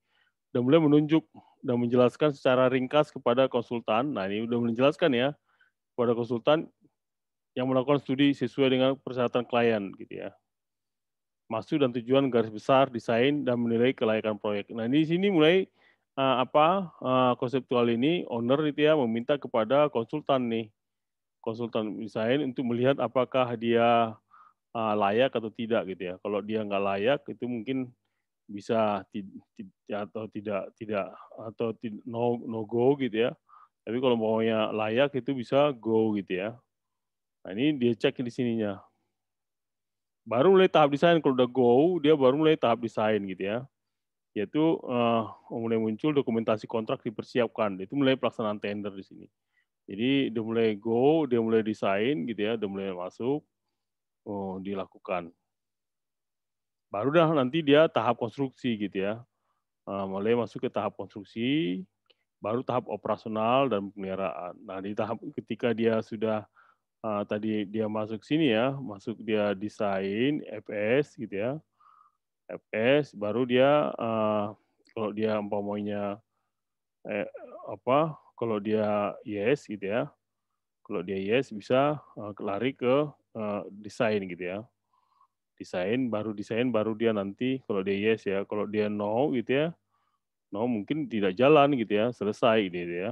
dan mulai menunjuk dan menjelaskan secara ringkas kepada konsultan. Nah ini udah menjelaskan ya kepada konsultan yang melakukan studi sesuai dengan persyaratan klien gitu ya. masuk dan tujuan garis besar, desain dan menilai kelayakan proyek. Nah, di sini mulai uh, apa uh, konseptual ini owner itu ya meminta kepada konsultan nih konsultan desain untuk melihat apakah dia uh, layak atau tidak gitu ya. Kalau dia nggak layak itu mungkin bisa atau tidak tidak atau no no go gitu ya. Tapi kalau maunya layak itu bisa go gitu ya. Nah, ini dia cek di sininya. Baru mulai tahap desain. Kalau udah go, dia baru mulai tahap desain gitu ya. Yaitu uh, mulai muncul dokumentasi kontrak dipersiapkan. Itu mulai pelaksanaan tender di sini. Jadi dia mulai go, dia mulai desain gitu ya, dia mulai masuk, oh, dilakukan. Baru dah nanti dia tahap konstruksi gitu ya. Uh, mulai masuk ke tahap konstruksi, baru tahap operasional dan pemeliharaan. Nah, di tahap ketika dia sudah uh, tadi dia masuk sini ya, masuk dia desain FS gitu ya. FS baru dia uh, kalau dia umpamanya eh, apa? Kalau dia yes gitu ya. Kalau dia yes bisa uh, lari ke uh, desain gitu ya. Desain baru desain baru dia nanti kalau dia yes ya, kalau dia no gitu ya no mungkin tidak jalan gitu ya selesai gitu ya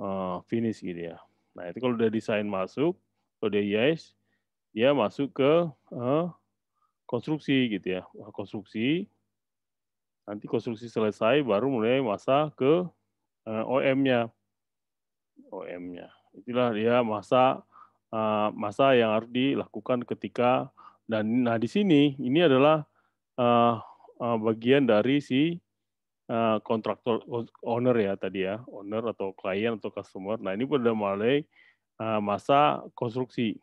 uh, finish gitu ya nah itu kalau udah desain masuk kalau dia yes dia masuk ke uh, konstruksi gitu ya konstruksi nanti konstruksi selesai baru mulai masa ke uh, eh, OM-nya OM-nya itulah dia masa uh, masa yang harus dilakukan ketika dan nah di sini ini adalah uh, uh, bagian dari si Eh, kontraktor uh, owner ya tadi ya, owner atau klien atau customer. Nah ini pada mulai uh, masa konstruksi.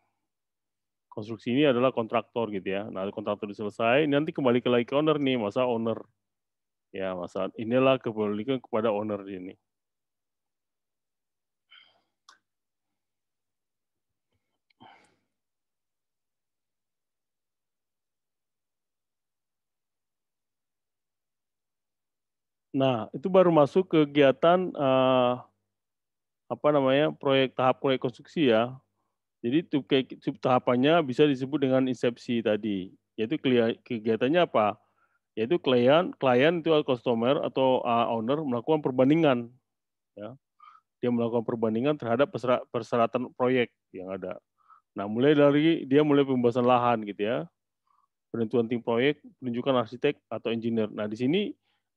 Konstruksi ini adalah kontraktor gitu ya. Nah kontraktor selesai, nanti kembali ke lagi ke owner nih, masa owner. Ya masa inilah kebalikan kepada owner ini. Nah, itu baru masuk kegiatan uh, apa namanya proyek tahap proyek konstruksi ya. Jadi sub tahapannya bisa disebut dengan insepsi tadi. Yaitu kegiatannya apa? Yaitu klien, klien itu customer atau uh, owner melakukan perbandingan. Ya. Dia melakukan perbandingan terhadap persyaratan proyek yang ada. Nah, mulai dari dia mulai pembahasan lahan gitu ya. Penentuan tim proyek, penunjukan arsitek atau engineer. Nah, di sini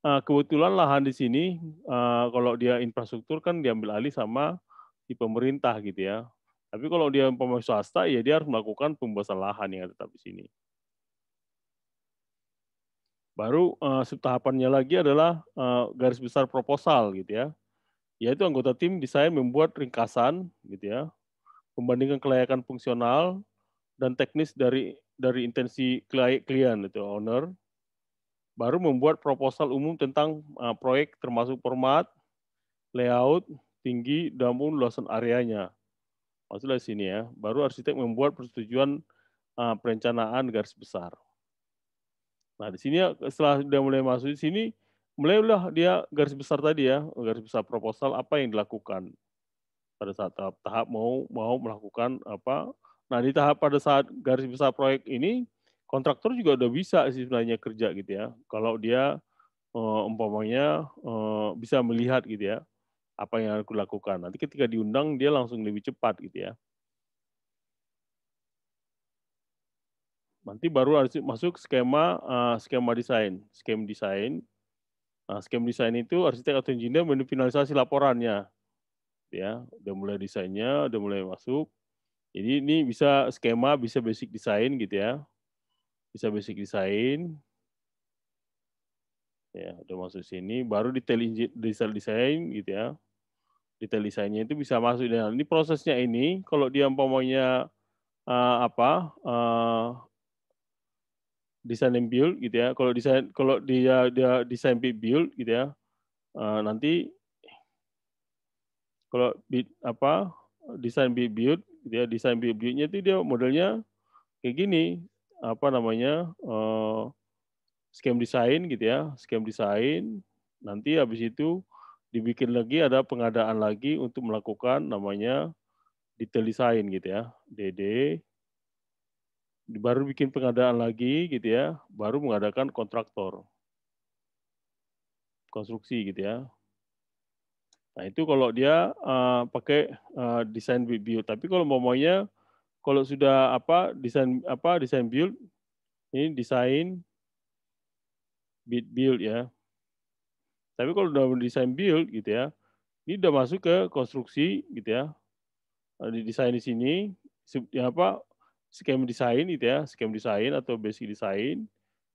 uh, kebetulan lahan di sini eh, kalau dia infrastruktur kan diambil alih sama di pemerintah gitu ya. Tapi kalau dia pemerintah swasta ya dia harus melakukan pembebasan lahan yang tetap di sini. Baru uh, eh, tahapannya lagi adalah uh, garis besar proposal gitu ya. Yaitu anggota tim desain membuat ringkasan gitu ya, membandingkan kelayakan fungsional dan teknis dari dari intensi klien itu owner baru membuat proposal umum tentang uh, proyek termasuk format, layout, tinggi, damun, luasan areanya. Maksudnya di sini ya, baru arsitek membuat persetujuan uh, perencanaan garis besar. Nah, di sini setelah dia mulai masuk di sini, mulailah dia garis besar tadi ya, garis besar proposal apa yang dilakukan pada saat tahap, tahap mau mau melakukan apa. Nah, di tahap pada saat garis besar proyek ini kontraktor juga udah bisa sih sebenarnya kerja gitu ya. Kalau dia uh, umpamanya uh, bisa melihat gitu ya apa yang aku lakukan. Nanti ketika diundang dia langsung lebih cepat gitu ya. Nanti baru harus masuk skema uh, skema desain, skema desain. Nah, skema desain itu arsitek atau engineer menfinalisasi laporannya. Gitu ya, udah mulai desainnya, udah mulai masuk. Jadi ini bisa skema, bisa basic design gitu ya bisa basic design. Ya, udah masuk sini. Baru detail detail design gitu ya. Detail desainnya itu bisa masuk dan ini prosesnya ini kalau dia umpamanya uh, apa uh, desain and build gitu ya. Kalau desain kalau dia dia desain build gitu ya. Uh, nanti kalau apa desain build gitu ya, desain build nya itu dia modelnya kayak gini apa namanya uh, scam design gitu ya, skem desain Nanti habis itu dibikin lagi ada pengadaan lagi untuk melakukan namanya detail desain gitu ya, DD. Baru bikin pengadaan lagi gitu ya, baru mengadakan kontraktor konstruksi gitu ya. Nah itu kalau dia uh, pakai uh, desain bio, tapi kalau mau maunya kalau sudah apa desain apa desain build ini desain bit build ya. Tapi kalau sudah desain build gitu ya, ini sudah masuk ke konstruksi gitu ya. Di desain di sini ya apa skema desain gitu ya, skema desain atau basic desain.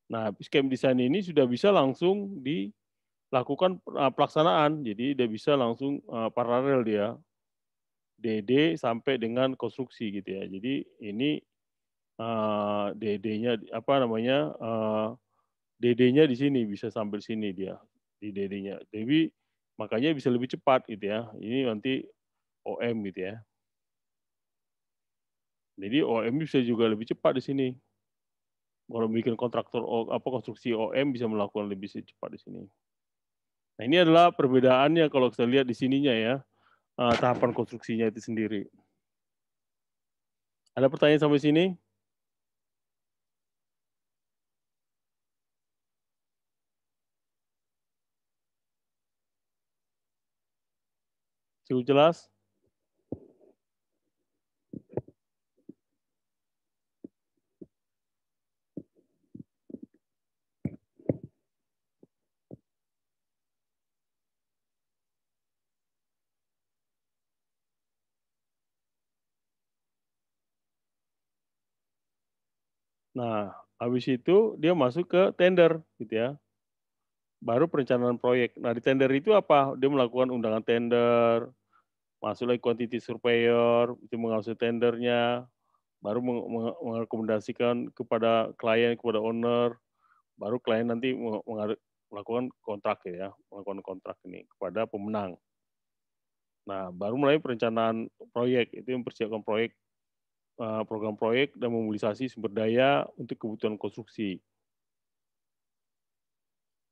Nah, skema desain ini sudah bisa langsung dilakukan uh, pelaksanaan. Jadi sudah bisa langsung uh, paralel dia DD sampai dengan konstruksi gitu ya. Jadi ini uh, eh, DD-nya apa namanya uh, eh, DD-nya di sini bisa sampai sini dia di DD-nya. Jadi makanya bisa lebih cepat gitu ya. Ini nanti OM gitu ya. Jadi OM bisa juga lebih cepat di sini. Kalau bikin kontraktor apa konstruksi OM bisa melakukan lebih cepat di sini. Nah ini adalah perbedaannya kalau kita lihat di sininya ya uh, tahapan konstruksinya itu sendiri. Ada pertanyaan sampai sini? Cukup jelas? Nah, habis itu dia masuk ke tender gitu ya. Baru perencanaan proyek. Nah, di tender itu apa? Dia melakukan undangan tender, masuk lagi quantity surveyor, itu mengawasi tendernya, baru merekomendasikan kepada klien, kepada owner, baru klien nanti melakukan kontrak ya, melakukan kontrak ini kepada pemenang. Nah, baru mulai perencanaan proyek, itu mempersiapkan proyek Eh, program proyek dan mobilisasi sumber daya untuk kebutuhan konstruksi.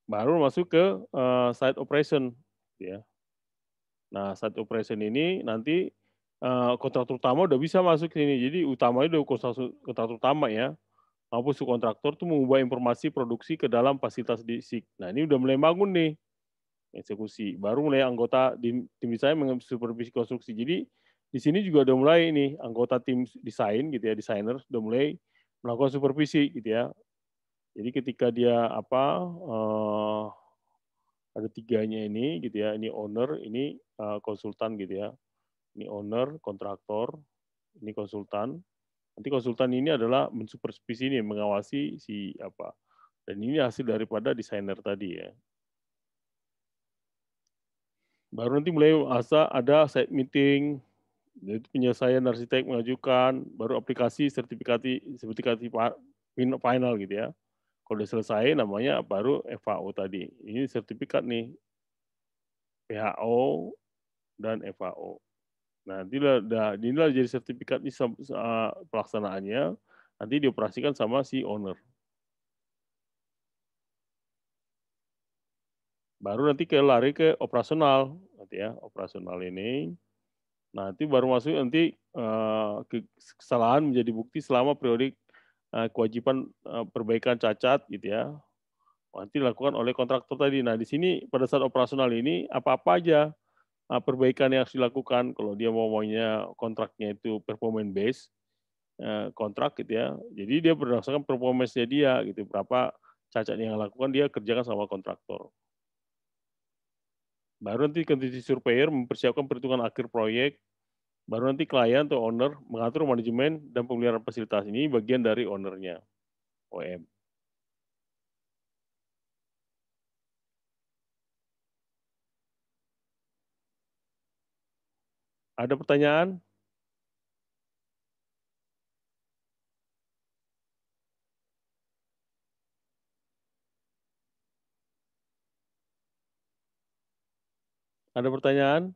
Baru masuk ke eh, site operation, ya. Nah, site operation ini nanti eh, kontraktor utama udah bisa masuk ke sini. Jadi utamanya udah kontraktor, utama ya, maupun kontraktor tuh mengubah informasi produksi ke dalam fasilitas DISIK. Nah, ini udah mulai bangun nih eksekusi. Baru mulai anggota tim, saya saya supervisi konstruksi. Jadi di sini juga udah mulai nih anggota tim desain gitu ya desainer udah mulai melakukan supervisi gitu ya jadi ketika dia apa uh, ada tiganya ini gitu ya ini owner ini uh, konsultan gitu ya ini owner kontraktor ini konsultan nanti konsultan ini adalah mensupervisi ini mengawasi si apa dan ini hasil daripada desainer tadi ya baru nanti mulai asa ada site meeting jadi penyelesaian arsitek mengajukan baru aplikasi sertifikasi sertifikasi final gitu ya. Kalau sudah selesai namanya baru FAO tadi. Ini sertifikat nih PHO dan FAO. Nah, lah, inilah jadi sertifikat ini eh, pelaksanaannya nanti dioperasikan sama si owner. Baru nanti ke lari ke operasional nanti ya, operasional ini Nah, nanti baru masuk nanti uh, kesalahan menjadi bukti selama periode uh, kewajiban uh, perbaikan cacat gitu ya. Nanti dilakukan oleh kontraktor tadi. Nah, di sini pada saat operasional ini apa-apa aja uh, perbaikan yang harus dilakukan kalau dia mau maunya kontraknya itu performance base kontrak gitu ya. Jadi dia berdasarkan performance-nya dia gitu berapa cacat yang dilakukan dia kerjakan sama kontraktor. Baru nanti contingency surveyor mempersiapkan perhitungan akhir proyek, baru nanti klien atau owner mengatur manajemen dan pemeliharaan fasilitas ini bagian dari ownernya, OM. Ada pertanyaan? Ada pertanyaan?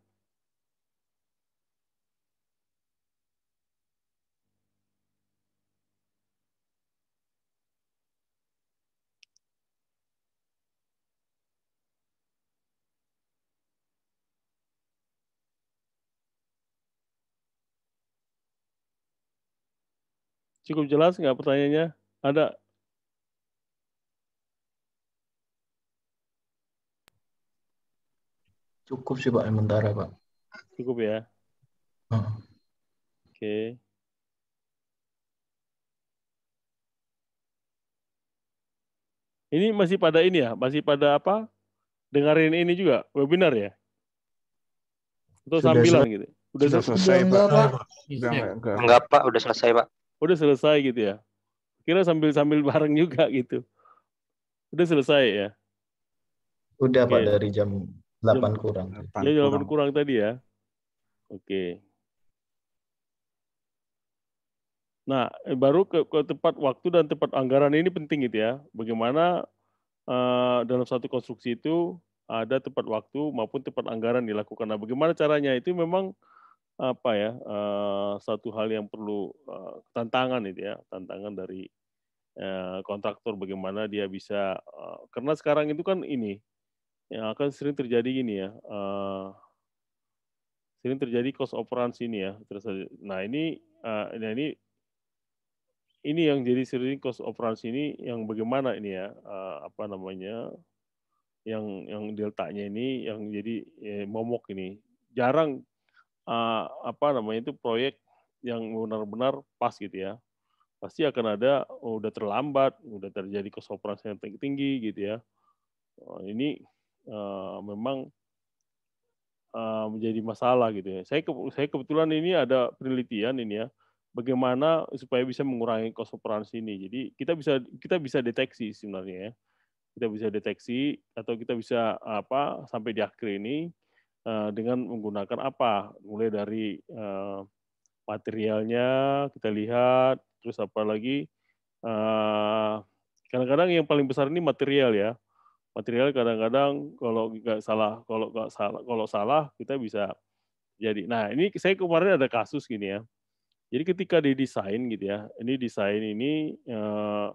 Cukup jelas nggak pertanyaannya? Ada Cukup sih Pak sementara Pak. Cukup ya. Hmm. Oke. Okay. Ini masih pada ini ya, masih pada apa? Dengarin ini juga webinar ya? Atau sudah sambilan sel- gitu. Udah sudah selesai, selesai Pak. Enggak, Pak. Iya. enggak. enggak, Pak, udah selesai, Pak. Udah selesai gitu ya. Kira sambil-sambil bareng juga gitu. Udah selesai ya. Udah, okay. Pak, dari jam 8 kurang. 8 ya, 8 kurang. tadi ya. Oke. Nah, eh, baru ke, ke tempat waktu dan tempat anggaran ini penting gitu ya. Bagaimana uh, dalam satu konstruksi itu ada tempat waktu maupun tempat anggaran dilakukan. Nah, bagaimana caranya itu memang apa ya uh, satu hal yang perlu uh, tantangan itu ya, tantangan dari uh, kontraktor bagaimana dia bisa uh, karena sekarang itu kan ini yang akan sering terjadi gini ya. Uh, sering terjadi cost operasi ini ya. Terus nah ini uh, nah ini ini yang jadi sering cost operasi ini yang bagaimana ini ya uh, apa namanya yang yang deltanya ini yang jadi eh, momok ini jarang uh, apa namanya itu proyek yang benar-benar pas gitu ya pasti akan ada oh, udah terlambat udah terjadi cost operasi yang tinggi gitu ya Oh, ini Eh, memang eh, menjadi masalah gitu ya. Saya ke, saya kebetulan ini ada penelitian ini ya bagaimana supaya bisa mengurangi kos operasi ini. Jadi kita bisa kita bisa deteksi sebenarnya ya. Kita bisa deteksi atau kita bisa apa sampai di akhir ini eh, dengan menggunakan apa? Mulai dari materialnya kita lihat, terus apa lagi? kadang -kadang yang paling besar ini material ya material kadang-kadang kalau nggak salah kalau nggak salah kalau salah kita bisa jadi nah ini saya kemarin ada kasus gini ya jadi ketika didesain gitu ya ini desain ini uh,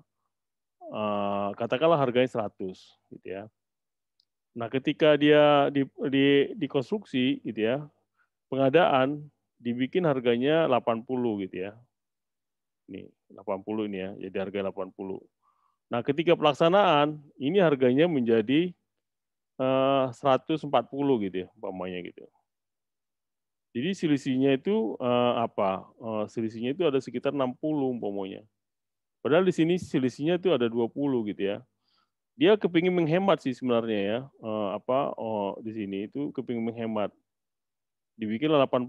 uh, katakanlah harganya 100 gitu ya nah ketika dia di, di dikonstruksi gitu ya pengadaan dibikin harganya 80 gitu ya ini 80 ini ya jadi harga 80 Nah, ketika pelaksanaan ini harganya menjadi eh, uh, 140 gitu ya, umpamanya gitu. Jadi selisihnya itu uh, apa? Uh, selisihnya itu ada sekitar 60 umpamanya. Padahal di sini selisihnya itu ada 20 gitu ya. Dia kepingin menghemat sih sebenarnya ya. Uh, apa oh, di sini itu kepingin menghemat. Dibikin 80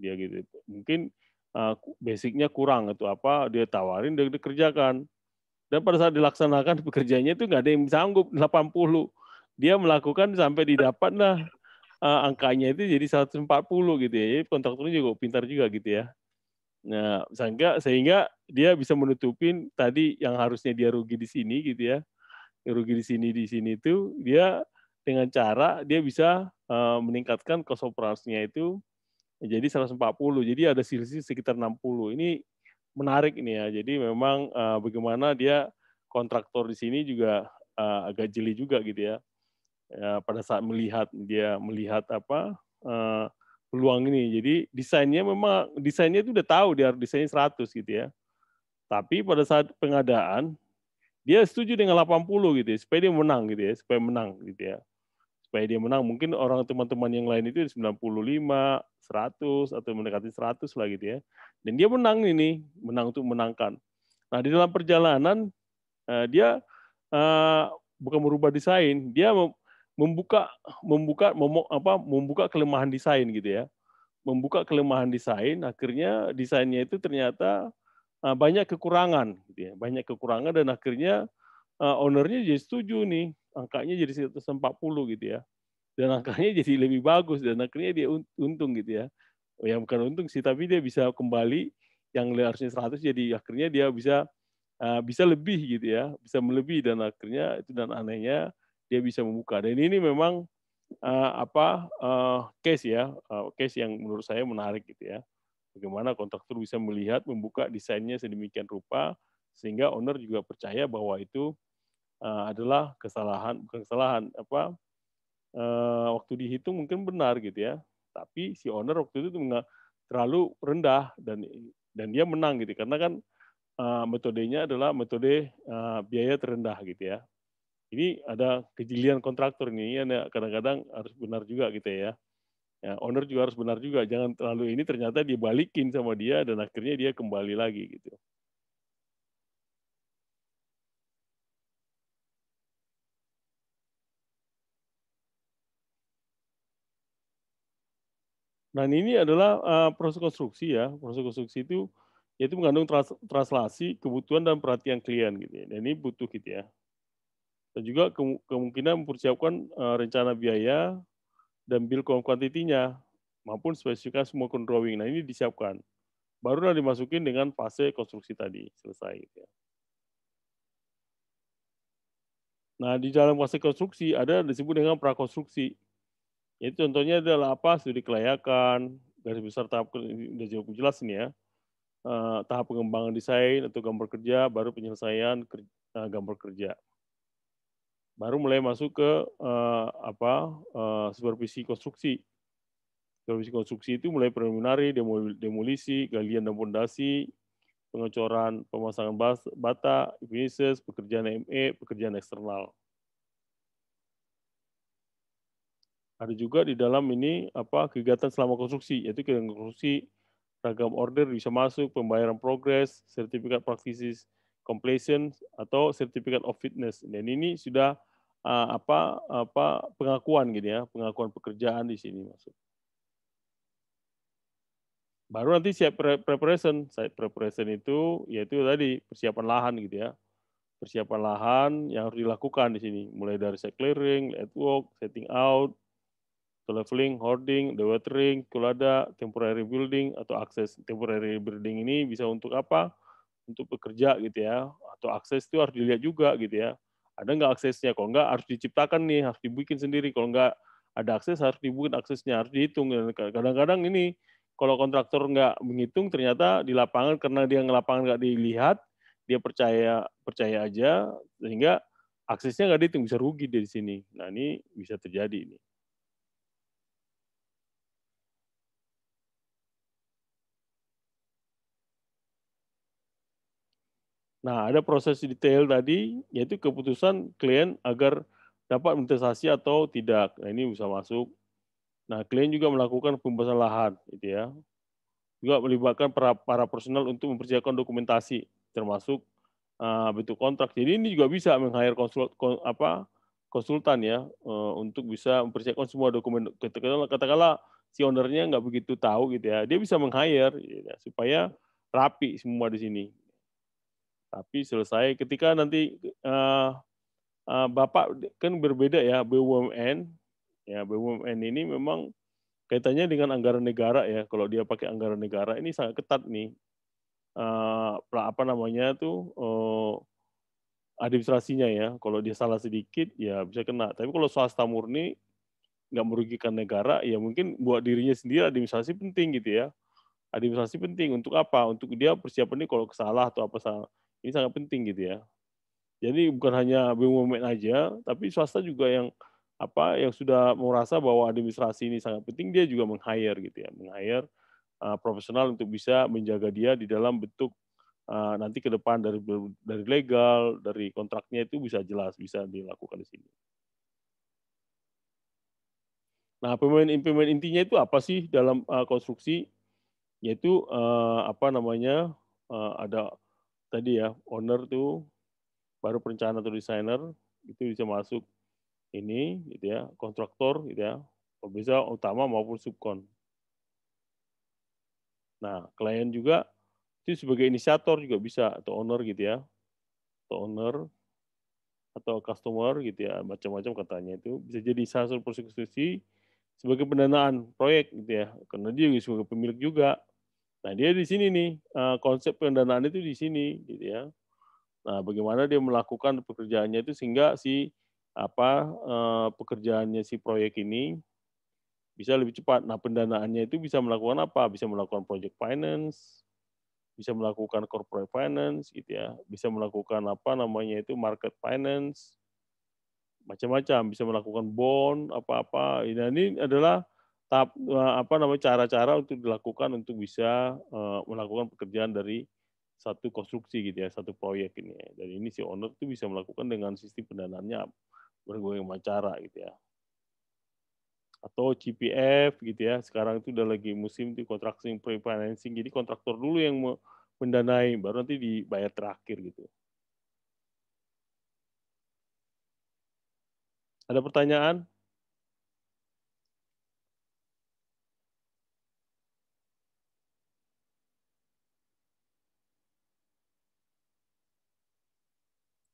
dia gitu. Mungkin uh, basicnya kurang itu apa dia tawarin dia dikerjakan dan pada saat dilaksanakan pekerjaannya itu nggak ada yang sanggup 80. Dia melakukan sampai didapatlah uh, eh, angkanya itu jadi 140 gitu ya. Jadi kontraktornya juga pintar juga gitu ya. Nah, sehingga sehingga dia bisa menutupin tadi yang harusnya dia rugi di sini gitu ya. Rugi di sini di sini itu dia dengan cara dia bisa uh, meningkatkan kos operasinya itu jadi 140. Jadi ada sisi sekitar 60. Ini menarik ini ya. Jadi memang uh, bagaimana dia kontraktor di sini juga uh, agak jeli juga gitu ya. ya. Pada saat melihat dia melihat apa uh, peluang ini. Jadi desainnya memang desainnya itu udah tahu dia harus desainnya 100 gitu ya. Tapi pada saat pengadaan dia setuju dengan 80 gitu ya, supaya dia menang gitu ya, supaya menang gitu ya supaya dia menang. Mungkin orang teman-teman yang lain itu 95, 100 atau mendekati 100 lah gitu ya. Dan dia menang ini, menang untuk menangkan. Nah, di dalam perjalanan eh, dia eh, bukan merubah desain, dia membuka membuka mem, apa membuka kelemahan desain gitu ya. Membuka kelemahan desain, akhirnya desainnya itu ternyata eh, banyak kekurangan gitu ya. Banyak kekurangan dan akhirnya ownernya jadi setuju nih angkanya jadi 140 gitu ya. Dan angkanya jadi lebih bagus dan akhirnya dia untung gitu ya. Oh ya bukan untung sih tapi dia bisa kembali yang harusnya 100 jadi akhirnya dia bisa uh, bisa lebih gitu ya, bisa melebihi dan akhirnya itu dan anehnya dia bisa membuka. Dan ini memang uh, apa uh, case ya, uh, case yang menurut saya menarik gitu ya. Bagaimana kontraktor bisa melihat membuka desainnya sedemikian rupa sehingga owner juga percaya bahwa itu uh, adalah kesalahan bukan kesalahan apa uh, waktu dihitung mungkin benar gitu ya tapi si owner waktu itu terlalu rendah dan dan dia menang gitu karena kan uh, metodenya adalah metode uh, biaya terendah gitu ya ini ada kejelian kontraktor ini ya kadang-kadang harus benar juga gitu ya ya owner juga harus benar juga jangan terlalu ini ternyata dibalikin sama dia dan akhirnya dia kembali lagi gitu Nah ini adalah uh, proses konstruksi ya. Proses konstruksi itu yaitu mengandung trans translasi kebutuhan dan perhatian klien gitu ya. Dan ini butuh gitu ya. Dan juga ke kemungkinan mempersiapkan uh, rencana biaya dan bill quantity-nya maupun spesifikasi semua drawing. Nah, ini disiapkan. Barulah dimasukin dengan fase konstruksi tadi, selesai gitu ya. Nah, di dalam fase konstruksi ada disebut dengan prakonstruksi. Ini contohnya adalah apa? Studi kelayakan, garis besar tahap sudah jauh jelas ini ya. Uh, tahap pengembangan desain atau gambar kerja, baru penyelesaian kerja, uh, eh, gambar kerja. Baru mulai masuk ke uh, apa uh, supervisi konstruksi. Supervisi konstruksi itu mulai preliminari, demolisi, galian dan pondasi, pengecoran, pemasangan bata, finishes, pekerjaan ME, pekerjaan eksternal. Ada juga di dalam ini apa kegiatan selama konstruksi, yaitu kegiatan konstruksi, ragam order bisa masuk, pembayaran progres, sertifikat praktisis completion atau sertifikat of fitness. Dan ini sudah apa apa pengakuan gitu ya, pengakuan pekerjaan di sini masuk. Baru nanti siap preparation, site preparation itu yaitu tadi persiapan lahan gitu ya. Persiapan lahan yang harus dilakukan di sini, mulai dari site clearing, network, setting out, leveling, hoarding, dewatering, kulada, temporary building atau akses temporary building ini bisa untuk apa? Untuk pekerja gitu ya. Atau akses itu harus dilihat juga gitu ya. Ada nggak aksesnya? Kalau nggak harus diciptakan nih, harus dibikin sendiri. Kalau nggak ada akses harus dibikin aksesnya, harus dihitung. kadang-kadang ini kalau kontraktor nggak menghitung, ternyata di lapangan karena dia lapangan nggak dilihat, dia percaya percaya aja sehingga aksesnya nggak dihitung bisa rugi dari sini. Nah ini bisa terjadi ini. Nah, ada proses detail tadi, yaitu keputusan klien agar dapat investasi atau tidak. Nah, ini bisa masuk. Nah, klien juga melakukan pembebasan lahan, gitu ya. Juga melibatkan para, para personal untuk mempersiapkan dokumentasi, termasuk uh, bentuk kontrak. Jadi ini juga bisa meng-hire konsul, kon, konsultan ya, uh, untuk bisa mempersiapkan semua dokumen. Katakanlah, katakanlah si ownernya nggak begitu tahu gitu ya, dia bisa meng-hire gitu ya, supaya rapi semua di sini tapi selesai ketika nanti uh, uh, bapak kan berbeda ya BUMN ya BUMN ini memang kaitannya dengan anggaran negara ya kalau dia pakai anggaran negara ini sangat ketat nih uh, apa namanya tuh uh, administrasinya ya kalau dia salah sedikit ya bisa kena tapi kalau swasta murni nggak merugikan negara ya mungkin buat dirinya sendiri administrasi penting gitu ya administrasi penting untuk apa untuk dia persiapan ini kalau kesalah atau apa salah ini sangat penting gitu ya. Jadi bukan hanya BUMN aja, tapi swasta juga yang apa yang sudah merasa bahwa administrasi ini sangat penting, dia juga meng-hire gitu ya, meng-hire uh, profesional untuk bisa menjaga dia di dalam bentuk uh, nanti ke depan dari dari legal, dari kontraknya itu bisa jelas bisa dilakukan di sini. Nah, pemain implement intinya itu apa sih dalam uh, konstruksi? Yaitu uh, apa namanya? Uh, ada tadi ya owner tuh baru perencana atau desainer itu bisa masuk ini gitu ya kontraktor gitu ya bisa utama maupun subkon nah klien juga itu sebagai inisiator juga bisa atau owner gitu ya atau owner atau customer gitu ya macam-macam katanya itu bisa jadi salah satu persekusi sebagai pendanaan proyek gitu ya karena dia juga sebagai pemilik juga Nah, dia di sini nih, eh, konsep pendanaan itu di sini gitu ya. Nah, bagaimana dia melakukan pekerjaannya itu sehingga si apa eh, pekerjaannya si proyek ini bisa lebih cepat. Nah, pendanaannya itu bisa melakukan apa? Bisa melakukan project finance, bisa melakukan corporate finance gitu ya. Bisa melakukan apa namanya itu market finance macam-macam, bisa melakukan bond apa-apa. ini nah, ini adalah tahap eh, apa namanya cara-cara untuk dilakukan untuk bisa eh, melakukan pekerjaan dari satu konstruksi gitu ya satu proyek ini ya. dan ini si owner tuh bisa melakukan dengan sistem pendanaannya berbagai macam cara gitu ya atau CPF gitu ya sekarang itu udah lagi musim di contracting pre-financing jadi kontraktor dulu yang mendanai baru nanti dibayar terakhir gitu ada pertanyaan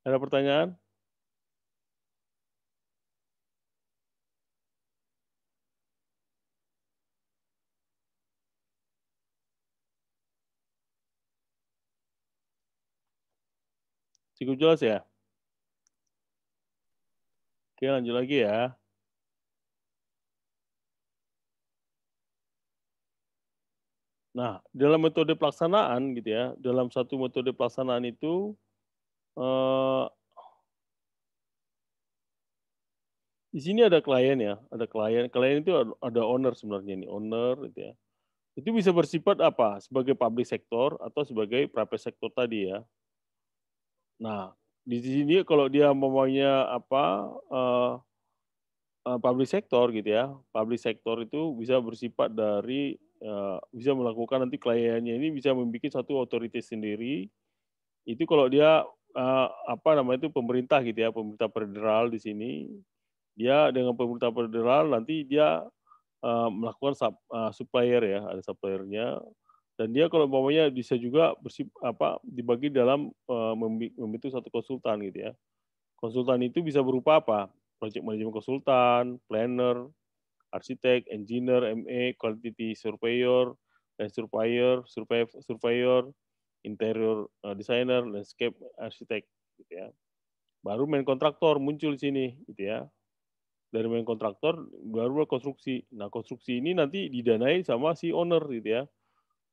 Ada pertanyaan? Cukup jelas ya? Oke, lanjut lagi ya. Nah, dalam metode pelaksanaan gitu ya, dalam satu metode pelaksanaan itu Eh, di sini ada klien ya, ada klien. Klien itu ada owner sebenarnya ini, owner gitu ya. Itu bisa bersifat apa? Sebagai public sector atau sebagai private sector tadi ya. Nah, di sini kalau dia maunya apa uh, uh, public sector gitu ya. Public sector itu bisa bersifat dari uh, bisa melakukan nanti kliennya ini bisa membuat satu otoritas sendiri. Itu kalau dia uh, apa namanya itu pemerintah gitu ya, pemerintah federal di sini dia dengan pemerintah federal nanti dia uh, melakukan sub, uh, supplier ya, ada suppliernya dan dia kalau umpamanya bisa juga bersip, apa dibagi dalam uh, membentuk satu konsultan gitu ya. Konsultan itu bisa berupa apa? Project manajemen konsultan, planner, arsitek, engineer, MA, quality surveyor, dan surveyor, survey, surveyor, interior eh, designer, landscape arsitek gitu ya. Baru main kontraktor muncul di sini gitu ya. Dari main kontraktor baru konstruksi. Nah, konstruksi ini nanti didanai sama si owner gitu ya.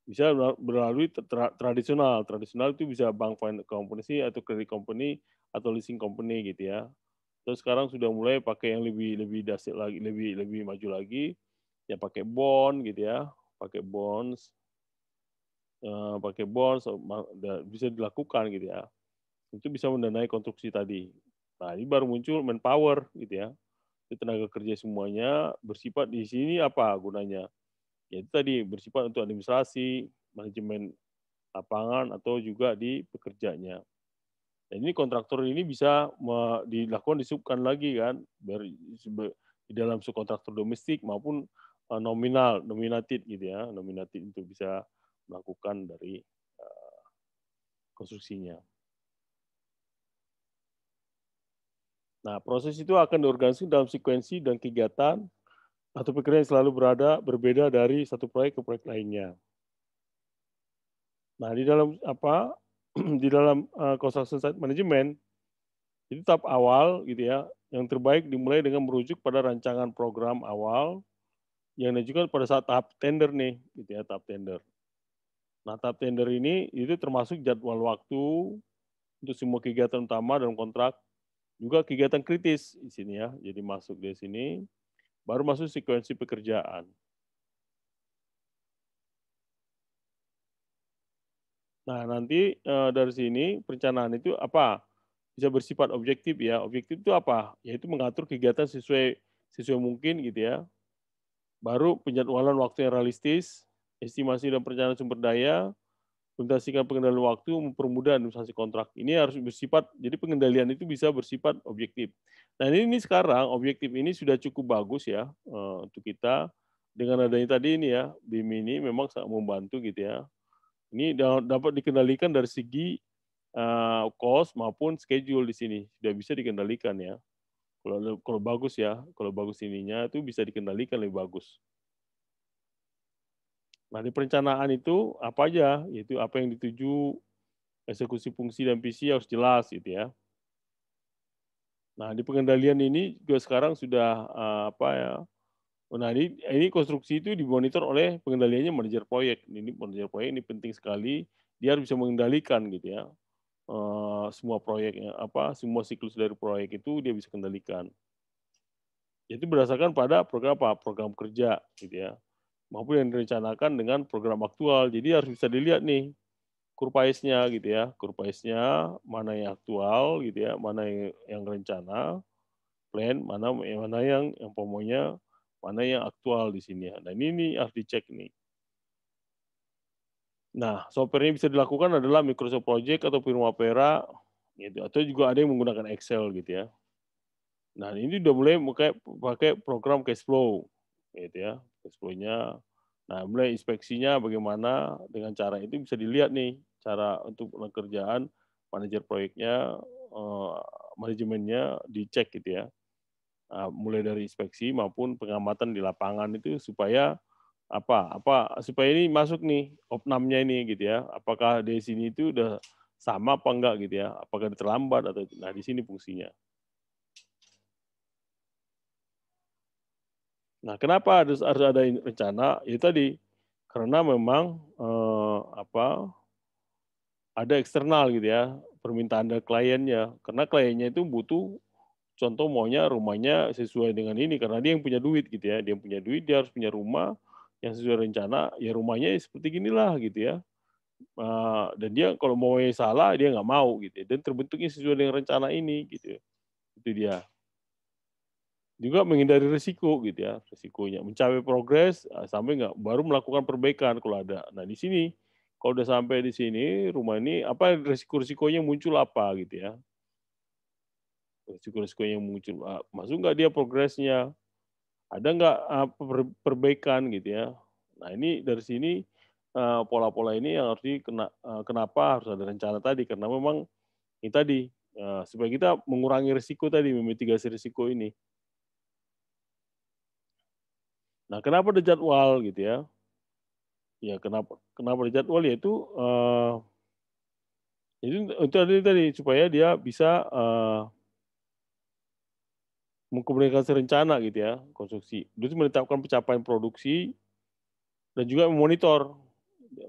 Bisa melalui tra tradisional. Tradisional itu bisa bank company atau credit company atau leasing company gitu ya. Terus sekarang sudah mulai pakai yang lebih lebih dasar lagi, lebih lebih maju lagi, ya pakai bond gitu ya, pakai bonds, Eh, pakai bonds bisa dilakukan gitu ya itu bisa mendanai konstruksi tadi nah ini baru muncul manpower gitu ya itu tenaga kerja semuanya bersifat di sini apa gunanya yaitu tadi bersifat untuk administrasi manajemen lapangan atau juga di pekerjanya dan ini kontraktor ini bisa dilakukan disubkan lagi kan di dalam subkontraktor domestik maupun eh, nominal nominatif gitu ya nominatif itu bisa melakukan dari eh, konstruksinya. Nah, proses itu akan diorganisasi dalam sekuensi dan kegiatan atau pikiran yang selalu berada berbeda dari satu proyek ke proyek lainnya. Nah, di dalam apa? di dalam eh, construction site management itu tahap awal gitu ya, yang terbaik dimulai dengan merujuk pada rancangan program awal yang diajukan pada saat tahap tender nih, gitu ya, tahap tender. Nah, tahap tender ini itu termasuk jadwal waktu untuk semua kegiatan utama dalam kontrak, juga kegiatan kritis di sini ya. Jadi masuk di sini, baru masuk sekuensi pekerjaan. Nah, nanti eh, dari sini perencanaan itu apa? Bisa bersifat objektif ya. Objektif itu apa? Yaitu mengatur kegiatan sesuai sesuai mungkin gitu ya. Baru penjadwalan waktu yang realistis, estimasi dan perencanaan sumber daya, implementasikan pengendalian waktu, mempermudah administrasi kontrak. Ini harus bersifat, jadi pengendalian itu bisa bersifat objektif. Nah ini, ini sekarang objektif ini sudah cukup bagus ya eh, untuk kita dengan adanya tadi ini ya BIM ini memang sangat membantu gitu ya. Ini dapat dikendalikan dari segi uh, cost maupun schedule di sini sudah bisa dikendalikan ya. Kalau kalau bagus ya, kalau bagus ininya itu bisa dikendalikan lebih bagus. Nah, di perencanaan itu apa aja? Yaitu apa yang dituju, eksekusi fungsi dan visi harus jelas gitu ya. Nah, di pengendalian ini juga sekarang sudah eh, apa ya? Oh, nah, ini, ini konstruksi itu dimonitor oleh pengendaliannya manajer proyek. Ini manajer proyek ini penting sekali, dia harus bisa mengendalikan gitu ya. Uh, semua proyeknya eh, apa semua siklus dari proyek itu dia bisa kendalikan. Jadi berdasarkan pada program apa? Program kerja gitu ya maupun yang direncanakan dengan program aktual. Jadi harus bisa dilihat nih kurpaisnya gitu ya, kurpaisnya mana yang aktual gitu ya, mana yang rencana, plan, mana mana yang yang pomonya, mana yang aktual di sini ya. Dan ini harus dicek nih. Nah, software bisa dilakukan adalah Microsoft Project atau Primavera gitu atau juga ada yang menggunakan Excel gitu ya. Nah, ini udah mulai pakai pakai program cash flow gitu ya cash nya nah mulai inspeksinya bagaimana dengan cara itu bisa dilihat nih cara untuk pekerjaan manajer proyeknya eh, manajemennya dicek gitu ya nah, mulai dari inspeksi maupun pengamatan di lapangan itu supaya apa apa supaya ini masuk nih opnamnya ini gitu ya apakah di sini itu udah sama apa enggak gitu ya apakah terlambat atau nah di sini fungsinya Nah, kenapa harus harus ada rencana? Ya tadi karena memang eh, apa ada eksternal gitu ya permintaan dari kliennya. Karena kliennya itu butuh contoh maunya rumahnya sesuai dengan ini karena dia yang punya duit gitu ya. Dia yang punya duit dia harus punya rumah yang sesuai rencana. Ya rumahnya ya seperti inilah gitu ya. Eh, dan dia kalau mau salah dia nggak mau gitu ya. dan terbentuknya sesuai dengan rencana ini gitu Ya. itu dia juga menghindari risiko gitu ya risikonya mencapai progres eh, sampai nggak baru melakukan perbaikan kalau ada nah di sini kalau udah sampai di sini rumah ini apa risiko-risikonya muncul apa gitu ya risiko-risikonya muncul ah, masuk nggak dia progresnya ada nggak ah, perbaikan gitu ya nah ini dari sini eh, pola-pola ini yang harus dikena eh, kenapa harus ada rencana tadi karena memang ini tadi supaya kita mengurangi risiko tadi memitigasi risiko ini Nah, kenapa ada jadwal gitu ya? Ya, kenapa kenapa ada jadwal yaitu uh, eh, itu itu tadi tadi supaya dia bisa uh, mengkomunikasi rencana gitu ya konstruksi. Terus menetapkan pencapaian produksi dan juga memonitor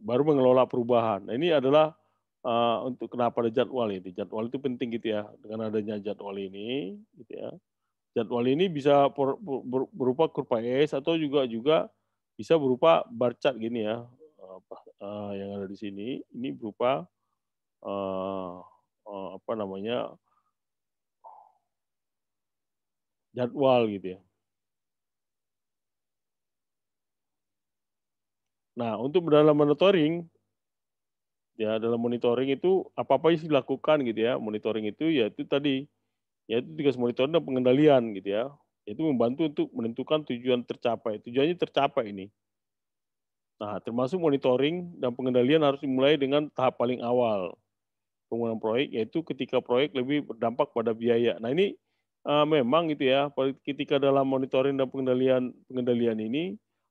baru mengelola perubahan. Nah, ini adalah uh, untuk kenapa ada jadwal ini Jadwal itu penting gitu ya. Dengan adanya jadwal ini gitu ya. Jadwal ini bisa berupa kurva S atau juga juga bisa berupa bar chart gini ya eh, yang ada di sini. Ini berupa eh, eh, apa namanya jadwal gitu ya. Nah, untuk dalam monitoring, ya dalam monitoring itu apa apa yang dilakukan gitu ya. Monitoring itu yaitu tadi yaitu tugas monitor dan pengendalian gitu ya. Itu membantu untuk menentukan tujuan tercapai. Tujuannya tercapai ini. Nah, termasuk monitoring dan pengendalian harus dimulai dengan tahap paling awal penggunaan proyek yaitu ketika proyek lebih berdampak pada biaya. Nah, ini uh, memang gitu ya ketika dalam monitoring dan pengendalian pengendalian ini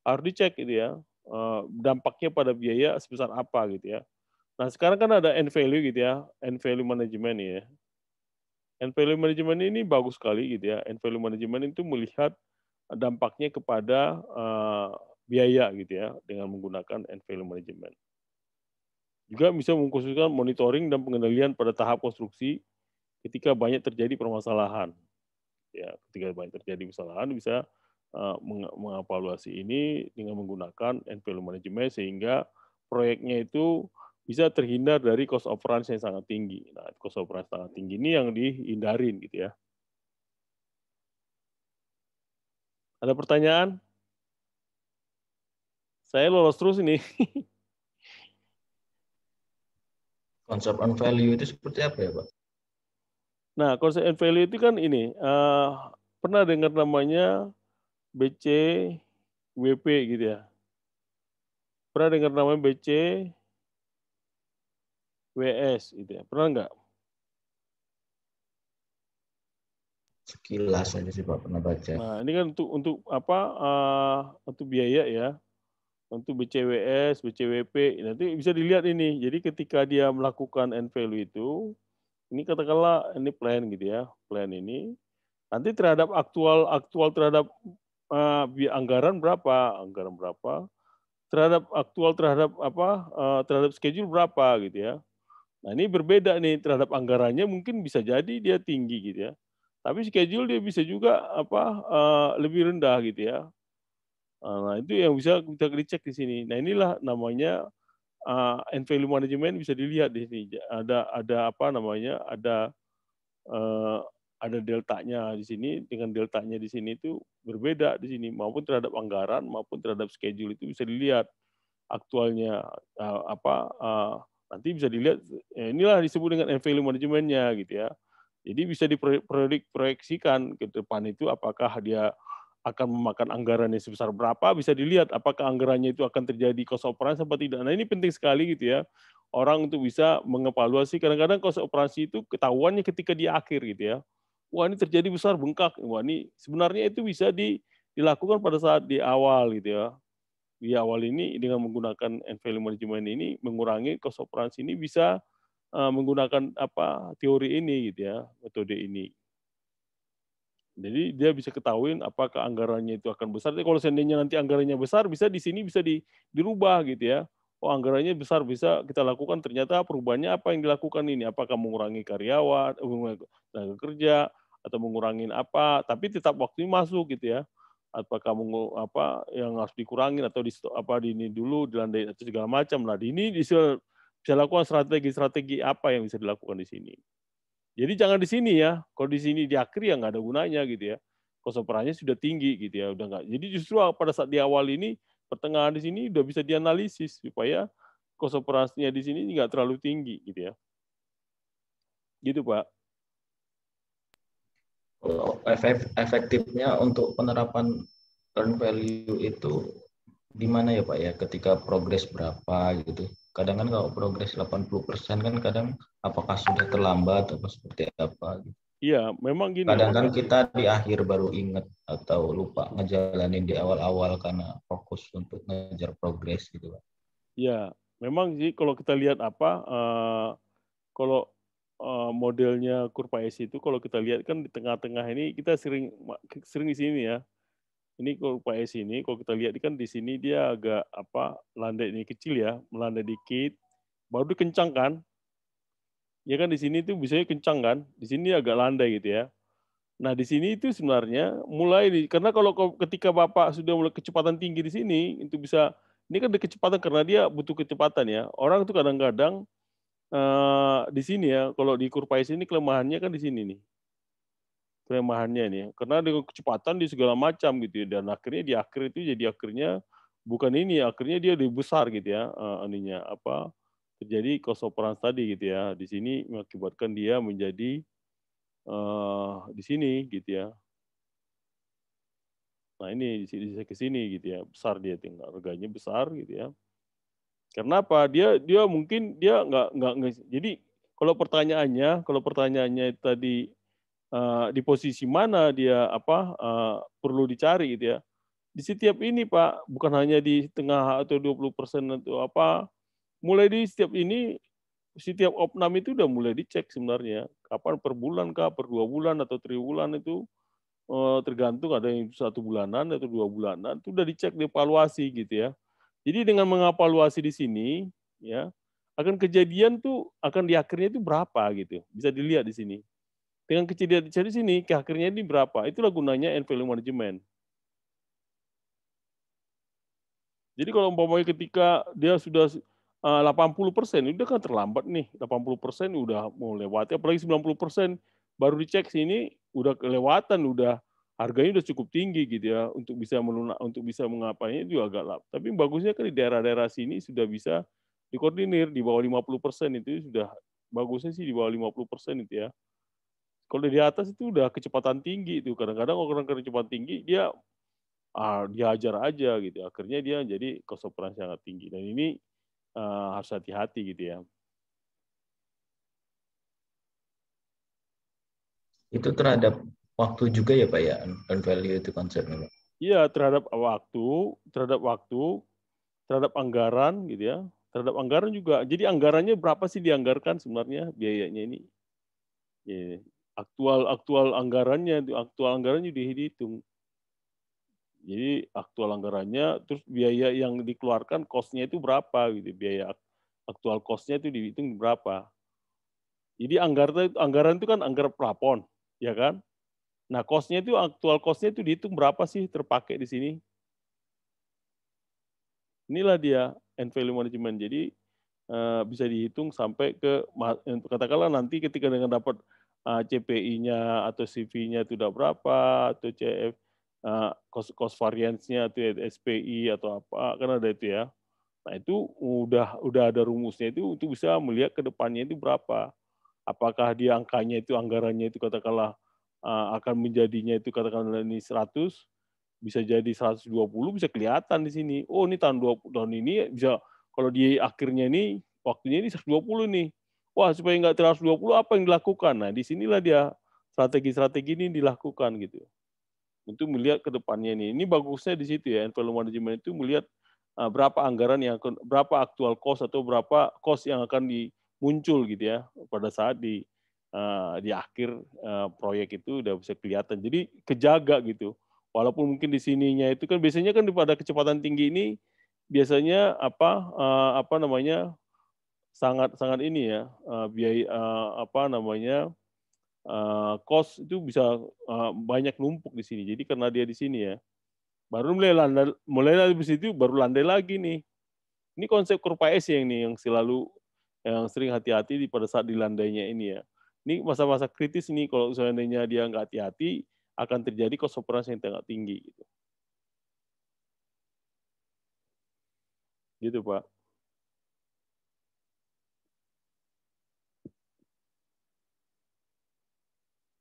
harus dicek gitu ya uh, dampaknya pada biaya sebesar apa gitu ya nah sekarang kan ada end value gitu ya end value management ya And value management ini bagus sekali gitu ya. And value management itu melihat dampaknya kepada uh, biaya gitu ya dengan menggunakan and value management. Juga bisa mengkhususkan monitoring dan pengendalian pada tahap konstruksi ketika banyak terjadi permasalahan. Ya, ketika banyak terjadi permasalahan bisa uh, meng mengevaluasi ini dengan menggunakan and value management sehingga proyeknya itu bisa terhindar dari cost of runs yang sangat tinggi. Nah, cost of runs sangat tinggi ini yang dihindarin gitu ya. Ada pertanyaan? Saya lolos terus ini. Konsep on value itu seperti apa ya, Pak? Nah, konsep on value itu kan ini, uh, pernah dengar namanya BC WP gitu ya. Pernah dengar namanya BC WS itu ya. Pernah nggak? Sekilas aja sih Pak pernah baca. Nah, ini kan untuk untuk apa? Uh, untuk biaya ya. Untuk BCWS, BCWP nanti bisa dilihat ini. Jadi ketika dia melakukan end value itu, ini katakanlah ini plan gitu ya, plan ini. Nanti terhadap aktual aktual terhadap uh, anggaran berapa, anggaran berapa, terhadap aktual terhadap apa uh, terhadap schedule berapa gitu ya Nah ini berbeda nih terhadap anggarannya mungkin bisa jadi dia tinggi gitu ya. Tapi schedule dia bisa juga apa uh, lebih rendah gitu ya. Eh, nah itu yang bisa kita dicek di sini. Nah inilah namanya uh, eh, end value management bisa dilihat di sini. Ada ada apa namanya ada uh, ada deltanya di sini dengan deltanya di sini itu berbeda di sini maupun terhadap anggaran maupun terhadap schedule itu bisa dilihat aktualnya uh, apa uh, Nanti bisa dilihat eh, inilah disebut dengan value manajemennya gitu ya. Jadi bisa diproyeksikan ke depan itu apakah dia akan memakan anggarannya sebesar berapa, bisa dilihat apakah anggarannya itu akan terjadi cost operasi apa tidak. Nah ini penting sekali gitu ya, orang untuk bisa mengevaluasi. Kadang-kadang cost operasi itu ketahuannya ketika di akhir gitu ya. Wah ini terjadi besar bengkak, wah ini sebenarnya itu bisa di, dilakukan pada saat di awal gitu ya di awal ini dengan menggunakan end value management ini mengurangi cost operasi ini bisa eh, menggunakan apa teori ini gitu ya metode ini jadi dia bisa ketahuin apakah anggarannya itu akan besar. Jadi kalau seandainya nanti anggarannya besar, bisa di sini bisa di, dirubah gitu ya. Oh anggarannya besar bisa kita lakukan. Ternyata perubahannya apa yang dilakukan ini? Apakah mengurangi karyawan, eh, mengurangi tenaga kerja, atau mengurangi apa? Tapi tetap waktunya masuk gitu ya apa kamu apa yang harus dikurangin atau di apa di ini dulu dilandai atau segala macam lah di ini bisa bisa lakukan strategi-strategi apa yang bisa dilakukan di sini jadi jangan di sini ya kalau di sini di akhir ya nggak ada gunanya gitu ya kosoperannya sudah tinggi gitu ya udah nggak jadi justru pada saat di awal ini pertengahan di sini udah bisa dianalisis supaya kosoperasinya di sini nggak terlalu tinggi gitu ya gitu pak efektifnya untuk penerapan earn value itu di mana ya Pak ya ketika progres berapa gitu. Kadang kan kalau progres 80% kan kadang apakah sudah terlambat atau seperti apa gitu. Iya, memang gini. Kadang kan kita di akhir baru ingat atau lupa ngejalanin di awal-awal karena fokus untuk ngejar progres gitu, Pak. Iya, memang sih kalau kita lihat apa uh, kalau Eh, modelnya kurva S itu kalau kita lihat kan di tengah-tengah ini kita sering sering di sini ya. Ini kurva S ini kalau kita lihat kan di sini dia agak apa landai ini kecil ya, melandai dikit, baru kencang kan? Ya kan di sini itu biasanya kencang kan? Di sini agak landai gitu ya. Nah di sini itu sebenarnya mulai di, karena kalau ketika bapak sudah mulai kecepatan tinggi di sini itu bisa ini kan ada kecepatan karena dia butuh kecepatan ya. Orang itu kadang-kadang uh, di sini ya, kalau di Kurpais ini kelemahannya kan di sini nih. Kelemahannya ini ya. karena dengan kecepatan di segala macam gitu ya, dan akhirnya di akhir itu jadi akhirnya bukan ini, ya, akhirnya dia lebih besar gitu ya, uh, eh, aninya apa terjadi kosoperan tadi gitu ya. Di sini mengakibatkan dia menjadi uh, di sini gitu ya. Nah ini di sini ke sini gitu ya, besar dia tinggal harganya besar gitu ya. Kenapa Dia dia mungkin dia nggak nggak jadi kalau pertanyaannya kalau pertanyaannya tadi uh, di posisi mana dia apa uh, perlu dicari gitu ya. Di setiap ini Pak, bukan hanya di tengah atau 20% atau apa, mulai di setiap ini setiap opnam itu udah mulai dicek sebenarnya kapan per bulan kah per dua bulan atau triwulan itu eh, tergantung ada yang satu bulanan atau dua bulanan itu udah dicek dievaluasi gitu ya jadi dengan mengevaluasi di sini, ya akan kejadian tuh akan di akhirnya itu berapa gitu. Bisa dilihat di sini. Dengan kejadian di sini, ke akhirnya ini berapa. Itulah gunanya end value management. Jadi kalau umpamanya ketika dia sudah 80 eh, persen, udah kan terlambat nih. 80 persen udah mau lewati, apalagi 90 persen baru dicek sini udah kelewatan, udah harganya udah cukup tinggi gitu ya untuk bisa melunak untuk bisa mengapainya itu agak lap. Tapi bagusnya kan di daerah-daerah sini sudah bisa dikoordinir di bawah 50% itu sudah bagusnya sih di bawah 50% itu ya. Kalau di atas itu udah kecepatan tinggi itu kadang-kadang orang orang kecepatan tinggi dia ah, diajar aja gitu. Akhirnya dia jadi kesopanan sangat tinggi dan ini ah, harus hati-hati gitu ya. Itu terhadap waktu juga ya Pak ya and value itu konsepnya Pak. Iya, terhadap waktu, terhadap waktu, terhadap anggaran gitu ya. Terhadap anggaran juga. Jadi anggarannya berapa sih dianggarkan sebenarnya biayanya ini? Ya, aktual aktual anggarannya itu aktual anggarannya dihitung. Jadi aktual anggarannya terus biaya yang dikeluarkan kosnya itu berapa gitu. Biaya aktual kosnya itu dihitung berapa. Jadi anggaran itu kan anggaran plafon, ya kan? Nah, cost-nya itu aktual cost-nya itu dihitung berapa sih terpakai di sini? Inilah dia end value management. Jadi eh, bisa dihitung sampai ke eh, katakanlah nanti ketika dengan dapat eh, CPI-nya atau CV-nya itu sudah berapa atau CF cost cost variance-nya atau SPI atau apa karena ada itu ya. Nah, itu udah udah ada rumusnya itu untuk bisa melihat ke depannya itu berapa. Apakah di angkanya itu anggarannya itu katakanlah uh, akan menjadinya itu katakanlah ini 100 bisa jadi 120 bisa kelihatan di sini. Oh, ini tahun 20 tahun ini bisa kalau di akhirnya ini waktunya ini 120 nih. Wah, supaya nggak puluh apa yang dilakukan? Nah, di sinilah dia strategi-strategi ini dilakukan gitu. Untuk melihat ke depannya ini. Ini bagusnya di situ ya, value management itu melihat uh, berapa anggaran yang akan, berapa aktual cost atau berapa cost yang akan dimuncul gitu ya pada saat di Eh, di akhir eh, proyek itu udah bisa kelihatan. Jadi kejaga gitu. Walaupun mungkin di sininya itu kan biasanya kan pada kecepatan tinggi ini biasanya apa eh, apa namanya sangat sangat ini ya biaya apa namanya uh, itu bisa uh, banyak numpuk di sini. Jadi karena dia di sini ya, baru mulai landai, mulai dari situ baru landai lagi nih. Ini konsep kurva S yang nih yang selalu yang sering hati-hati pada saat dilandainya ini ya. Ini masa-masa kritis ini kalau seandainya dia nggak hati-hati akan terjadi cost yang tidak tinggi gitu. Gitu, Pak.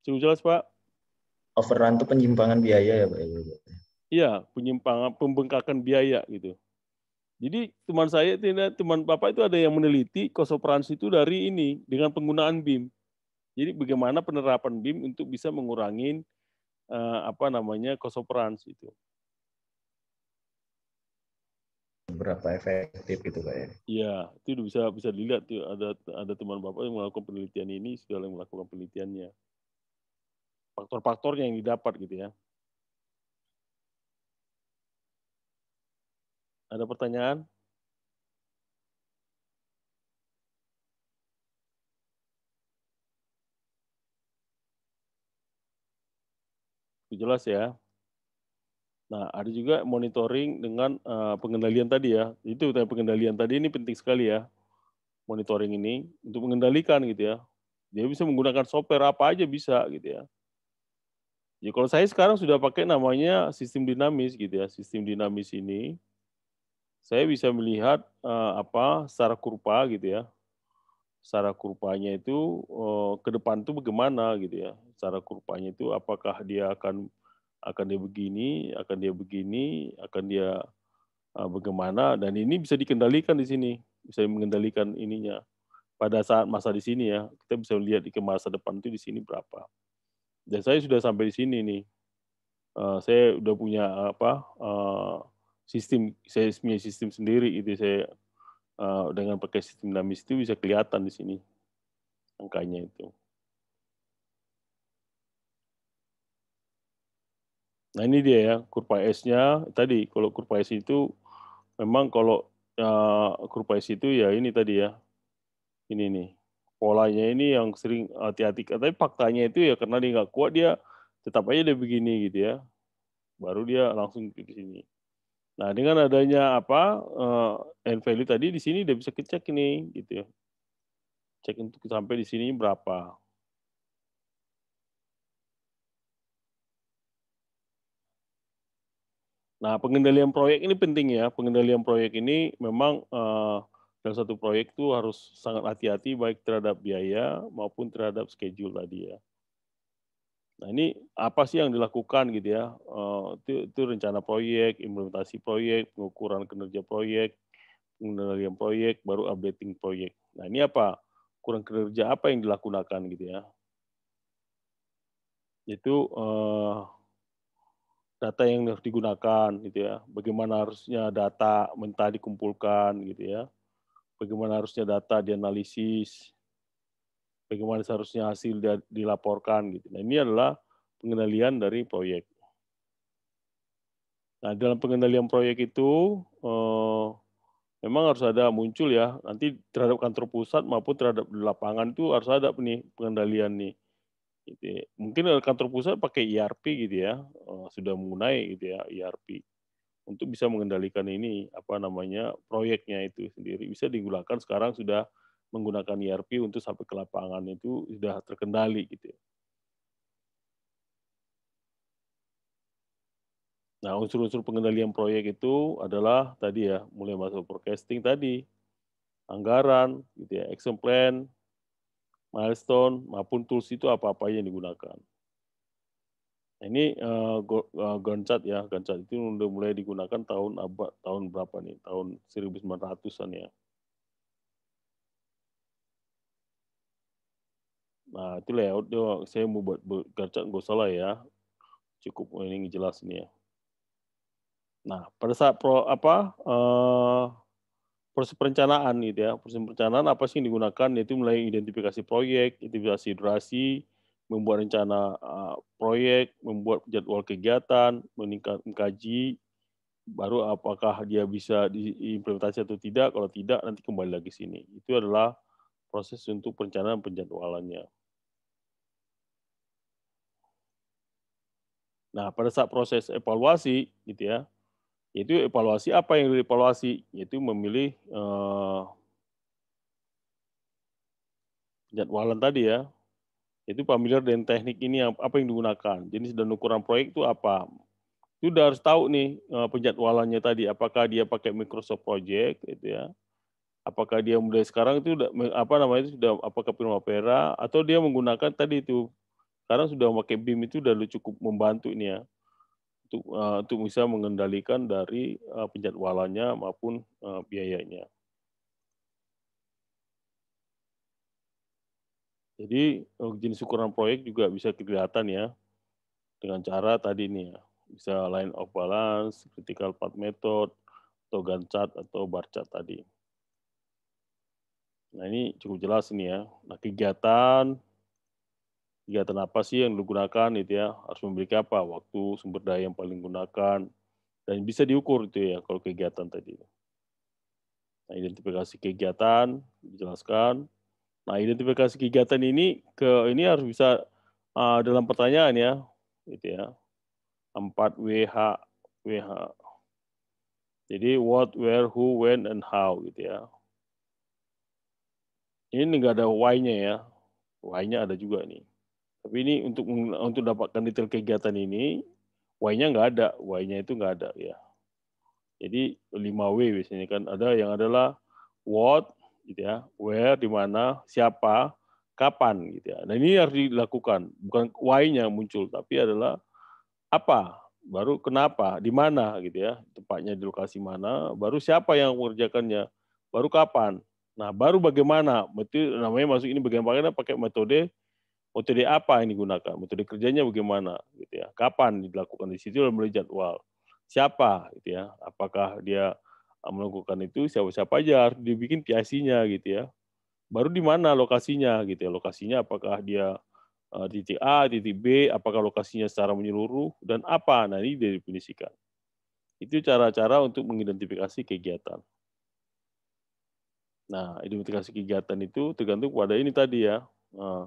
Cukup jelas, Pak? Overrun itu penyimpangan biaya ya, Pak? Ya, ya? Iya, penyimpangan, pembengkakan biaya gitu. Jadi teman saya, teman Bapak itu ada yang meneliti kosoperansi itu dari ini, dengan penggunaan BIM. Jadi bagaimana penerapan BIM untuk bisa mengurangi uh, eh, apa namanya kosoperans itu. Berapa efektif itu Pak ya? Iya, itu bisa bisa dilihat tuh ada ada teman Bapak yang melakukan penelitian ini sudah melakukan penelitiannya. Faktor-faktornya yang didapat gitu ya. Ada pertanyaan? jelas ya. Nah, ada juga monitoring dengan uh, pengendalian tadi ya. Itu pengendalian tadi ini penting sekali ya. Monitoring ini untuk mengendalikan gitu ya. Dia bisa menggunakan software apa aja bisa gitu ya. Ya kalau saya sekarang sudah pakai namanya sistem dinamis gitu ya. Sistem dinamis ini saya bisa melihat uh, apa secara kurva gitu ya secara kurvanya itu eh, ke depan tuh bagaimana gitu ya. Secara kurvanya itu apakah dia akan akan dia begini, akan dia begini, akan dia eh, bagaimana dan ini bisa dikendalikan di sini, bisa mengendalikan ininya. Pada saat masa di sini ya, kita bisa lihat di ke masa depan itu di sini berapa. Dan saya sudah sampai di sini nih. Eh, saya udah punya apa? Eh, sistem saya punya sistem sendiri itu ya, saya uh, dengan pakai sistem dinamis itu bisa kelihatan di sini angkanya itu. Nah ini dia ya kurva S-nya tadi kalau kurva S itu memang kalau uh, kurva S itu ya ini tadi ya ini nih polanya ini yang sering hati-hati tapi faktanya itu ya karena dia nggak kuat dia tetap aja dia begini gitu ya baru dia langsung ke sini Nah, dengan adanya apa uh, eh, n value tadi di sini dia bisa kecek ini gitu ya. Cek untuk sampai di sini berapa. Nah, pengendalian proyek ini penting ya. Pengendalian proyek ini memang uh, dalam satu proyek itu harus sangat hati-hati baik terhadap biaya maupun terhadap schedule tadi ya. Nah ini apa sih yang dilakukan gitu ya? Eh, itu, itu rencana proyek, implementasi proyek, pengukuran kinerja proyek, pengendalian proyek, baru updating proyek. Nah ini apa? Kurang kinerja apa yang dilakukan gitu ya? Itu uh, data yang harus digunakan gitu ya. Bagaimana harusnya data mentah dikumpulkan gitu ya. Bagaimana harusnya data dianalisis, bagaimana seharusnya hasil dilaporkan gitu. Nah, ini adalah pengendalian dari proyek. Nah, dalam pengendalian proyek itu eh, memang harus ada muncul ya nanti terhadap kantor pusat maupun terhadap lapangan itu harus ada nih pengendalian nih. Gitu. Ya. Mungkin kantor pusat pakai ERP gitu ya, eh, sudah mengenai gitu ya ERP untuk bisa mengendalikan ini apa namanya proyeknya itu sendiri bisa digunakan sekarang sudah menggunakan ERP untuk sampai ke lapangan itu sudah terkendali gitu ya. Nah, unsur-unsur pengendalian proyek itu adalah tadi ya, mulai masuk forecasting tadi, anggaran, gitu ya, action plan, milestone, maupun tools itu apa-apa yang digunakan. Nah, ini uh, ya, gancat itu udah mulai digunakan tahun abad tahun berapa nih? Tahun 1900-an ya. Nah, itu layout dia. Saya mau buat, gercep, nggak salah ya. Cukup ini jelas ini ya. Nah, pada saat pro, apa uh, proses perencanaan gitu ya. Proses perencanaan apa sih yang digunakan? Yaitu mulai identifikasi proyek, identifikasi durasi, membuat rencana uh, proyek, membuat jadwal kegiatan, meningkat mengkaji baru apakah dia bisa diimplementasi atau tidak. Kalau tidak nanti kembali lagi sini. Itu adalah proses untuk perencanaan penjadwalannya. Nah, pada saat proses evaluasi gitu ya, itu evaluasi apa yang dievaluasi? Yaitu memilih eh, jadwalan tadi ya. Itu familiar dengan teknik ini apa yang digunakan, jenis dan ukuran proyek itu apa. Itu udah harus tahu nih eh, penjadwalannya tadi apakah dia pakai Microsoft Project gitu ya. Apakah dia mulai sekarang itu udah, apa namanya itu sudah apakah Primavera atau dia menggunakan tadi itu sekarang sudah pakai BIM itu sudah cukup membantu ini ya untuk uh, untuk bisa mengendalikan dari uh, penjadwalannya maupun uh, biayanya. Jadi jenis ukuran proyek juga bisa kelihatan ya dengan cara tadi ini ya bisa line of balance, critical path method, atau Gantt chart atau bar chart tadi. Nah ini cukup jelas nih ya. Nah kegiatan kegiatan apa sih yang digunakan itu ya harus memiliki apa waktu sumber daya yang paling gunakan dan bisa diukur itu ya kalau kegiatan tadi nah identifikasi kegiatan dijelaskan nah identifikasi kegiatan ini ke ini harus bisa uh, dalam pertanyaan ya itu ya 4 WH WH jadi what where who when and how gitu ya ini nggak ada why-nya ya why-nya ada juga nih tapi ini untuk untuk dapatkan detail kegiatan ini, Y-nya nggak ada, Y-nya itu nggak ada ya. Jadi 5W biasanya kan ada yang adalah what gitu ya, where di mana, siapa, kapan gitu ya. Nah ini harus dilakukan, bukan y nya muncul tapi adalah apa, baru kenapa, di mana gitu ya, tempatnya di lokasi mana, baru siapa yang mengerjakannya, baru kapan. Nah, baru bagaimana, itu namanya masuk ini bagaimana pakai metode metode apa yang digunakan, metode kerjanya bagaimana, gitu ya, kapan dilakukan di situ melihat jadwal, siapa, gitu ya, apakah dia ah, melakukan itu siapa-siapa aja harus dibikin PIC-nya gitu ya. Baru di mana lokasinya gitu ya. Lokasinya apakah dia ah, titik A, titik B, apakah lokasinya secara menyeluruh dan apa. Nah, ini didefinisikan. Itu cara-cara untuk mengidentifikasi kegiatan. Nah, identifikasi kegiatan itu tergantung pada ini tadi ya. Ah,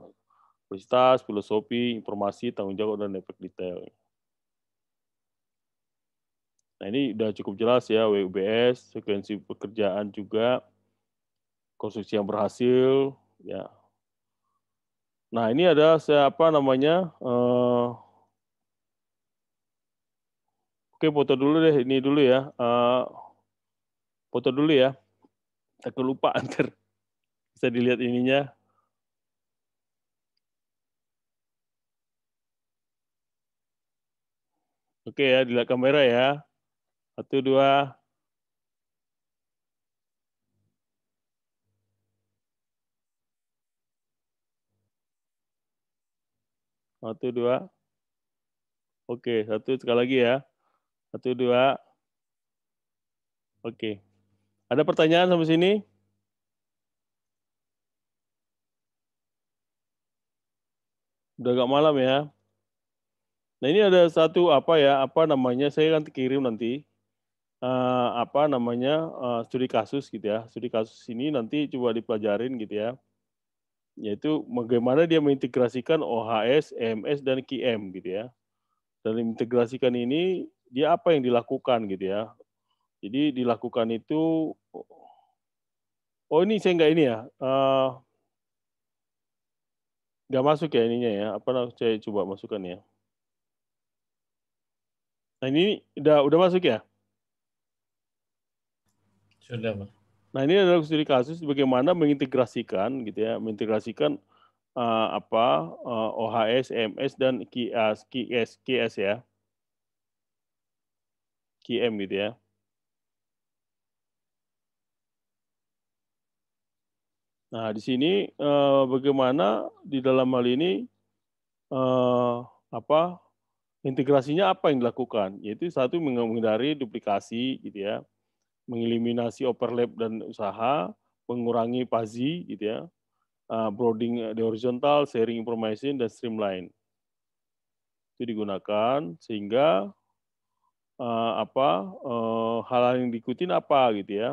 Universitas, filosofi, informasi, tanggung jawab, dan efek detail. Nah ini sudah cukup jelas ya, WUBS, frekuensi pekerjaan juga, konstruksi yang berhasil, ya. Nah ini ada siapa namanya, uh, Oke, foto dulu deh. Ini dulu ya. Uh, foto dulu ya. Aku lupa antar. Bisa dilihat ininya. Oke ya, dilihat kamera ya. Satu, dua, Satu, dua. Oke, satu sekali lagi ya. Satu, dua. Oke. Ada pertanyaan sampai sini? Udah agak malam ya. Nah ini ada satu apa ya, apa namanya, saya akan kirim nanti, eh, apa namanya, eh, studi kasus gitu ya. Studi kasus ini nanti coba dipelajarin gitu ya. Yaitu bagaimana dia mengintegrasikan OHS, EMS, dan QM gitu ya. Dan integrasikan ini, dia apa yang dilakukan gitu ya. Jadi dilakukan itu, oh ini saya nggak ini ya, uh, nggak masuk ya ininya ya, apa saya coba masukkan ya. Nah ini udah udah masuk ya? Sudah, Pak. Nah ini adalah studi kasus bagaimana mengintegrasikan gitu ya, mengintegrasikan uh, apa uh, eh, OHS, MS dan KIAS, eh, KS ya, KM gitu ya. Nah di sini uh, bagaimana di dalam hal ini uh, apa integrasinya apa yang dilakukan? Yaitu satu menghindari duplikasi gitu ya, mengeliminasi overlap dan usaha, mengurangi fuzzy gitu ya, ah, broading di horizontal, sharing information dan streamline. Itu digunakan sehingga uh, apa uh, hal-hal yang diikutin apa gitu ya.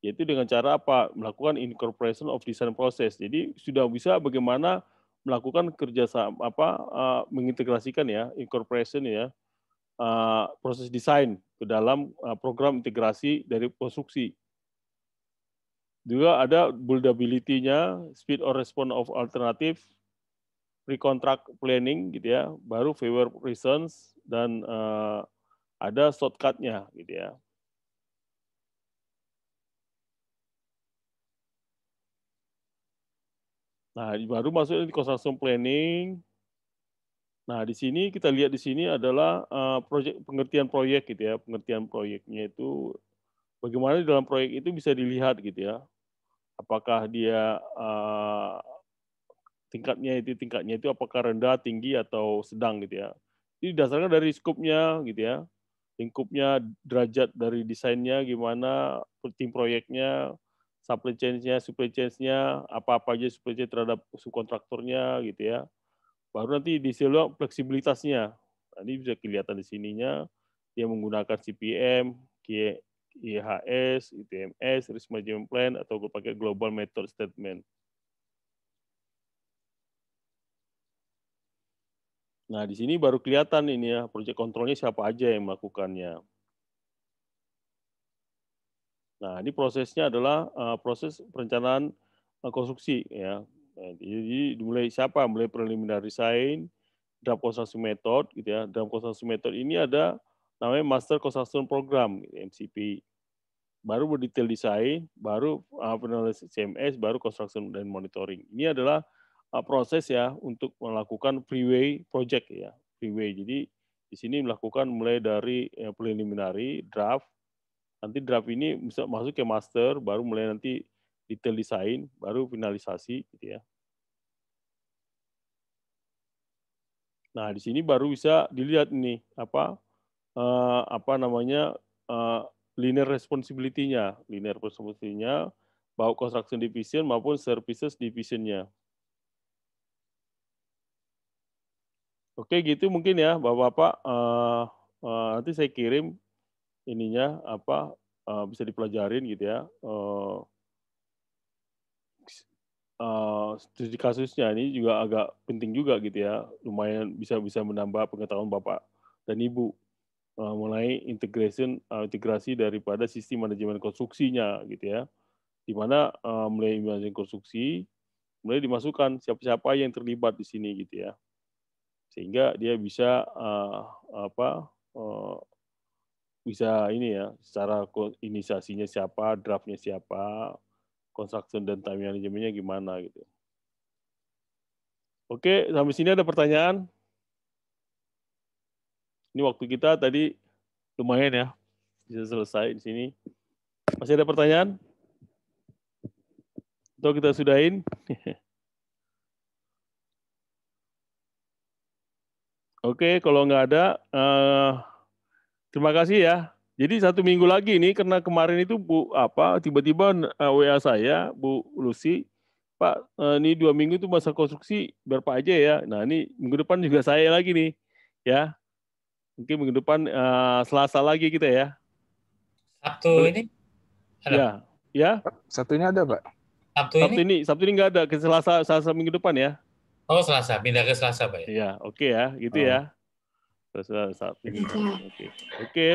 Yaitu dengan cara apa? Melakukan incorporation of design process. Jadi sudah bisa bagaimana melakukan kerjasama apa uh, mengintegrasikan ya incorporation ya uh, proses desain ke dalam uh, program integrasi dari konstruksi. Juga ada buildability-nya, speed or response of alternative, pre-contract planning gitu ya, baru favor reasons dan uh, ada shortcut-nya gitu ya. Nah, baru masuk di construction planning. Nah, di sini kita lihat di sini adalah uh, proyek pengertian proyek gitu ya, pengertian proyeknya itu bagaimana di dalam proyek itu bisa dilihat gitu ya. Apakah dia uh, tingkatnya itu tingkatnya itu apakah rendah, tinggi atau sedang gitu ya. Ini dasarnya dari skupnya gitu ya. Lingkupnya, derajat dari desainnya gimana, tim proyeknya, supply chain-nya, supply chain-nya, apa-apa aja supply chain terhadap subkontraktornya gitu ya. Baru nanti di silo fleksibilitasnya. Nah, ini bisa kelihatan di sininya dia menggunakan CPM, IHS, ITMS, risk management plan atau gue pakai global method statement. Nah, di sini baru kelihatan ini ya, project kontrolnya siapa aja yang melakukannya. Nah, ini prosesnya adalah uh, proses perencanaan uh, konstruksi ya. Nah, jadi dimulai siapa? Mulai preliminary design, draft construction method gitu ya. Draft construction method ini ada namanya master construction program gitu, MCP. Baru berdetail design, baru uh, eh, penilaian CMS, baru construction dan monitoring. Ini adalah uh, proses ya untuk melakukan freeway project ya. Freeway. Jadi di sini melakukan mulai dari ya, preliminary, draft, nanti draft ini bisa masuk ke master, baru mulai nanti detail desain, baru finalisasi gitu ya. Nah, di sini baru bisa dilihat nih apa eh, apa namanya eh, linear responsibility-nya, linear responsibility-nya baik construction division maupun services division-nya. Oke, gitu mungkin ya Bapak-bapak. uh, uh, nanti saya kirim ininya apa uh, bisa dipelajarin gitu ya uh, uh, studi kasusnya ini juga agak penting juga gitu ya lumayan bisa bisa menambah pengetahuan bapak dan ibu uh, mulai integration uh, integrasi daripada sistem manajemen konstruksinya gitu ya di mana uh, mulai manajemen konstruksi mulai dimasukkan siapa-siapa yang terlibat di sini gitu ya sehingga dia bisa uh, apa uh, bisa ini ya secara inisiasinya siapa draftnya siapa construction dan time nya gimana gitu oke sampai sini ada pertanyaan ini waktu kita tadi lumayan ya bisa selesai di sini masih ada pertanyaan atau kita sudahin Oke, kalau nggak ada, uh, Terima kasih ya. Jadi satu minggu lagi ini karena kemarin itu Bu apa tiba-tiba eh, WA saya Bu Lucy Pak eh, ini dua minggu itu masa konstruksi berapa aja ya. Nah ini minggu depan juga saya lagi nih ya. Mungkin minggu depan uh, Selasa lagi kita ya. Sabtu ini ada. Ya, ya. Sabtu ini ada Pak. Sabtu, Sabtu ini? ini Sabtu ini nggak ada ke Selasa Selasa minggu depan ya. Oh Selasa pindah ke Selasa Pak ya. Iya oke okay ya gitu oh. ya. Sudah saat ini. Oke. Oke.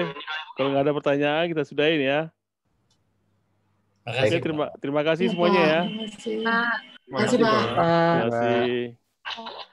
Kalau nggak ada pertanyaan kita sudahin ya. ya. kasih. terima terima kasih semuanya ya. Terima kasih, Terima kasih, Pak. Terima kasih.